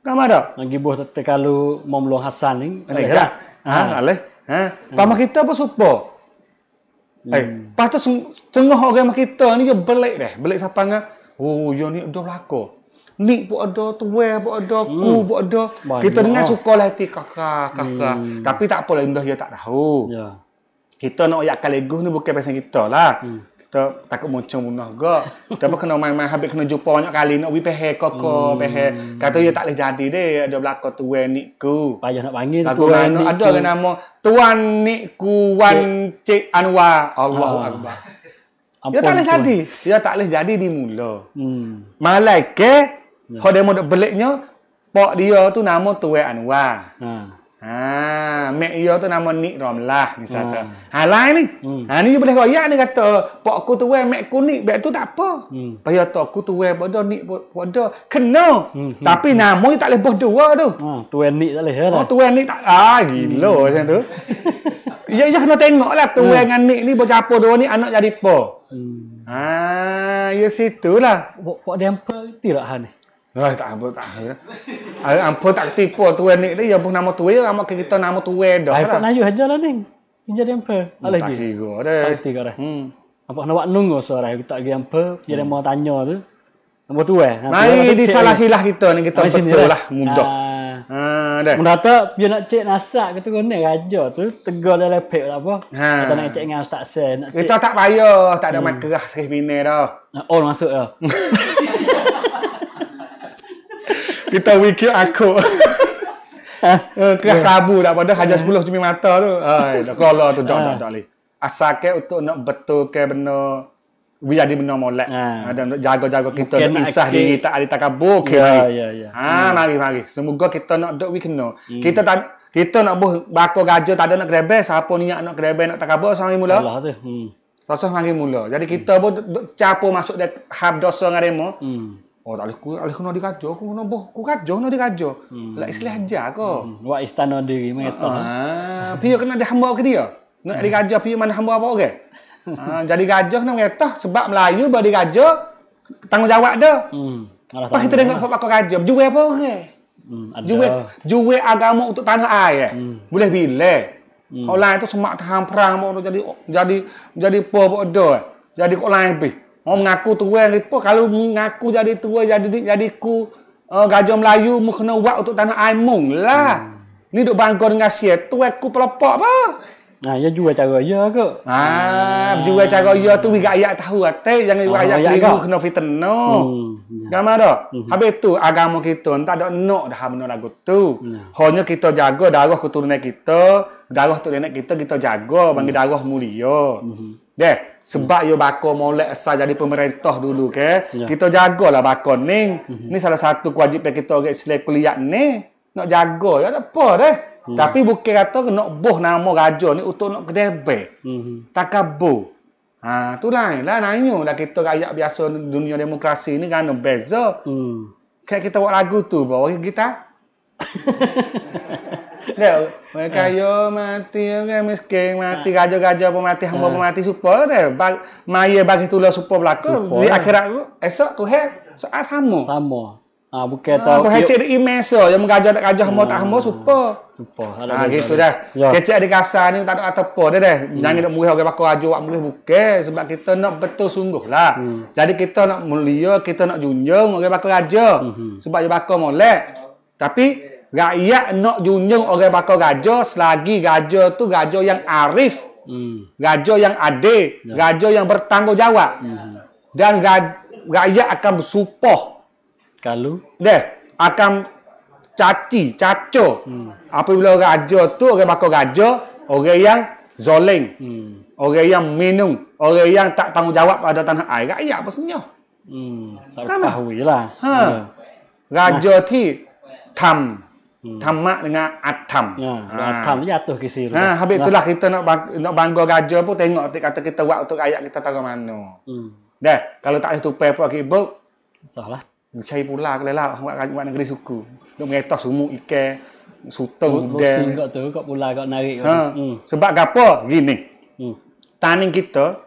Kam eh, ada? Lagi buah tak kalau ah, ah. mau meluang Hasan ni. Ini kan? Ha, alih. Ha? Hmm. Pama kita apa supo? Eh, hmm. Eh, patut tengah orang kita ni je belik deh. Belik siapa ngah? Oh, yo ni ada belako. Ni pun ada, tuwe pun ada, hmm. ku hmm. pun ada. Banyak. Kita dengar lah. suka lah hati kakak, kakak. Hmm. Tapi tak apa lah, indah dia tak tahu. Ya. Kita nak ayak kalegus ni bukan pasal kita lah. Hmm tak takut moncong munah ga [LAUGHS] tapi kena main-main habis kena jumpa banyak kali nak wipe he koko hmm. pehe kata dia tak boleh jadi deh ada belako tuan nikku payah nak panggil tuan nikku ada ke nama tuan nikku wan cik anwar Allahu ah. akbar dia tak boleh jadi dia tak boleh jadi di mula hmm. malaikat ya. kalau dia mau beliknya pak dia tu nama tuan anwa. Ha. Ha, mak yo tu nama Nik Romlah misalnya. Hmm. Ha lain ni. Hmm. Ha ni you boleh royak ni kata pak ku tu wei mek ku bek tu tak apa. Hmm. Payo tu aku tu wei bodoh Nik bodoh kena. Hmm, hmm. Tapi hmm. nama you tak boleh bodoh dua tu. Ha tu wei Nik tak boleh lah. Oh tu wei Nik tak ah gila hmm. macam tu. [LAUGHS] ya ya kena tengoklah tu wei hmm. dengan Nik ni bocah apa dua ni anak jadi apa. Hmm. Ha ya situlah. Pak dempel tirak ha Hai tak apa tak. Ai ampo tak tipu tuan ni dia yang pun nama tuan ya ke kita nama tuan dah. Ai pernah ayuh aja lah ni. Injer ampo. Hmm, Alah Tak tiga dah. Tak tiga dah. Hmm. Apa nak nunggu suara kita tak gi ampo dia hmm. mau tanya tu. Nama tuan eh. Mai di salah silah kita ni kita Mari betul lah mudah. Ha dah. Mun kata dia nak cek nasak kata guna raja tu tegal dia lepek lah apa. Ha. Kita nak cek dengan ustaz sen. Kita tak payah tak ada hmm. makerah serih bini dah. Oh masuk ya. [LAUGHS] Kita wiki aku. Kerah kabu tak pada hajar 10 ya. cumi mata tu. Hai, dah kala tu dak ah. dak dak leh. Asake untuk nak betul ke benda we jadi benda molek. Ha. Dan jaga-jaga kita nak pisah okay. diri tak ada takabur ke. Ya, ya ya ya. Ha mari mari. Semoga kita nak dok we kena. Hmm. Kita tak kita nak buh bakar gajah tak ada nak grebe siapa niat nak grebe nak takabur sama mula. Salah tu. Hmm. Sosok mula. Jadi kita pun capo masuk dek hab dosa dengan Oh tak aku alih kena dikajo aku kena boh ku kajo kena dikajo. Hmm. Lah istilah aja ko. Hmm. Wa istana diri meto. Ah, ah. pia kena di hamba ke dia. Nak hmm. dikajo pia mana hamba apa ke? [LAUGHS] Ah, jadi gajo kena meto sebab Melayu bagi gajo tanggungjawab dah. Hmm. Pas kita dengar apa aku gajo, jual apa ke? Hmm, jual jual agama untuk tanah air. Ya? Hmm. Boleh bila? Hmm. Kalau lain tu semak tahan perang mau jadi jadi jadi apa-apa dah. Jadi kok lain pi? Hmm. Mau mengaku tua yang ripa. Kalau mengaku jadi tua, jadi jadi ku uh, gajah Melayu, mu kena buat untuk tanah mung lah. Hmm. Ni duk bangga dengan siat. Tua ku pelopak apa? Nah, ya jual cara ya ke? Ah, hmm. jual cara ya tu wigak ayat tahu ate ah, jangan wigak ayat ah, keliru kena fitnah. Hmm. Ya. Gamar dah. Hmm. Habis tu agama kita tak ada nok dah benda lagu tu. Hmm. Hanya kita jaga darah keturunan kita, darah tu nenek kita kita jaga bagi hmm. darah mulia. Hmm. Yeah. Sebab yo bako molek asal jadi pemerintah dulu ke. Yeah. Kita jagalah bakar ni. Mm -hmm. Ni salah satu kewajipan kita orang Islam kuliah ni. Nak jaga. Ya tak apa deh. Mm -hmm. Tapi bukan kata nak boh nama raja ni untuk nak kedebe. Mm -hmm. Takabu. Ha, tu lain lah. nanyo lah kita rakyat biasa dunia demokrasi ni kan beza. Mm. Kayak kita buat lagu tu. Bawa kita. [LAUGHS] Lek, mereka yo eh. mati orang miskin, eh. mati gajah-gajah pun mati, hamba pun eh. mati supa dia. Ba bagi tula supa berlaku. Di akhirat tu esok tu hek saat sama. Sama. Ah bukan ah, tau. Tu hek di email so, yang gajah tak gajah, hamba tak hamba hmm. supa. Supa. Ah gitu dah. Ya. Kecik di kasar ni tak ada apa dia dah. Hmm. Jangan nak murih orang bakar aja wak murih bukan sebab kita nak betul sungguh lah. Hmm. Jadi kita nak mulia, kita nak junjung orang bakar aja. Sebab dia bakar molek. Tapi rakyat nak junjung orang bakal raja selagi raja tu raja yang arif hmm. raja yang ade, yeah. raja yang bertanggungjawab hmm. dan rakyat akan bersupah kalau deh akan caci caco hmm. apabila raja tu orang bakal raja orang yang zoleng hmm. orang yang minum orang yang tak tanggungjawab pada tanah air rakyat apa sebenarnya hmm. tak tahu lah ha. Yeah. raja nah. ti tam Hmm. Tamak dengan atam. Ya, ha. Atam jatuh ke sini. Ha, habis nah. itulah kita nak bang, nak bangga raja pun tengok tak kata kita buat untuk rakyat kita tahu mana. Hmm. Dah, kalau tak ada tupai pun okay, kibuk. Salah. Cari pula kalau lah buat buat negeri suku. Nak mengetah sumuk ikan, sutung dan. Sing kat tu kat pula kat narik. Ha. Hmm. Sebab apa? Gini. Hmm. Tanin kita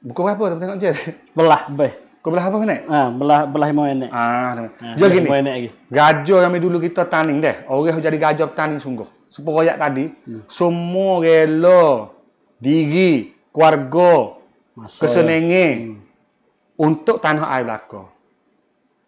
buku apa? tengok je. Belah, be. Kau belah apa kena? Ah, belah belah harimau enek. Ah, ha gini. Harimau enek lagi. Gajo yang dulu kita taning deh. Orang jadi gajo taning sungguh. Sepo royak tadi, hmm. semua gelo, diri, kargo, kesenenge hmm. untuk tanah air belaka.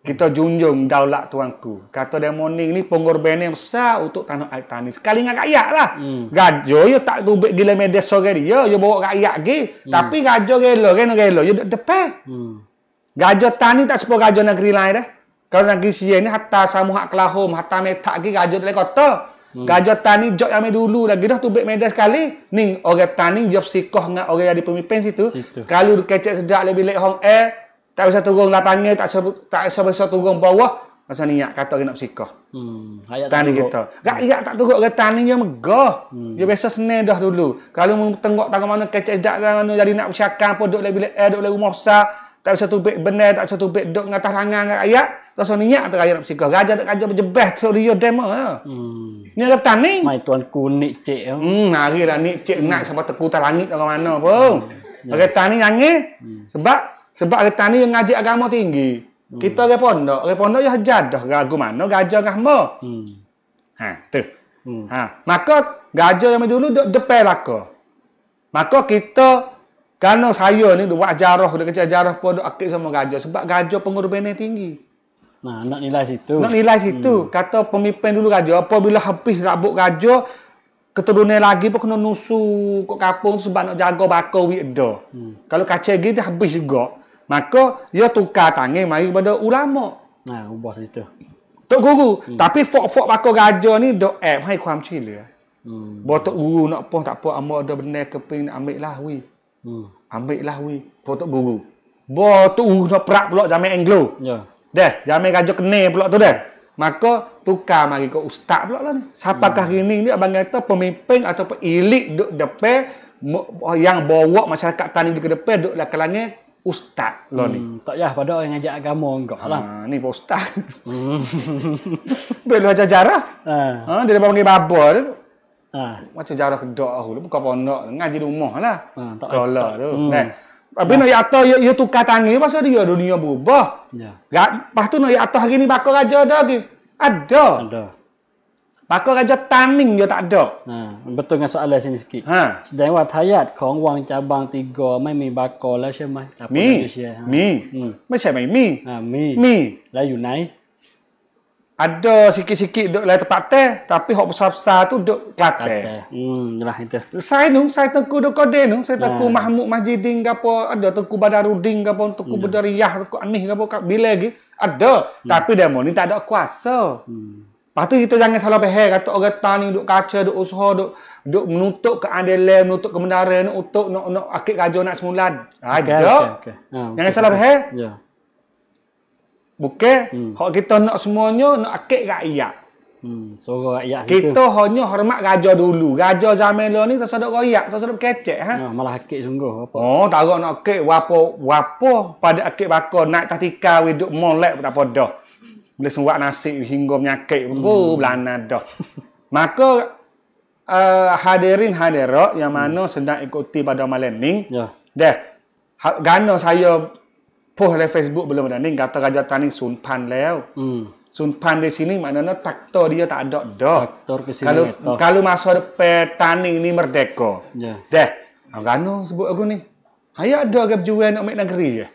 Kita junjung daulat tuanku. Kata dia morning ni pengorbanan yang besar untuk tanah air tani. Sekali dengan kaya lah. Hmm. Gajo, yo tak tubik gila media sore dia. Yo, yo bawa kaya lagi. Hmm. Tapi gajo gelo, gelo gelo, Yo depan. Hmm. Gajah tani tak sepo gajah negeri lain dah. Kalau negeri Syria ni hatta samuha kelahom, hatta metak lagi gajah dari kota. Hmm. Gajah tani jok yang dulu lagi dah tubik meda sekali. Ni orang tani jok sikoh dengan orang yang pemimpin situ. situ. Kalau kecek sejak lebih lek hong eh tak bisa turun lapangnya, tak bisa, tak bisa, bisa turun bawah. Masa niat kata kena psikoh. Hmm, ayat tani kita. Gak hmm. ya tak tunggu ke tani yang megah. Hmm. Dia biasa seni dah dulu. Kalau tengok tak mana kecek dak dan jadi nak bersyakan apa duduk lebih eh duduk lebih rumah besar, tak satu bet benar tak satu bet dok ngatah rangang kat ayak, tak so niat tak ayat psikoh raja tak kajo berjebah tu dia demo ha. hmm ni kata ni mai tuan ku nik cek ya. hmm hari lah nik cek nak hmm. sampai teku langit ke mana pun hmm. Ya. ni hmm. sebab sebab kata tani yang ngaji agama tinggi hmm. kita ke pondok ke pondok ya hajat dah ragu mana gajah ngah hmm ha tu hmm. ha maka gajah yang dulu dok depan lakah maka kita kerana saya ni duk buat jarah, duk kerja jarah pun duk akik sama gajah. Sebab gajah pengorbanan yang tinggi. Nah, nak nilai situ. Nak nilai situ. Hmm. Kata pemimpin dulu gajah, apabila habis rabuk gajah, keturunan lagi pun kena nusu kat kapung sebab nak jaga bakar wik ada. Hmm. Kalau kaca gitu habis juga. Maka, dia tukar tangan mari kepada ulama. Nah, ubah situ. Tok guru. Hmm. Tapi fok-fok bakar gajah ni, dok eh, mari kuam cili. Hmm. Botok guru nak apa, tak apa. Amal ada benar keping, ambil lah, wik. Hmm. Ambil lah we potok buru. Bo tu uh, no prak pula jamai Anglo. Ya. Yeah. Deh, jamin gajah kene pula tu deh. Maka tukar mari ke ustaz pula lah ni. Sapakah hmm. ini ni abang kata pemimpin atau elit duk depan yang bawa masyarakat tani di depan duk lah kelangnya ustaz hmm. lah ni. Tak yah pada orang ajak agama engkau lah. Ha, ni pun ustaz. Hmm. [LAUGHS] Belum ajar jarah. Ha. ha dia dah panggil babo Ha. Macam jarak kedok aku. Lah Bukan pondok. Ngaji rumah lah. Ha, tak Kelola tu. Hmm. Kan? Habis nak ya atas, ia, ya, ia ya tukar tangan. Pasal dia dunia berubah. Ya. Lepas tu nak atas hari ni bakal raja ada lagi. Ada. Ada. Bakal raja taning dia tak ada. Ha, betul dengan soalan sini sikit. Ha. Sedang wat hayat, kong wang cabang tiga, mai lah, mi bakal lah siya mai. Mi. Ha, mi. Mi. Mi. Mi. Mi. Mi. Mi. Mi. Mi. Mi ada sikit-sikit duduk lain tempat teh tapi hok besar-besar tu duduk kelate hmm jelah itu saya nung saya tengku duk kode nung saya tengku nah. mahmud majidin gapo ada tengku badaruddin gapo tengku hmm. bedariyah tengku anih gapo kak bila lagi ada hmm. tapi demo ni tak ada kuasa hmm Lepas tu kita jangan salah pehe kata orang tan ni duk kaca duk usaha duk duk menutup keadilan menutup kebenaran nak utuk nak nak akik kajo nak semula ada okay, okay, okay. Yeah, jangan okay. salah pehe yeah. Bukan? Hmm. Kalau kita nak semuanya, nak akik rakyat. Hmm. Suara rakyat situ. Kita hanya hormat raja dulu. Raja zaman lo ni, tak sedap rakyat, tak sedap kecek. Ha? Ya, malah akik sungguh. Apa? Oh, tak nak akik. wapo wapo pada akik bako naik tatika, hidup molek, tak apa dah. Boleh sembuh nasi, hingga menyakit. Hmm. Oh, belana dah. Maka, uh, hadirin hadirat yang mana hmm. sedang ikuti pada malam ni. Ya. Dah. Ha, gana saya post dalam Facebook belum ada ni kata Raja Tani sunpan lew. Hmm. Sunpan di sini maknanya traktor dia tak ada dah. Traktor ke sini. Kalau ngetor. kalau masa petani ni merdeka. Ya. Deh. Angano sebut aku ni. Hayat ada agak jual nak ambil negeri ya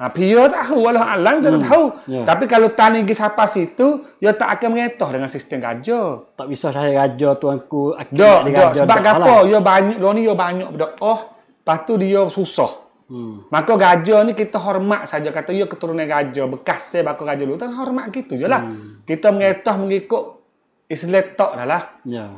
Tapi ha, dia tahu. Walau hmm. alam dia hmm. tahu. Yeah. Tapi kalau tani pergi sapa situ, dia tak akan mengetah dengan sistem raja. Tak bisa saya raja tuanku. Dok, dok. Sebab apa? Dia banyak, dia ni dia banyak berdoa. Oh, lepas tu dia susah. Hmm. Maka gajah ni kita hormat saja kata ya keturunan gajah bekas saya bakal gajah dulu tak hormat gitu jelah. Hmm. Kita mengetah mengikut Islam tok lah. Ya.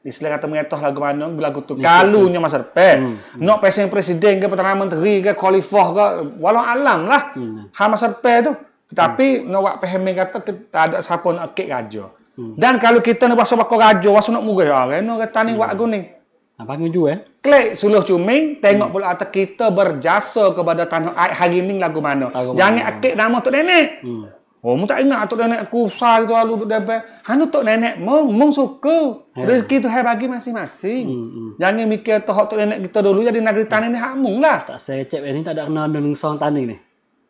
Islam kata mengetah lagu mana lagu tu kalunya masa depan. Hmm. hmm. Nak pesen presiden ke perdana menteri ke khalifah ke walau alam lah. Hmm. Ha masa depan tu. Tetapi hmm. nak buat pemimpin kata kita ada siapa nak akik gajah. Hmm. Dan kalau kita nak bahasa bakal gajah, bahasa nak mugah, ya, kena kata ni hmm. buat guning apa ha, bangun jual. Eh? Klik suluh cuming, tengok hmm. pula atas kita berjasa kepada tanah air hari ini lagu mana. Lagu Jangan mana. akik nama Tok Nenek. Hmm. Oh, mungkin tak ingat Tok Nenek kusah gitu lalu. Hanu Tok Nenek, mu, mu suka. Hmm. Rezeki tu hai bagi masing-masing. Hmm, hmm. Jangan mikir tohok Tok Nenek kita dulu jadi negeri tanah ni hamun lah. Tak saya cek ini tak ada kena dengan seorang tanah ni.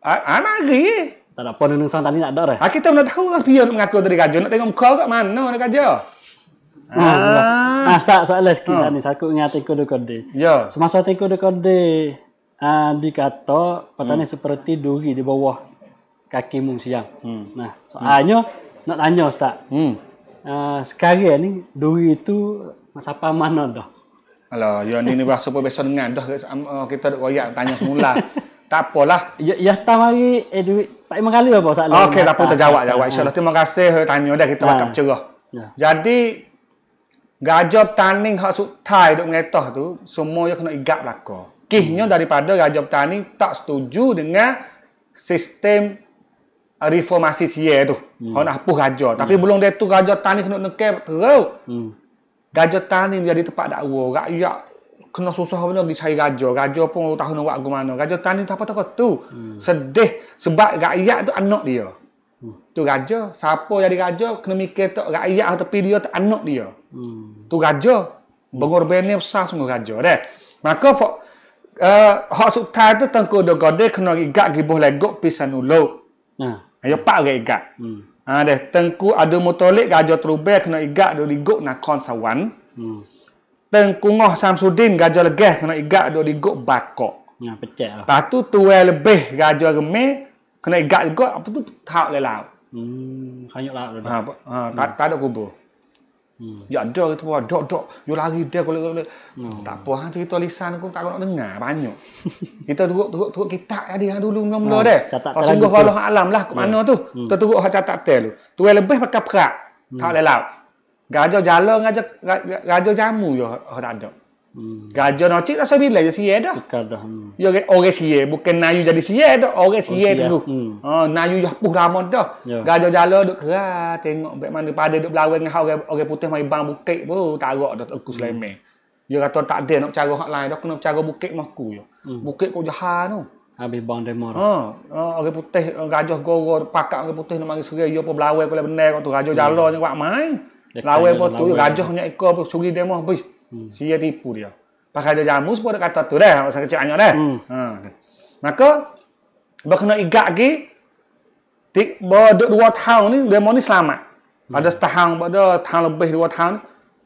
Ah, mari. Tak ada pun dengan seorang tanah ni tak ada. Ha, kita mana tahu lah. Pian nak mengaku dari kajian. Nak tengok muka kat mana dari kajian. Oh, ah, ah start soalan sikit oh. ni. Sakut dengan Tengku Dukode. Ya. Yeah. Semasa Tengku Dukode, uh, ah, dikata petani hmm. seperti duri di bawah kaki mung siang. Hmm. Nah, soalnya, hmm. nak tanya Ustaz. Hmm. Uh, ah, sekarang ni, duri itu siapa mana dah? Alah, ya ni ni rasa pun biasa dengar dah. kita duk royak tanya semula. [LAUGHS] tak apalah. Ya, ya tak mari, eh duit. Pak Iman apa soalan? Okey, tak apa, terjawab-jawab. Allah terima kasih. Tanya dah, kita nah. bakal Ya. Jadi, gajob Tani hak Thai duk mengetah tu semua yo kena igap belaka kehnya hmm. daripada gajob Tani tak setuju dengan sistem reformasi sia tu hmm. hak nak hapus gajo tapi hmm. belum dia tu gajo Tani kena neke teruk hmm. gajo taning jadi tempat dakwa rakyat kena susah benar dicari gajo gajo pun tahu nak buat ke mana gajo taning tak apa-apa tu hmm. sedih sebab rakyat tu anak dia hmm. tu gajo siapa jadi gajo kena mikir tu rakyat tapi dia tu anak dia Hmm. Tu gajo. Hmm. Pengorban besar semua gajo deh. Maka fok eh uh, hak sukta tu tengku do gode kena igak giboh legok pisan ulo. Nah. Ha. Ayo pak ge igak. Hmm. Ah deh tengku ada motolik gajo trube kena igak do digok nakon sawan. Hmm. Tengku ngoh Samsudin gajo legeh kena igak do digok bakok. Nah, ya, pecah. Lah. Patu tuwe lebih gajo geme kena igak juga apa tu tak lelau. Hmm, kanyuk lah. Ha, ha, tak ada kubur. Hmm. Ya ada kata apa, dok dok, Yo lagi dia kalau kalau. Hmm. Tak apa ha cerita lisan aku tak nak dengar banyak. kita tunggu tunggu tunggu kita ada yang dulu mula-mula deh. Kalau sungguh Allah alam lah ke mana yeah. tu. Hmm. Tu duduk hak catat tel tu. Tu lebih pakai perak. Hmm. Tak lelap. Gajah jalur, gajah gajah jamu yo hak tak ada. Hmm. Gajah nak cik tak sabi lah je siye dah. Tika dah. Hmm. Ya, orang siye. Bukan nayu jadi siye dah. Orang siye dulu. Hmm. Ha, nayu yah puh ramon dah. Yeah. Gajah jala duk kera. Tengok baik mana pada duk belawai dengan orang, okay putih mari bang bukit pun. Tarok dah aku selemeh. Hmm. Ya kata tak ada nak cara hak lain. Aku nak cara bukit mah aku. Ya. Hmm. Bukit kau jahat tu. Habis bang dia marah. Ha, oh, orang oh, putih, gajah goro, pakak orang putih nak mari serai. Ya pun belawai kau lah benar. Kau tu gajah jala hmm. je buat main. Belawai pun tu. Gajahnya ikut suri dia mah. Bish. Hmm. Sia tipu dia. Pakai dia jamu pun ada kata tu dah. Masa kecil anjak dah. Hmm. Ha. Maka, berkena igak lagi, tik, dua tahun ni, demo ni selamat. Hmm. Pada setahun, pada tahun lebih dua tahun,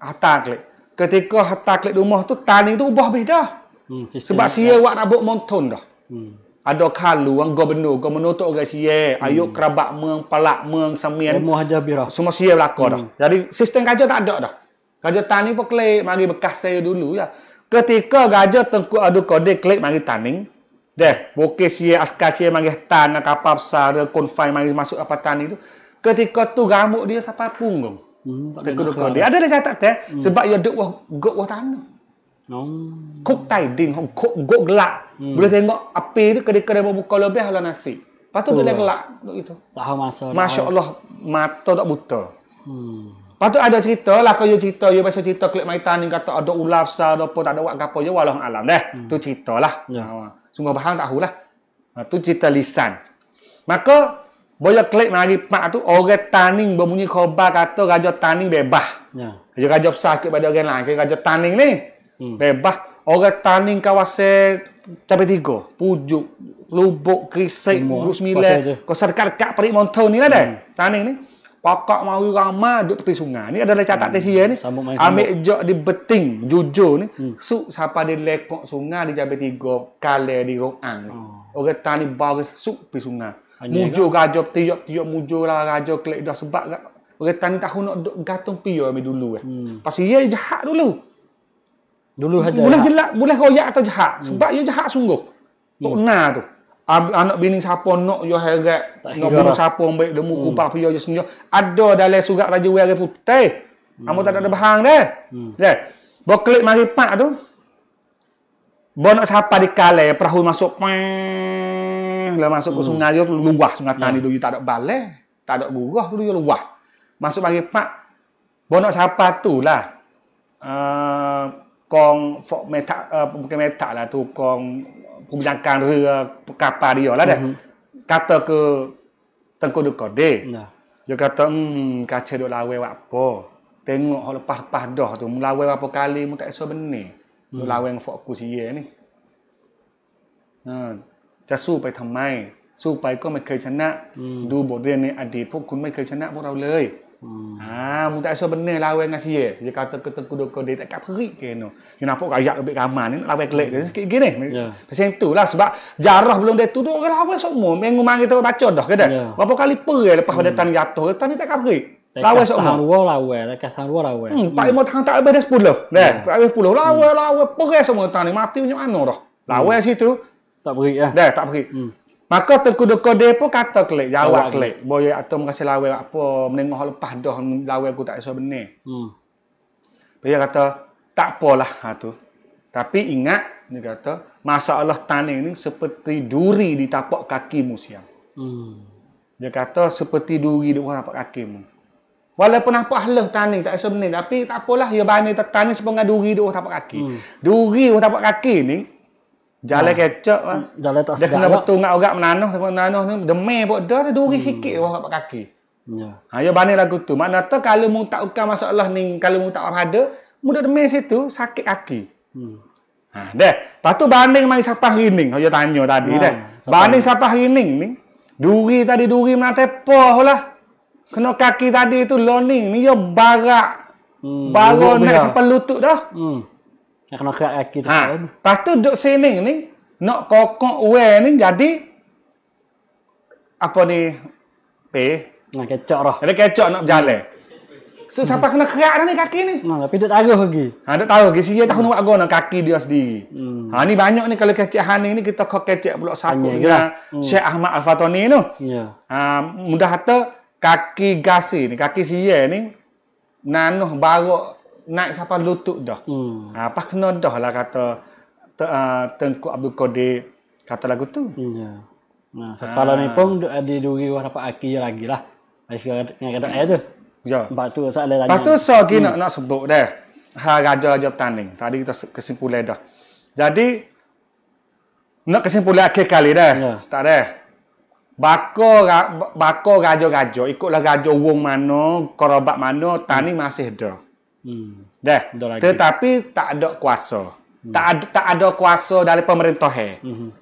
hatar klik. Ketika hatar klik rumah tu, tani tu ubah beda. Hmm. Sebab hmm. sia buat rabuk monton dah. Hmm. Ada kalu wang gubernur, gubernur tu orang siye, hmm. ayuk kerabat meng, palak meng, samian. Semua haja birah. siye belakang hmm. dah. Jadi sistem kerja tak ada dah. Raja Tan ni pun klik mari bekas saya dulu ya. Ketika Raja Tengku Abdul Qadir klik mari taning. Deh, bokeh siya, askar siya, manggih tan, nak kapal besar, confine, manggih masuk apa tan itu. Ketika tu gamuk dia sampai punggung. Hmm, tak Ada lah saya tak tahu. Hmm. Sebab dia duduk wah, gok wah tanah. Oh. Kok tai ding, kok gok gelak. Hmm. Boleh tengok api tu ketika dia buka lebih halal nasi. Lepas oh. boleh gelak. Itu. Tahu masa. Masya Allah, mata tak buta. Hmm. Patut ada cerita lah kalau you ya cerita, you ya baca cerita klik maitan ni kata ada ular besar, ada apa, tak ada buat apa ya je, walau alam deh. Hmm. Tu cerita lah. Ya. Ha, Semua faham tak lah. tu cerita lisan. Maka, boleh klik mari pak tu, orang taning berbunyi khobar kata raja taning bebas. Ya. Raja, raja besar sikit pada orang lain, raja taning ni. Hmm. Bebas. Orang taning kawasan Capai tiga. Pujuk, lubuk, krisik, lubuk sembilan. Kau serka dekat perik montau ni lah deh. Hmm. Taning ni. Pakak mawi rama duk tepi sungai. Ni adalah catat hmm. tesian ya ni. Ambil jok di beting jujur ni. Hmm. Suk siapa di lekok sungai di jabe tiga kale di ruang. Oh. Orang tani bawa suk pi sungai. Mujur gajo tiup tiup mujur lah gajo klek dah sebab gak. Orang tani tahu nak duk gatung pio ambil dulu eh. Hmm. Pasal ia jahat dulu. Dulu saja. Boleh lah. jelak, boleh koyak atau jahat. Hmm. Sebab hmm. ia jahat sungguh. Tok hmm. na tu. Hmm anak bini siapa nak yo heret nak bunuh lah. siapa ambil dia muku hmm. pak yo senyo ada dalam surat raja wei hari putih hmm. amo tak ada bahang dah hmm. dah bo klik mari pak tu bo nak di dikale perahu masuk peng lah masuk ke hmm. sungai tu luah sungai tani hmm. tak ada bale tak ada gurah tu yo luah masuk mari pak bo nak siapa tu lah uh, kong fok metak uh, bukan metak lah tu kong ผู้บัญชการเรือกาปาดีอยู่แล้วเนี่ยกาเตอร์ก็ตั้งกูดูก่อนดีอย่กาเตัร์กาเชดลาเววะปอ tengok เ a า a u pah pah doh tu melawai berapa kali mu tak esok benni melawai yang fokus ye ni ha จะสู้ไปทำไมสู้ไปก็ไม่เคยชนะ ดูบทเรียนในอดีตพวกคุณไม่เคยชนะพวกเราเลย Hmm. Ha, mu tak so benar lawan dengan sia. Dia kata kata kudu kau dia tak perik ke no. Dia nampak kayak lebih kamar ni lawan kelek dia sikit gini. Pasal ya. yeah. itulah sebab jarah belum dia tuduh ke lawan semua. Mengu mari kita baca dah kan? Yeah. Berapa kali per ya, lepas hmm. pada tanah jatuh ke tanah tak perik. Lawan semua. Tak ruah lawan, tak kasar ruah lawan. Hmm, tak hmm. lima tang tak lebih 10. Dah, ya. tak lebih 10. Lawan hmm. lawan perik semua tanah mati macam mana dah. Lawan lah hmm. situ tak perik ah. Dah, tak perik. Hmm. Maka Tengku Dukode pun kata klik, jawab klik. Boya atau mengasih lawa apa, menengok hal lepas dah lawa aku tak esok benar. Hmm. Dia kata, tak apalah ha, tu. Tapi ingat, dia kata, masalah tanah ni seperti duri di tapak kaki mu siang. Hmm. Dia kata, seperti duri di orang tapak kaki mu. Walaupun nampak halus tanah tak esok benar. Tapi tak apalah, ia ya banyak tanah sepengar duri di orang tapak kaki. Hmm. Duri orang tapak kaki ni, Jalan ha. Ah. kecok lah. Hmm, jalan tak sedap. Dia kena lah. betul dengan orang menanuh. Menanuh ni, demai pun ada. duri hmm. sikit orang kat kaki. Ya. Ha, ya, bani lagu tu. mana tu kalau mu tak ukan masalah ni, kalau mu tak ada, mu dah demai situ, sakit kaki. Hmm. Ha, deh. Lepas tu banding mari siapa hari ni. Dia ya, tanya tadi. Ha, deh. Banding siapa hari ni. Duri tadi, duri mana tepoh lah. Kena kaki tadi tu, loning. Ni yo ya, barak. Hmm. Barak naik sampai lutut dah. Hmm. Yang kena kerak kaki tu. Ha. Kan. Lepas tu duduk sini ni, nak kokok wear ni jadi, apa ni, Pe. Nak kecok lah. Jadi kecok nak berjalan. So, hmm. siapa kena kerak ni kaki ni? Nah, tapi tak tahu lagi. Ha, tak tahu lagi. Sini dia tahu nak hmm. buat kaki dia sendiri. Hmm. Ha, ni banyak ni kalau kecek Hani ni, kita kau kecek pula satu ni. Lah. Hmm. Syekh Ahmad al Fatoni ni. Yeah. Ha, mudah kata, kaki gasi ni, kaki siya ni, nanuh barok naik sampai lutut dah. Hmm. Apa ah, ha, kena dah lah kata te, uh, ah, Tengku Abdul Qadir kata lagu tu. Hmm, ya. Nah, ah. sampai ha. ni pun ada duri orang dapat aki lagi lah. Ada sekarang dengan kata ayah tu. Ya. Lepas tu saya ada lagi. Lepas tu saya hmm. nak, nak sebut dah. Ha, raja-raja bertanding. Tadi kita kesimpulan dah. Jadi, nak kesimpulan akhir kali dah. Ya. Start dah. Bako bako gajo gajo ikutlah gajo wong mano korobak mano tani masih dah. Hmm. Dah. Tetapi tak ada kuasa. Hmm. Tak ada tak ada kuasa dari pemerintah. Hmm.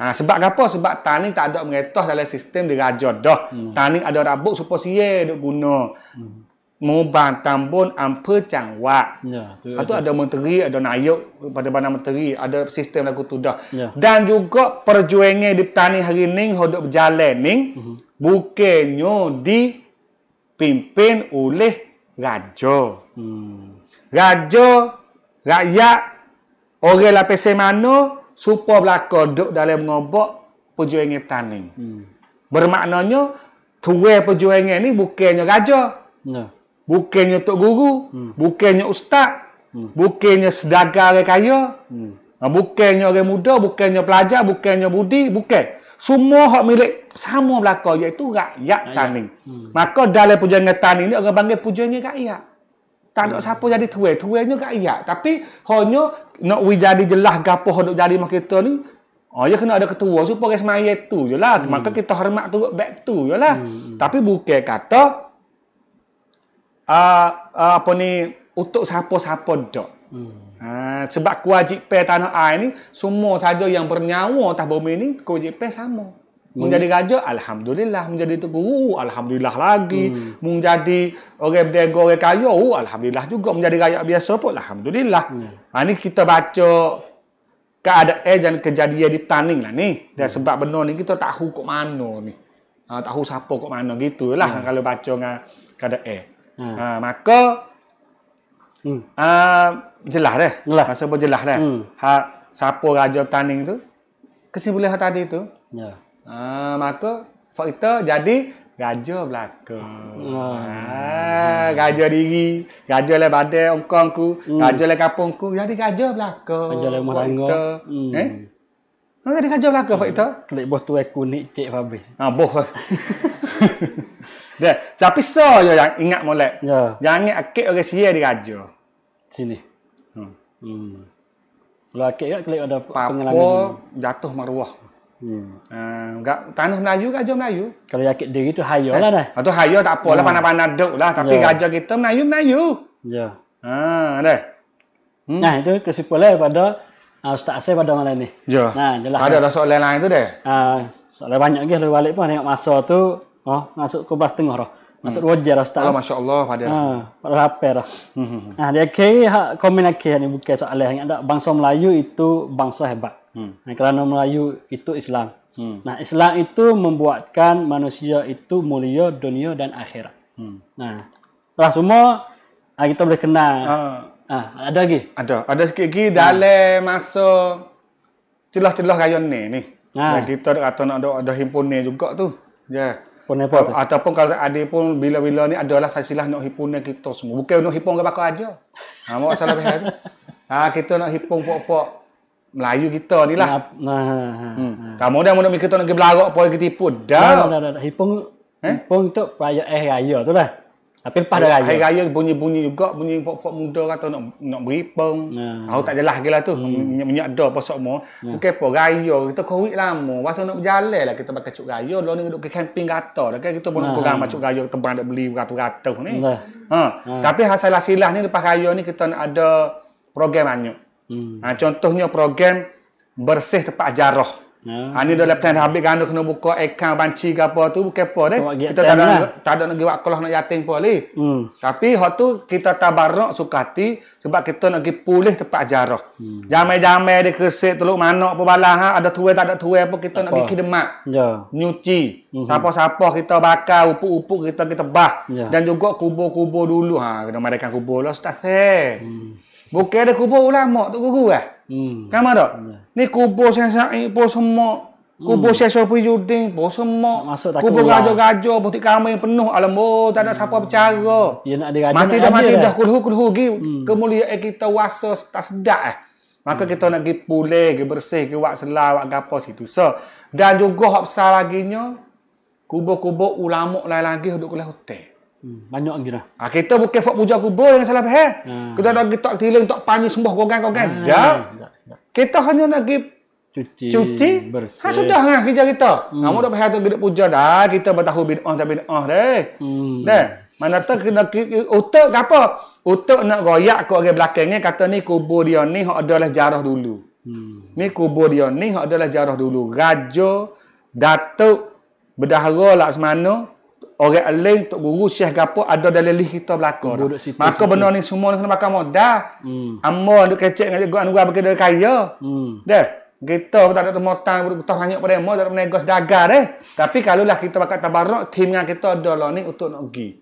Ha, sebab apa? Sebab tani tak ada mengetah dalam sistem diraja dah. Hmm. Tani ada rabuk supaya sia duk guna. Hmm. Mubang tambun ampe cangwa. Ya, ha, ada. ada menteri, ada nayuk pada mana menteri, ada sistem lagu tu dah. Ya. Dan juga perjuangan di tani hari ni hodok berjalan ni hmm. bukannya dipimpin oleh raja. Hmm. Raja, rakyat, orang lah pesan mana, supa belaka duduk dalam ngobok pejuangnya petani. Hmm. Bermaknanya, tuwe pejuangnya ini bukannya raja. Hmm. Bukannya Tok Guru. Hmm. Bukannya Ustaz. Hmm. Bukannya sedagar orang kaya. Hmm. Bukannya orang muda. Bukannya pelajar. Bukannya budi. Bukan. Semua hak milik sama berlaku iaitu rakyat tani. Hmm. Maka dalam pujangan tani ni orang panggil pujangan rakyat. Tak ada hmm. siapa jadi tua, tua nya rakyat. Tapi hanya nak we jadi jelas gapo nak jadi mak kita ni Oh, ya kena ada ketua supaya resmi itu je lah. Hmm. Maka kita hormat turut back tu je lah. Hmm. hmm. Tapi bukan kata uh, uh, apa ni untuk siapa-siapa dok. Hmm. Uh, sebab kewajipan tanah air ni semua saja yang bernyawa atas bumi ni kewajipan sama. Hmm menjadi raja alhamdulillah menjadi tukang uh, alhamdulillah lagi hmm. menjadi orang berdego orang kaya uh, alhamdulillah juga menjadi rakyat biasa pun alhamdulillah hmm. ha, ni kita baca keadaan dan kejadian di petaning lah ni dan hmm. sebab benar ni kita tahu kok mana ni ha, tahu siapa kok mana gitu lah hmm. kalau baca dengan keadaan hmm. ha, maka hmm. Uh, jelas deh. Jelas. Masa pun jelas deh. Hmm. Ha, siapa raja petaning tu? Kesimpulan tadi tu. Ya. Yeah. Uh, maka fakta jadi raja belaka. Hmm. Ah, raja diri, raja le bade ongkongku, ku, hmm. raja le kampung jadi raja belaka. Raja le marangga. Hmm. Eh? Nak ha, hmm. jadi raja belaka fakta? itu? Klik bos tu aku ni cek babe. Ah, boh. Dah, tapi so je yang ingat molek. Ya. Yeah. Jangan akik orang sia di raja. Sini. Hmm. Hmm. Kalau akik ya, klik ada Papua, pengalaman. jatuh maruah. Hmm. Ah, enggak hmm. uh, tanah Melayu gajah Melayu kalau yakit diri tu hayo lah dah atau hayo tak apalah hmm. panah-panah dok lah tapi yeah. gajah kita Melayu Melayu ya yeah. ha uh, dah hmm. nah itu kesimpulan pada uh, ah, ustaz saya pada malam ni ya yeah. nah jelas ada ada lah soalan lain tu deh ah uh, soalan banyak gih lu balik pun tengok masa tu oh masuk ke bas tengah dah masuk hmm. wajar dah ustaz oh, ah, masya Allah pada ha uh, pada apa dah hmm, hmm, nah dia kira komen akhir ni bukan soalan yang ada bangsa Melayu itu bangsa hebat Hmm. Nah, kerana Melayu itu Islam. Hmm. Nah, Islam itu membuatkan manusia itu mulia dunia dan akhirat. Hmm. Nah, telah semua ah, kita boleh kenal. Uh, ah, ada lagi? Ada. Ada sikit lagi dalam hmm. masa celah-celah rayon ni ni. Ah. kita ada kata nak ada, ada himpun ni juga tu. Ya. Yeah. Pun tu? Ah, ataupun kalau ada pun bila-bila ni adalah silsilah nak himpun kita semua. Bukan nak himpun ke bakal aja. Ha, mau salah tu. Ha, [LAUGHS] kita nak himpun pokok-pokok Melayu kita ni lah. Nah, nah, ha, ha, hmm. nah. Ha. Kamu dah mudah kita nak pergi belarok pun kita tipu. Dah. Nah, nah, nah. Hipung, eh? hipung tu perayaan air raya tu lah. Tapi lepas dah raya. Air raya bunyi-bunyi juga. Bunyi pokok-pokok muda kata nak, nak beri pun. Nah. Aku tak jelas lagi lah tu. Hmm. Minyak, minyak dah pasal semua. Nah. Bukan apa, raya. Kita korik lama. Masa nak berjalan lah kita pakai cuk raya. Lalu ni duduk ke camping kata. Lalu kan? kita pun nak kurang macam raya. Kita pernah nak beli beratus-ratus ni. Tapi hasil silah ni lepas raya ni kita nak ada program banyak. Hmm. Ha, contohnya program bersih tempat jarah. Ha, ha ni dalam plan habis kan kena buka akaun banci ke apa tu bukan apa deh. Kita tak ada lah. tak ada nak buat kelas nak yatim pun leh. Hmm. Tapi hak tu kita tabarruk sukati sebab kita nak pergi pulih tempat jarah. Hmm. Jamai-jamai di kesek teluk mana apa balah ha? ada tuai tak ada tuai apa kita apa? nak pergi khidmat. Ya. Nyuci. Hmm. Siapa-siapa kita bakar upuk-upuk kita kita bah ya. dan juga kubur-kubur dulu ha kena merekan kubur lah ustaz. Eh. Hmm. Bukan ada kubur ulama tu guru lah. Eh? Hmm. Kamu tak? Hmm. Ni kubur saya sa'i pun semua. kubu saya sopi judin pun semua. kubu tak kubur gajo-gajo, butik kami yang penuh. Alam, oh, tak ada siapa hmm. bercara. Ya, nak diraja, mati dah mati dah kulhu kulhu pergi. Hmm. Kemuliaan kita wasos tak sedap lah. Maka hmm. kita nak pergi pulih, pergi bersih, pergi buat selah, buat gapa situ. So, dan juga hak besar laginya, kubur kubu ulama lain lagi hidup kelas hotel. Hmm. Banyak lagi dah. Ha, kita bukan fok puja kubur yang salah faham. Eh? Hmm. Kita nak getok tiling, tak panjang sembah kau kan kau kan. Ya. Kita hanya nak pergi cuci, cuci. bersih. Ha, sudah lah kerja kita. Hmm. Kamu dah faham tu gede puja dah. Kita bertahu bin'ah tak bin'ah dah. Eh? Hmm. deh. Mana tu kena utuk ke apa? Utuk nak royak kau orang belakangnya kata ni kubur dia ni hak adalah jarah dulu. Hmm. Ni kubur dia ni hak adalah jarah dulu. Raja, datuk, berdahara lah semana, orang lain tok guru syah gapo ada dalil list kita belaka maka benda ni semua ni kena makan modal hmm. amo nak kecek ngaji guru anugerah bagi dia kaya hmm. dah kita pun tak ada temotan pun kita banyak pada mo tak ada negos dagar eh tapi kalau kita bakat tabarruk tim yang kita ada lah ni untuk nak pergi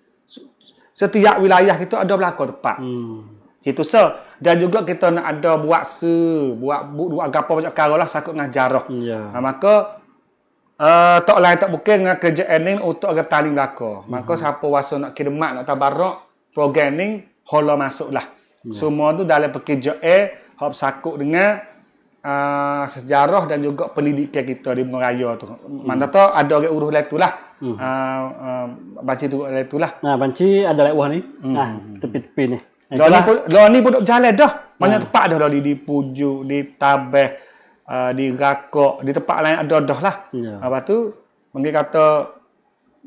setiap wilayah kita ada belaka tepat hmm. situ so dan juga kita nak ada buat se buat buat, buat, banyak buat, buat, buat, buat, buat, buat, buat, Uh, eh, tak lain tak mungkin dengan kerja ini untuk agar tali belaka. Mhm. Maka mm-hmm. siapa wasa nak kirimat, nak tabarok, program ini, hala masuklah. Yeah. Semua itu dalam pekerja A, hop sakuk dengan uh, sejarah dan juga pendidikan kita di Meraya tu. Mm-hmm. Mana tu ada orang urus lain tu lah. Mm-hmm. Uh, eh, tu lain tu lah. Nah, banci ada lain ni. Mhm. Nah, tepi-tepi ni. Lalu ni pun duduk jalan dah. Mana yeah. tempat dah lalu di Puju, di Tabeh. Ah, di rakok di tempat lain ada dah lah. Yeah. Ya. Lepas tu mungkin kata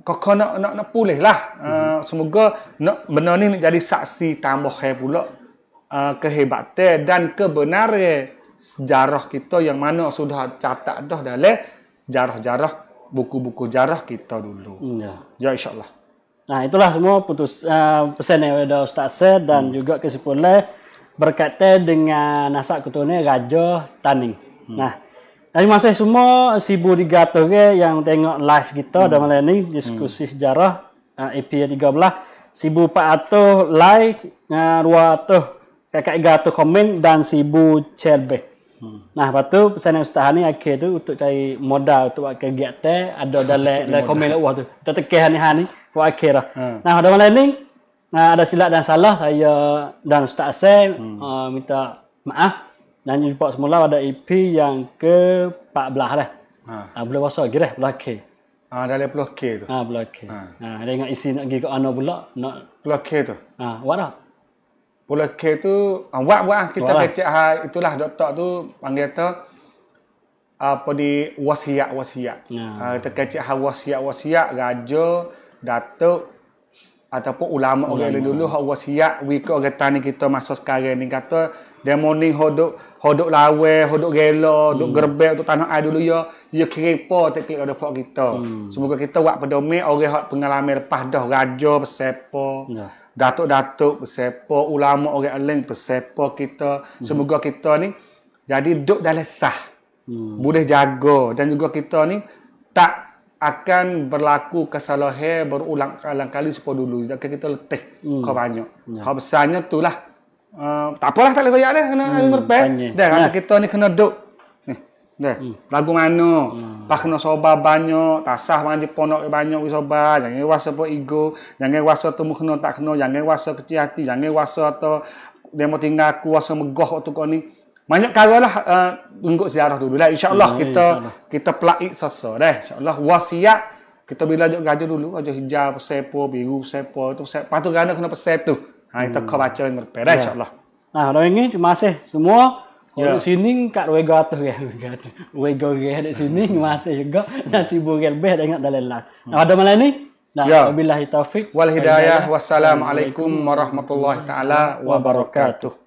kok nak nak nak pulih lah. Mm-hmm. Uh, semoga nak benar ni jadi saksi tambah hai pula uh, kehebatan dan kebenaran sejarah kita yang mana sudah catat dah dalam jarah-jarah buku-buku jarah kita dulu. Yeah. Ya. Ya insyaallah. Nah itulah semua putus uh, pesan yang ada Ustaz Syed dan hmm. juga kesimpulan berkaitan dengan nasab ketua ni Raja Taning. Hmm. Nah, terima kasih semua sibu tiga ke yang tengok live kita hmm. dalam ini diskusi hmm. sejarah uh, EP 13. Pak 400 like, uh, ah, 200 kakak iga komen dan sibu celbe. Hmm. Nah, lepas pesanan pesan ustaz ni akhir tu untuk cari modal untuk buat kegiatan ada dalam dalam komen lah tu. Kita tekan ni hari ni buat akhir lah. Hmm. Nah, dalam ini ah, ada silap dan salah saya dan ustaz saya hmm. uh, minta maaf. Dan jumpa semula pada EP yang ke-14 lah. Ha. ha belum puasa lagi dah, belah K. Ha, dalam belah K tu. Ha, belah K. Ha. ha. Dia ingat isi nak pergi ke mana pula. Nak... Belah K tu? Ha, buat tak? Belah K tu, ha, buat buat lah. Kita lah. kecek lah. itulah doktor tu panggil tu. Apa di wasiat-wasiat. Ha. ha. Kita kecek wasiat-wasiat. Ha, Raja, datuk, ataupun ulama orang dulu hak wasiat wika orang tani kita masuk sekarang ni kata dia moni hodok hodok lawe hodok gelo hodok hmm. gerbek untuk tanah air dulu ya ya kirepo tak klik ada pok kita hmm. semoga kita wak pedome orang hak pengalaman lepas dah raja bersepo yeah. datuk-datuk bersepo ulama orang lain bersepo kita hmm. semoga kita ni jadi duduk dah lesah hmm. boleh jaga dan juga kita ni tak akan berlaku kesalahan berulang-ulang kali seperti dulu. Jadi kita letih. Hmm. Kau banyak. Yeah. Kau besarnya itulah. lah. Uh, tak apalah tak boleh koyak dah kena hmm, merpek. Dah kata kita ni kena duk. Ni. Dah. Hmm. Lagu mano? Hmm. Pak kena soba banyak, tasah mang Jepun nak banyak wi soba. Jangan waso apa ego, jangan waso tu mu kena tak kena, jangan waso kecil hati, jangan waso atau dia tinggal aku waso megah waktu kau ni. Banyak kala lah uh, eh, ungguk sejarah dulu. Dah insya-Allah hmm, kita insya kita pelai sesa dah. Insya-Allah wasiat kita bila jok gajah dulu, gajah hijau, sepo, biru, sepo, tu sepo. Patu gana kena pesep tu. Hai tak hmm. kau baca dengan pera ya. insyaAllah. Nah, orang ini cuma kasih semua. Ya. Di sini kat Wega tu ya. Wega Wega ya, di sini cuma kasih juga. Dan sibu lebih dengan dalam lah. Nah, pada malam ini. Nah, ya. Wabillahi taufiq. Wal hidayah. Wassalamualaikum warahmatullahi ta'ala wabarakatuh.